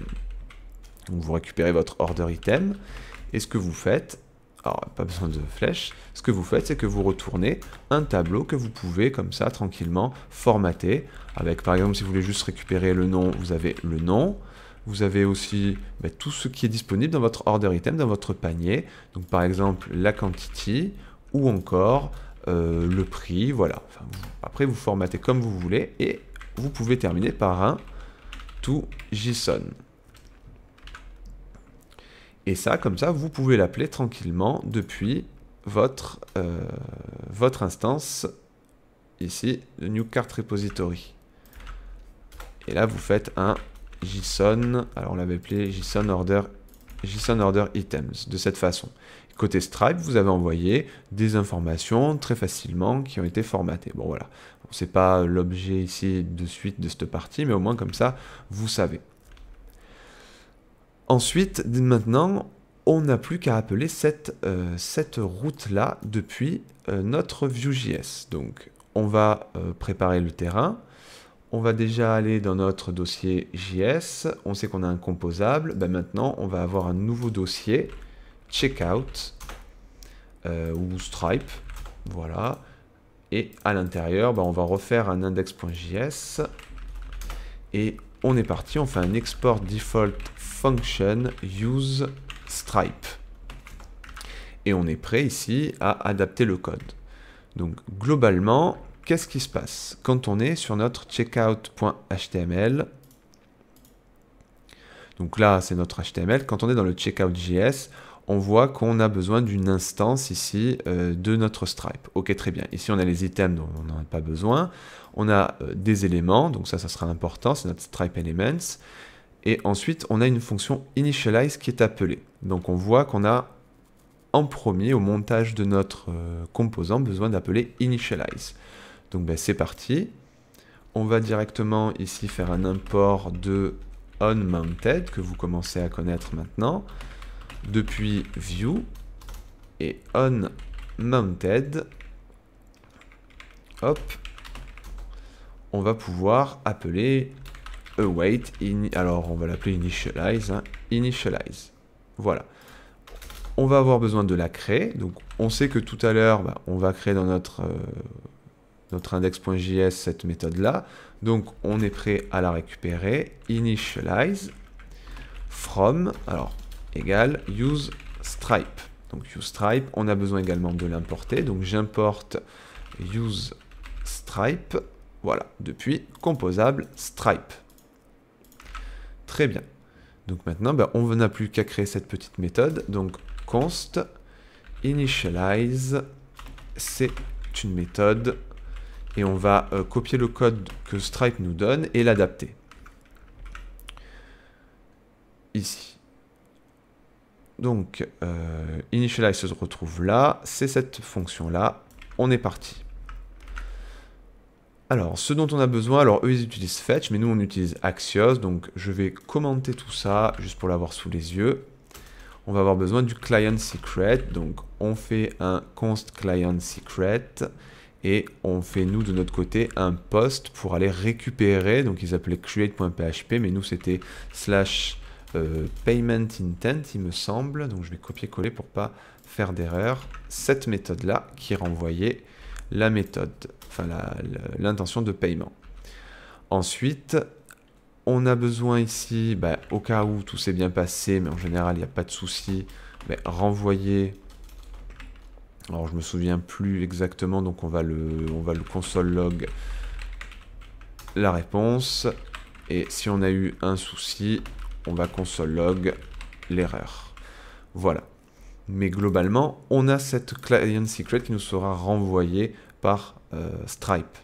vous récupérez votre order item et ce que vous faites, alors pas besoin de flèche, ce que vous faites, c'est que vous retournez un tableau que vous pouvez comme ça tranquillement formater, avec par exemple si vous voulez juste récupérer le nom, vous avez le nom, vous avez aussi bah, tout ce qui est disponible dans votre order item, dans votre panier, donc par exemple la quantity, ou encore euh, le prix, voilà. après vous formatez comme vous voulez, et vous pouvez terminer par un tout JSON. Et ça, comme ça, vous pouvez l'appeler tranquillement depuis votre, euh, instance ici le New Cart Repository. Et là, vous faites un JSON, alors on l'avait appelé JSON Order, JSON Order Items, de cette façon. Côté Stripe, vous avez envoyé des informations très facilement qui ont été formatées. Bon voilà, on pas l'objet ici de suite de cette partie, mais au moins comme ça, vous savez. Ensuite, maintenant, on n'a plus qu'à appeler cette, euh, cette route-là depuis euh, notre Vue.js. Donc, on va euh, préparer le terrain. On va déjà aller dans notre dossier JS. On sait qu'on a un composable. Ben, maintenant, on va avoir un nouveau dossier checkout ou stripe. Voilà. Et à l'intérieur, ben, on va refaire un index.js. Et on est parti. On fait un export default function use stripe. Et on est prêt ici à adapter le code. Donc globalement, qu'est-ce qui se passe quand on est sur notre checkout.html donc là, c'est notre HTML. Quand on est dans le checkout.js, on voit qu'on a besoin d'une instance ici euh, de notre Stripe. Ok, très bien. Ici, on a les items dont on n'en a pas besoin. On a euh, des éléments, donc ça, ça sera important, c'est notre Stripe Elements. Et ensuite, on a une fonction initialize qui est appelée. Donc on voit qu'on a en premier, au montage de notre euh, composant, besoin d'appeler initialize. Donc ben, c'est parti. On va directement ici faire un import de onMounted que vous commencez à connaître maintenant. Depuis view et onMounted. Hop. On va pouvoir appeler await, in, alors on va l'appeler initialize, hein. initialize. Voilà. On va avoir besoin de la créer, donc on sait que tout à l'heure, bah, on va créer dans notre, euh, notre index.js cette méthode-là, donc on est prêt à la récupérer, initialize, from, alors, égal use stripe. Donc use stripe, on a besoin également de l'importer, donc j'importe use stripe, voilà, depuis composable stripe. Très bien. Donc maintenant, ben, on n'a plus qu'à créer cette petite méthode. Donc const initialize, c'est une méthode. Et on va euh, copier le code que Stripe nous donne et l'adapter. Ici. Donc, euh, initialize se retrouve là. C'est cette fonction-là. On est parti. Alors, ce dont on a besoin, alors eux ils utilisent Fetch, mais nous on utilise Axios, donc je vais commenter tout ça, juste pour l'avoir sous les yeux. On va avoir besoin du client secret, donc on fait un const client secret, et on fait nous de notre côté un post pour aller récupérer, donc ils appelaient create.php, mais nous c'était slash euh, payment intent, il me semble, donc je vais copier-coller pour pas faire d'erreur, cette méthode là qui renvoyait la méthode, enfin l'intention de paiement. Ensuite, on a besoin ici, bah, au cas où tout s'est bien passé, mais en général il n'y a pas de souci, mais renvoyer. Alors je me souviens plus exactement, donc on va le, on va le console log la réponse. Et si on a eu un souci, on va console log l'erreur. Voilà. Mais globalement, on a cette client secret qui nous sera renvoyée par euh, Stripe.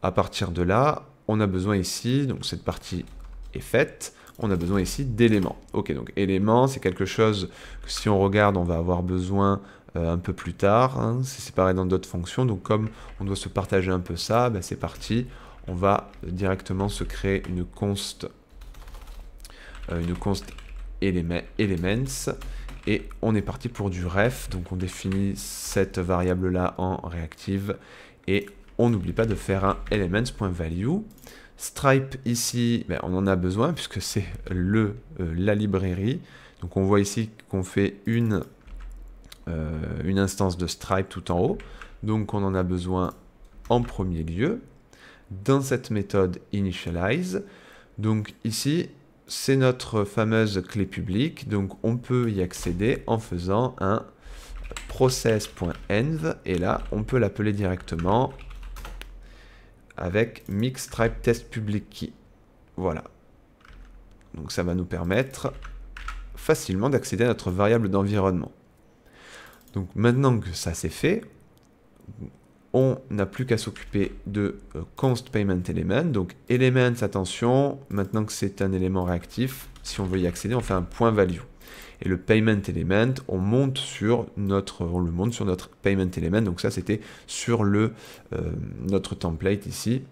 À partir de là, on a besoin ici, donc cette partie est faite, on a besoin ici d'éléments. Ok, donc éléments, c'est quelque chose que si on regarde, on va avoir besoin euh, un peu plus tard. Hein. c'est séparé dans d'autres fonctions. Donc comme on doit se partager un peu ça, bah, c'est parti. On va directement se créer une const, euh, une const elements et on est parti pour du ref, donc on définit cette variable-là en réactive, et on n'oublie pas de faire un elements.value. Stripe ici, ben, on en a besoin puisque c'est le euh, la librairie. Donc on voit ici qu'on fait une, euh, une instance de Stripe tout en haut. Donc on en a besoin en premier lieu dans cette méthode initialize. Donc ici, c'est notre fameuse clé publique, donc on peut y accéder en faisant un process.env, et là, on peut l'appeler directement avec mix test public Voilà. Donc ça va nous permettre facilement d'accéder à notre variable d'environnement. Donc maintenant que ça c'est fait, on n'a plus qu'à s'occuper de euh, const payment element. Donc elements attention, maintenant que c'est un élément réactif, si on veut y accéder, on fait un point value. Et le payment element, on monte sur notre, le monte sur notre payment element. Donc ça, c'était sur le euh, notre template ici.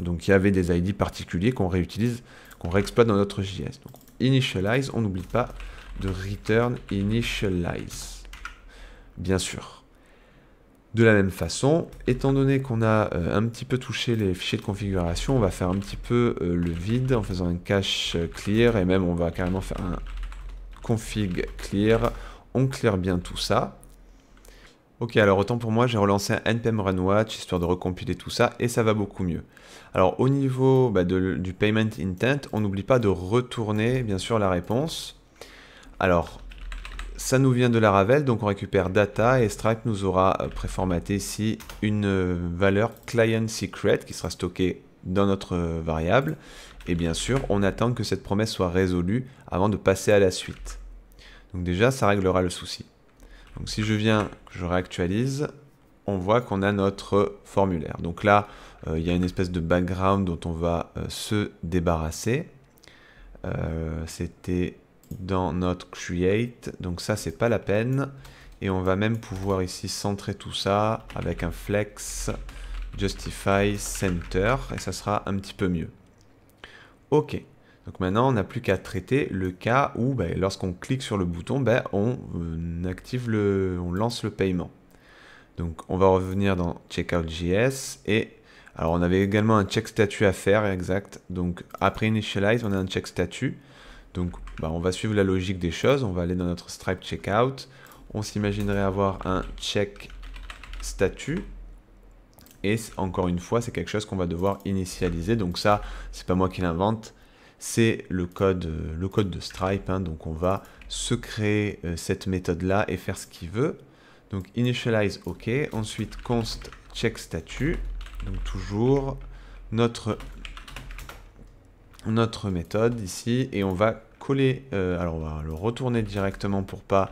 Donc il y avait des ID particuliers qu'on réutilise, qu'on réexploite dans notre JS. Donc initialize, on n'oublie pas de return initialize, bien sûr. De la même façon, étant donné qu'on a euh, un petit peu touché les fichiers de configuration, on va faire un petit peu euh, le vide en faisant un cache euh, clear et même on va carrément faire un config clear. On clear bien tout ça. Ok, alors autant pour moi, j'ai relancé un npm run watch histoire de recompiler tout ça et ça va beaucoup mieux. Alors au niveau bah, du payment intent, on n'oublie pas de retourner bien sûr la réponse. Alors ça nous vient de la Ravel, donc on récupère data et Stripe nous aura euh, préformaté ici une euh, valeur client secret qui sera stockée dans notre euh, variable. Et bien sûr, on attend que cette promesse soit résolue avant de passer à la suite. Donc déjà, ça réglera le souci. Donc si je viens, je réactualise, on voit qu'on a notre formulaire. Donc là, il y a une espèce de background dont on va se débarrasser. C'était dans notre create. Donc ça, c'est pas la peine. Et on va même pouvoir ici centrer tout ça avec un flex justify center. Et ça sera un petit peu mieux. OK. Donc maintenant, on n'a plus qu'à traiter le cas où, ben, lorsqu'on clique sur le bouton, ben, on euh, active le, on lance le paiement. Donc on va revenir dans checkout.js et alors on avait également un check statut à faire exact. Donc après initialize, on a un check statut. Donc bah, on va suivre la logique des choses, on va aller dans notre Stripe Checkout, on s'imaginerait avoir un check statut, et encore une fois, c'est quelque chose qu'on va devoir initialiser. Donc ça, c'est pas moi qui l'invente, c'est le code, euh, le code de Stripe. Hein. Donc on va se créer euh, cette méthode-là et faire ce qu'il veut. Donc initialize OK. Ensuite const check statut. Donc toujours notre notre méthode ici et on va coller, euh, alors on va le retourner directement pour pas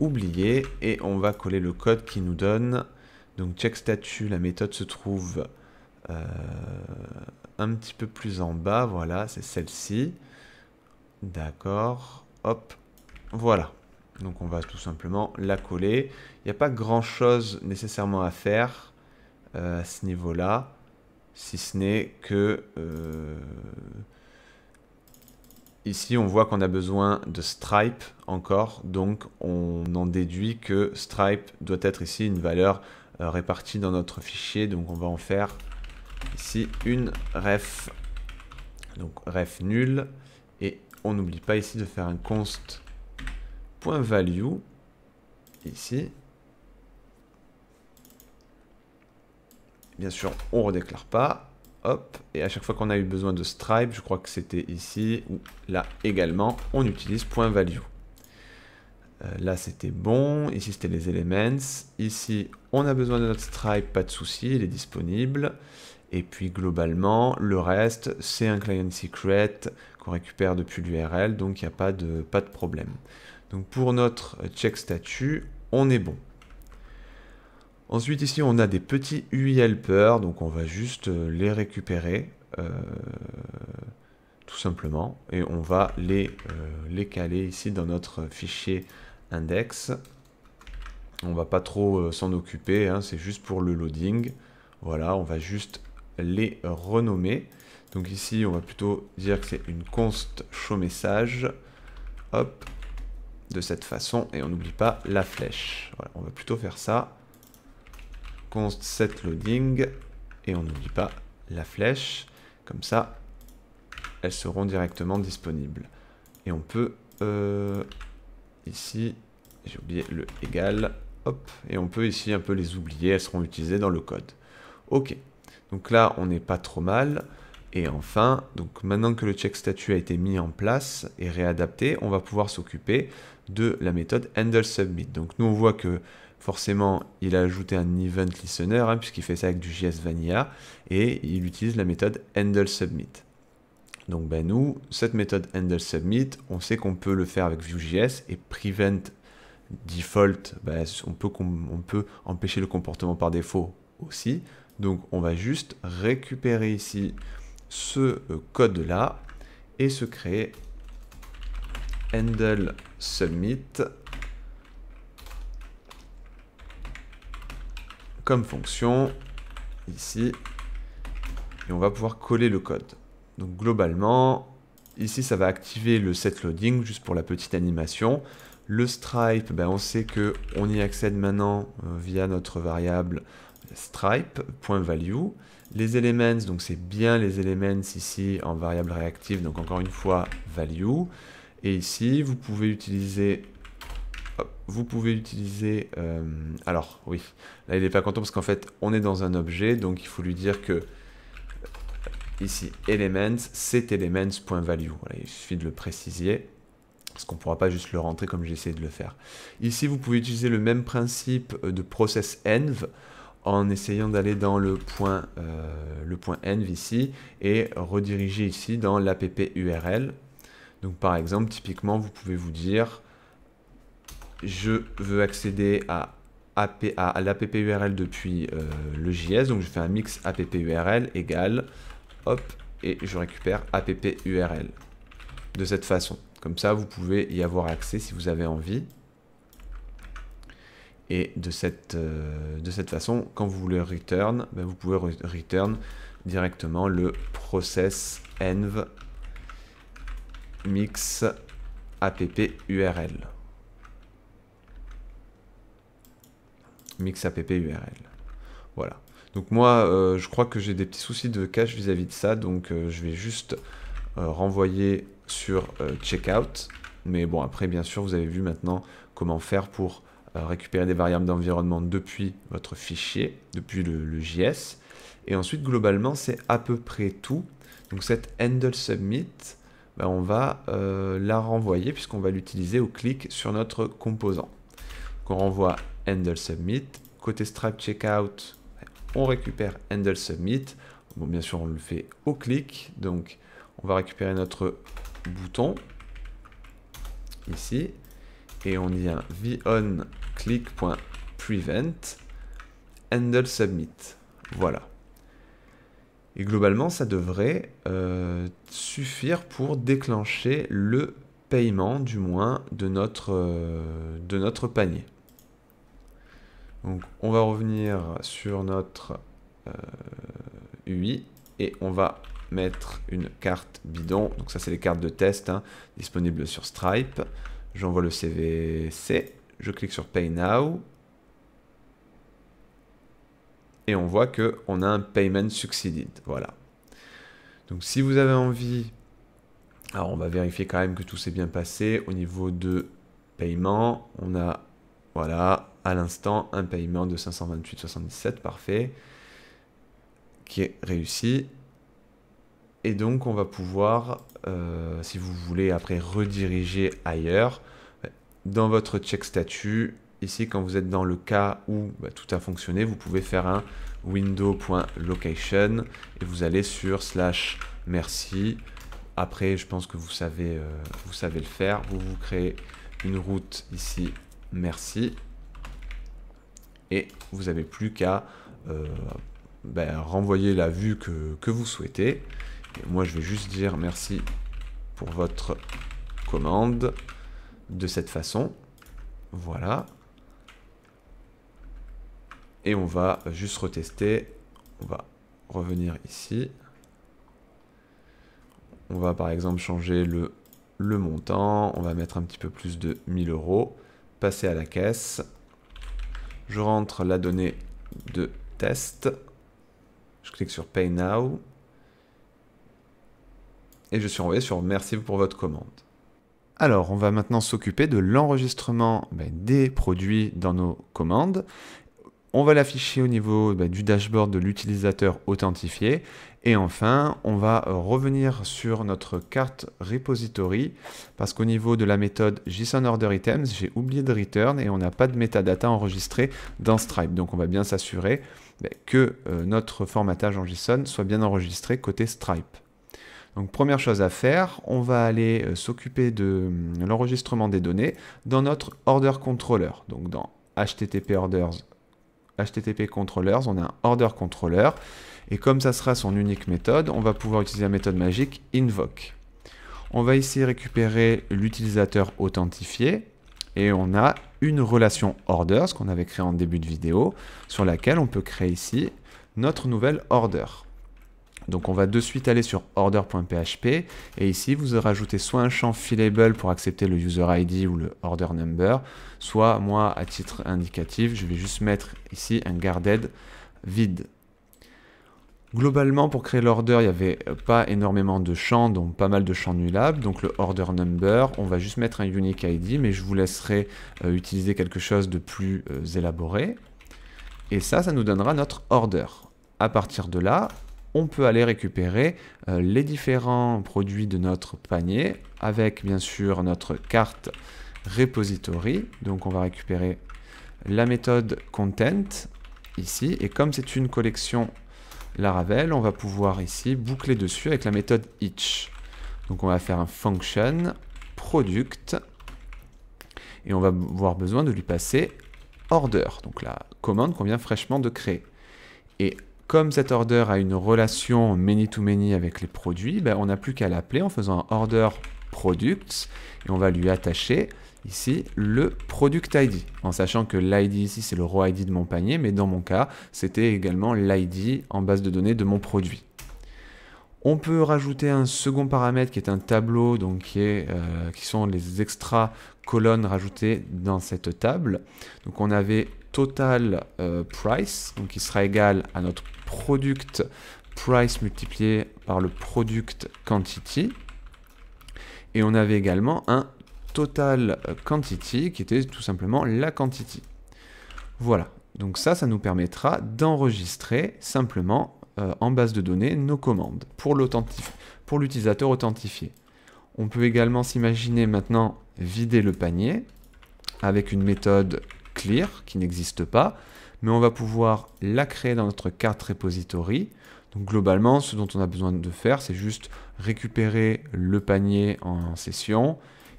oublier et on va coller le code qui nous donne donc check statut, la méthode se trouve euh, un petit peu plus en bas, voilà, c'est celle-ci. D'accord, hop, voilà. Donc on va tout simplement la coller. Il n'y a pas grand-chose nécessairement à faire euh, à ce niveau-là si ce n'est que... Euh, ici, on voit qu'on a besoin de Stripe encore, donc on en déduit que Stripe doit être ici une valeur euh, répartie dans notre fichier, donc on va en faire ici une ref, donc ref nul, et on n'oublie pas ici de faire un const .value ici, Bien sûr, on redéclare pas. Hop, et à chaque fois qu'on a eu besoin de stripe, je crois que c'était ici ou là également, on utilise point .value. Euh, là, c'était bon. Ici, c'était les elements. Ici, on a besoin de notre stripe, pas de souci, il est disponible. Et puis, globalement, le reste, c'est un client secret qu'on récupère depuis l'URL, donc il n'y a pas de, pas de problème. Donc, pour notre euh, check statut, on est bon. Ensuite ici on a des petits UI helpers, donc on va juste euh, les récupérer euh, tout simplement et on va les, euh, les, caler ici dans notre fichier index. On va pas trop s'en occuper, hein, c'est juste pour le loading. Voilà, on va juste les renommer. Donc ici on va plutôt dire que c'est une const show message. Hop, de cette façon et on n'oublie pas la flèche. Voilà, on va plutôt faire ça const setLoading, et on n'oublie pas la flèche. Comme ça, elles seront directement disponibles. Et on peut euh, ici, j'ai oublié le égal, hop, et on peut ici un peu les oublier, elles seront utilisées dans le code. Ok, donc là on n'est pas trop mal. Et enfin, donc maintenant que le check statut a été mis en place et réadapté, on va pouvoir s'occuper de la méthode handle submit. Donc nous on voit que Forcément, il a ajouté un event listener, hein, puisqu'il fait ça avec du JS Vanilla, et il utilise la méthode handle submit. Donc ben nous, cette méthode handle submit, on sait qu'on peut le faire avec Vue.js et prevent default, ben, on, peut, peut empêcher le comportement par défaut aussi. Donc on va juste récupérer ici ce euh, code-là et se créer handle submit fonction ici et on va pouvoir coller le code. Donc globalement, ici ça va activer le set loading juste pour la petite animation. Le stripe, ben on sait que on y accède maintenant euh, via notre variable stripe.value. Les elements, donc c'est bien les elements ici en variable réactive, donc encore une fois value. Et ici, vous pouvez utiliser vous pouvez utiliser... Euh, alors oui, là il n'est pas content parce qu'en fait on est dans un objet, donc il faut lui dire que euh, ici elements, c'est elements.value. il suffit de le préciser parce qu'on ne pourra pas juste le rentrer comme j'ai essayé de le faire. Ici vous pouvez utiliser le même principe euh, de process env en essayant d'aller dans le point, le point env ici et rediriger ici dans l'app URL. Donc par exemple, typiquement, vous pouvez vous dire je veux accéder à, AP, à l'appurl depuis euh, le JS, donc je fais un mix url, égal, hop, et je récupère url. de cette façon. Comme ça, vous pouvez y avoir accès si vous avez envie. Et de cette, euh, façon, quand vous voulez return, ben, vous pouvez return directement le process env mix app url. mix app URL. Voilà. Donc moi, euh, je crois que j'ai des petits soucis de cache vis-à-vis de ça, donc euh, je vais juste euh, renvoyer sur checkout. Mais bon, après, bien sûr, vous avez vu maintenant comment faire pour récupérer des variables d'environnement depuis votre fichier, depuis le, JS. Et ensuite, globalement, c'est à peu près tout. Donc cette handle submit, ben, on va la renvoyer puisqu'on va l'utiliser au clic sur notre composant. Donc on renvoie handle submit. Côté Stripe checkout, on récupère handle submit. Bon, bien sûr, on le fait au clic. Donc, on va récupérer notre bouton ici et on y a vOnClick.prevent click.prevent handle submit. Voilà. Et globalement, ça devrait euh, suffire pour déclencher le paiement, du moins, de notre, euh, de notre panier. Donc on va revenir sur notre UI euh, et on va mettre une carte bidon. Donc ça c'est les cartes de test hein, disponibles sur Stripe. J'envoie le CVC, je clique sur Pay Now. Et on voit qu'on a un payment succeeded. Voilà. Donc si vous avez envie, alors on va vérifier quand même que tout s'est bien passé au niveau de paiement. On a voilà à l'instant un paiement de 528,77, parfait, qui est réussi. Et donc on va pouvoir, euh, si vous voulez après rediriger ailleurs, dans votre check statut, ici quand vous êtes dans le cas où bah, tout a fonctionné, vous pouvez faire un window.location et vous allez sur slash merci. Après, je pense que vous savez, euh, vous savez le faire. Vous vous créez une route ici merci et vous n'avez plus qu'à euh, ben, renvoyer la vue que, vous souhaitez. moi, je vais juste dire merci pour votre commande de cette façon. Voilà. Et on va juste retester. On va revenir ici. On va par exemple changer le, le montant. On va mettre un petit peu plus de 1000 euros. Passer à la caisse. Je rentre la donnée de test. Je clique sur Pay Now. Et je suis envoyé sur Merci pour votre commande. Alors, on va maintenant s'occuper de l'enregistrement ben, des produits dans nos commandes on va l'afficher au niveau bah, du dashboard de l'utilisateur authentifié. Et enfin, on va revenir sur notre carte repository parce qu'au niveau de la méthode JSONOrderItems, j'ai oublié de return et on n'a pas de metadata enregistrée dans Stripe. Donc on va bien s'assurer bah, que euh, notre formatage en JSON soit bien enregistré côté Stripe. Donc première chose à faire, on va aller euh, s'occuper de hum, l'enregistrement des données dans notre order controller. Donc dans http orders HTTP controllers, on a un order controller. Et comme ça sera son unique méthode, on va pouvoir utiliser la méthode magique invoke. On va ici récupérer l'utilisateur authentifié et on a une relation order, qu'on avait créé en début de vidéo, sur laquelle on peut créer ici notre nouvelle order. Donc on va de suite aller sur order.php et ici vous rajoutez soit un champ fillable pour accepter le user ID ou le order number, soit moi à titre indicatif je vais juste mettre ici un guarded vide. Globalement, pour créer l'order, il n'y avait pas énormément de champs, donc pas mal de champs nulables. Donc le order number, on va juste mettre un unique ID, mais je vous laisserai euh, utiliser quelque chose de plus euh, élaboré. Et ça, ça nous donnera notre order. À partir de là, on peut aller récupérer euh, les différents produits de notre panier avec bien sûr notre carte repository. Donc on va récupérer la méthode content ici. Et comme c'est une collection Laravel, on va pouvoir ici boucler dessus avec la méthode each. Donc on va faire un function product et on va avoir besoin de lui passer order, donc la commande qu'on vient fraîchement de créer. Et comme cet order a une relation many-to-many avec les produits, ben, on n'a plus qu'à l'appeler en faisant un order products et on va lui attacher ici le product ID, en sachant que l'ID ici c'est le raw ID de mon panier, mais dans mon cas c'était également l'ID en base de données de mon produit. On peut rajouter un second paramètre qui est un tableau, donc qui, euh, qui sont les extra colonnes rajoutées dans cette table. Donc on avait total euh, price, donc qui sera égal à notre product price multiplié par le product quantity. Et on avait également un total euh, quantity qui était tout simplement la quantity. Voilà, donc ça, ça nous permettra d'enregistrer simplement euh, en base de données nos commandes pour l'utilisateur authentifié. On peut également s'imaginer maintenant vider le panier avec une méthode clear qui n'existe pas, mais on va pouvoir la créer dans notre carte repository. Donc globalement, ce dont on a besoin de faire, c'est juste récupérer le panier en session.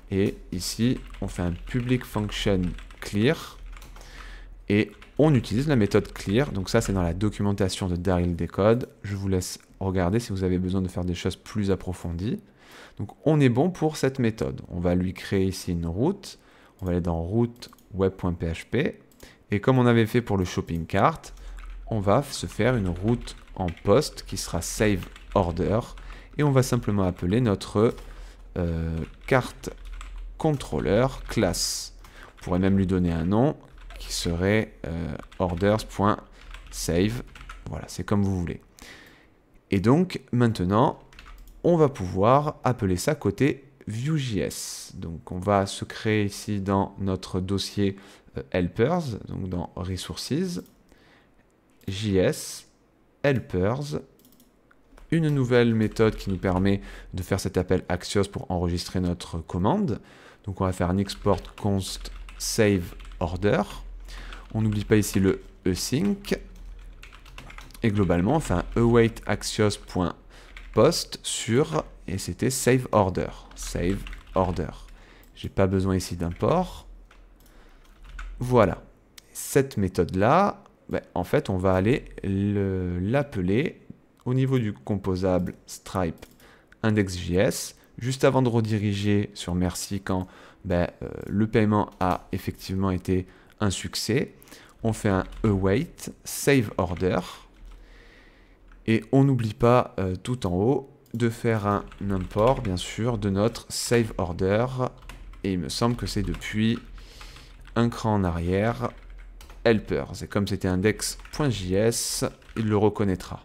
Et ici, on fait un public function clear. Et on utilise la méthode clear. Donc ça, c'est dans la documentation de Daryl Decode. Je vous laisse regarder si vous avez besoin de faire des choses plus approfondies. Donc on est bon pour cette méthode. On va lui créer ici une route. On va aller dans route, web.php. Et comme on avait fait pour le shopping cart, on va se faire une route en poste qui sera save order. Et on va simplement appeler notre euh, carte contrôleur classe. On pourrait même lui donner un nom qui serait euh, point orders.save. Voilà, c'est comme vous voulez. Et donc, maintenant, on va pouvoir appeler ça côté Vue.js. Donc on va se créer ici dans notre dossier euh, helpers, donc dans resources, js, helpers, une nouvelle méthode qui nous permet de faire cet appel Axios pour enregistrer notre commande. Donc on va faire un export const save order. On n'oublie pas ici le async. E Et globalement, enfin await axios.post sur et c'était save order. Save order. J'ai pas besoin ici d'import. Voilà. Cette méthode-là, ben, en fait, on va aller l'appeler au niveau du composable stripe index.js, juste avant de rediriger sur merci quand ben, euh, le paiement a effectivement été un succès. On fait un await save order. Et on n'oublie pas euh, tout en haut de faire un import, bien sûr, de notre save order. Et il me semble que c'est depuis un cran en arrière, helpers. Et comme c'était index.js, il le reconnaîtra.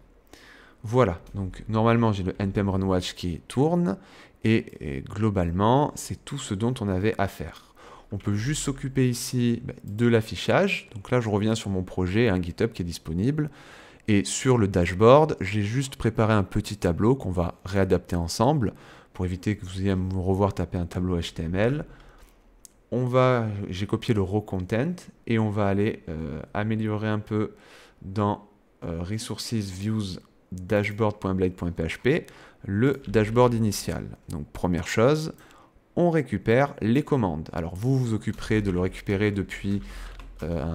Voilà, donc normalement j'ai le npm runwatch qui tourne, et, globalement c'est tout ce dont on avait à faire. On peut juste s'occuper ici bah, de l'affichage, donc là je reviens sur mon projet, un hein, GitHub qui est disponible, et sur le dashboard, j'ai juste préparé un petit tableau qu'on va réadapter ensemble pour éviter que vous ayez à me revoir taper un tableau HTML. On va, j'ai copié le raw content et on va aller euh, améliorer un peu dans euh, resources views dashboard.blade.php le dashboard initial. Donc première chose, on récupère les commandes. Alors vous vous occuperez de le récupérer depuis euh,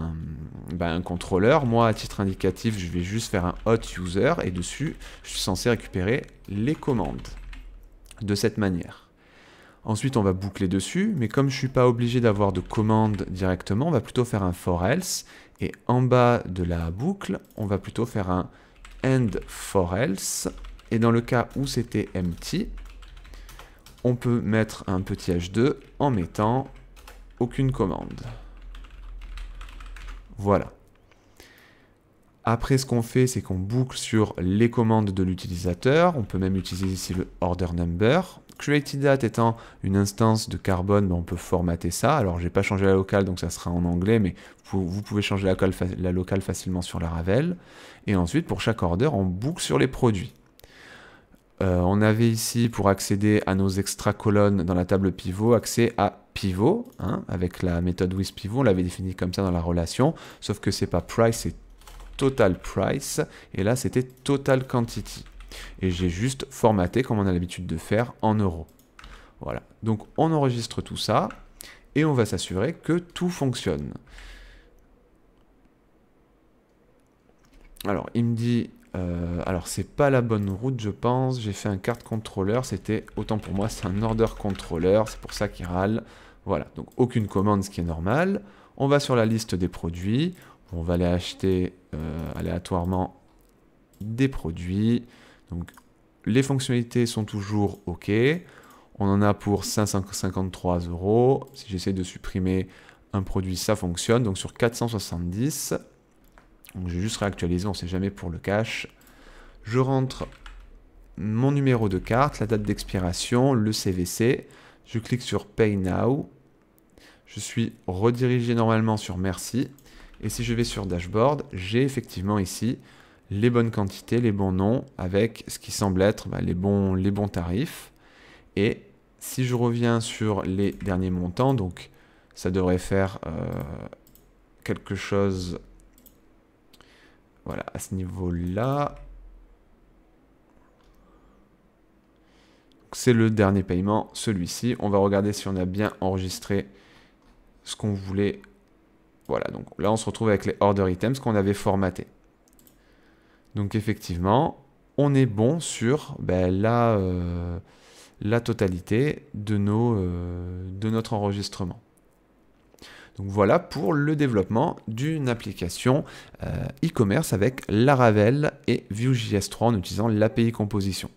bah, un, contrôleur. Moi, à titre indicatif, je vais juste faire un hot user et dessus, je suis censé récupérer les commandes de cette manière. Ensuite, on va boucler dessus, mais comme je ne suis pas obligé d'avoir de commandes directement, on va plutôt faire un for else. Et en bas de la boucle, on va plutôt faire un end for else. Et dans le cas où c'était empty, on peut mettre un petit h2 en mettant aucune commande. Voilà. Après, ce qu'on fait, c'est qu'on boucle sur les commandes de l'utilisateur. On peut même utiliser ici le order number. Created_at étant une instance de carbone, ben, on peut formater ça. Alors, je n'ai pas changé la locale, donc ça sera en anglais, mais vous pouvez changer la locale, facilement sur la ravel, Et ensuite, pour chaque order, on boucle sur les produits. Euh, on avait ici, pour accéder à nos extra colonnes dans la table pivot, accès à pivot, hein, avec la méthode pivot, on l'avait défini comme ça dans la relation, sauf que c'est pas price, c'est total price, et là c'était total quantity. Et j'ai juste formaté comme on a l'habitude de faire en euros. Voilà, donc on enregistre tout ça, et on va s'assurer que tout fonctionne. Alors, il me dit euh, alors c'est pas la bonne route je pense, j'ai fait un card controller, c'était autant pour moi c'est un order controller, c'est pour ça qu'il râle. Voilà, donc aucune commande ce qui est normal. On va sur la liste des produits, on va aller acheter euh, aléatoirement des produits. Donc les fonctionnalités sont toujours OK. On en a pour 553 euros. Si j'essaie de supprimer un produit, ça fonctionne. Donc sur 470, donc je vais juste réactualiser, on ne sait jamais pour le cash. Je rentre mon numéro de carte, la date d'expiration, le CVC. Je clique sur Pay Now. Je suis redirigé normalement sur Merci. Et si je vais sur Dashboard, j'ai effectivement ici les bonnes quantités, les bons noms, avec ce qui semble être bah, les, bons, les bons tarifs. Et si je reviens sur les derniers montants, donc ça devrait faire euh, quelque chose voilà, à ce niveau-là. C'est le dernier paiement, celui-ci. On va regarder si on a bien enregistré ce qu'on voulait. Voilà, donc là on se retrouve avec les order items qu'on avait formatés. Donc effectivement, on est bon sur ben, euh, la, totalité de, nos, euh, de notre enregistrement. Donc voilà pour le développement d'une application euh, e-commerce avec Laravel et Vue.js3 en utilisant l'API composition.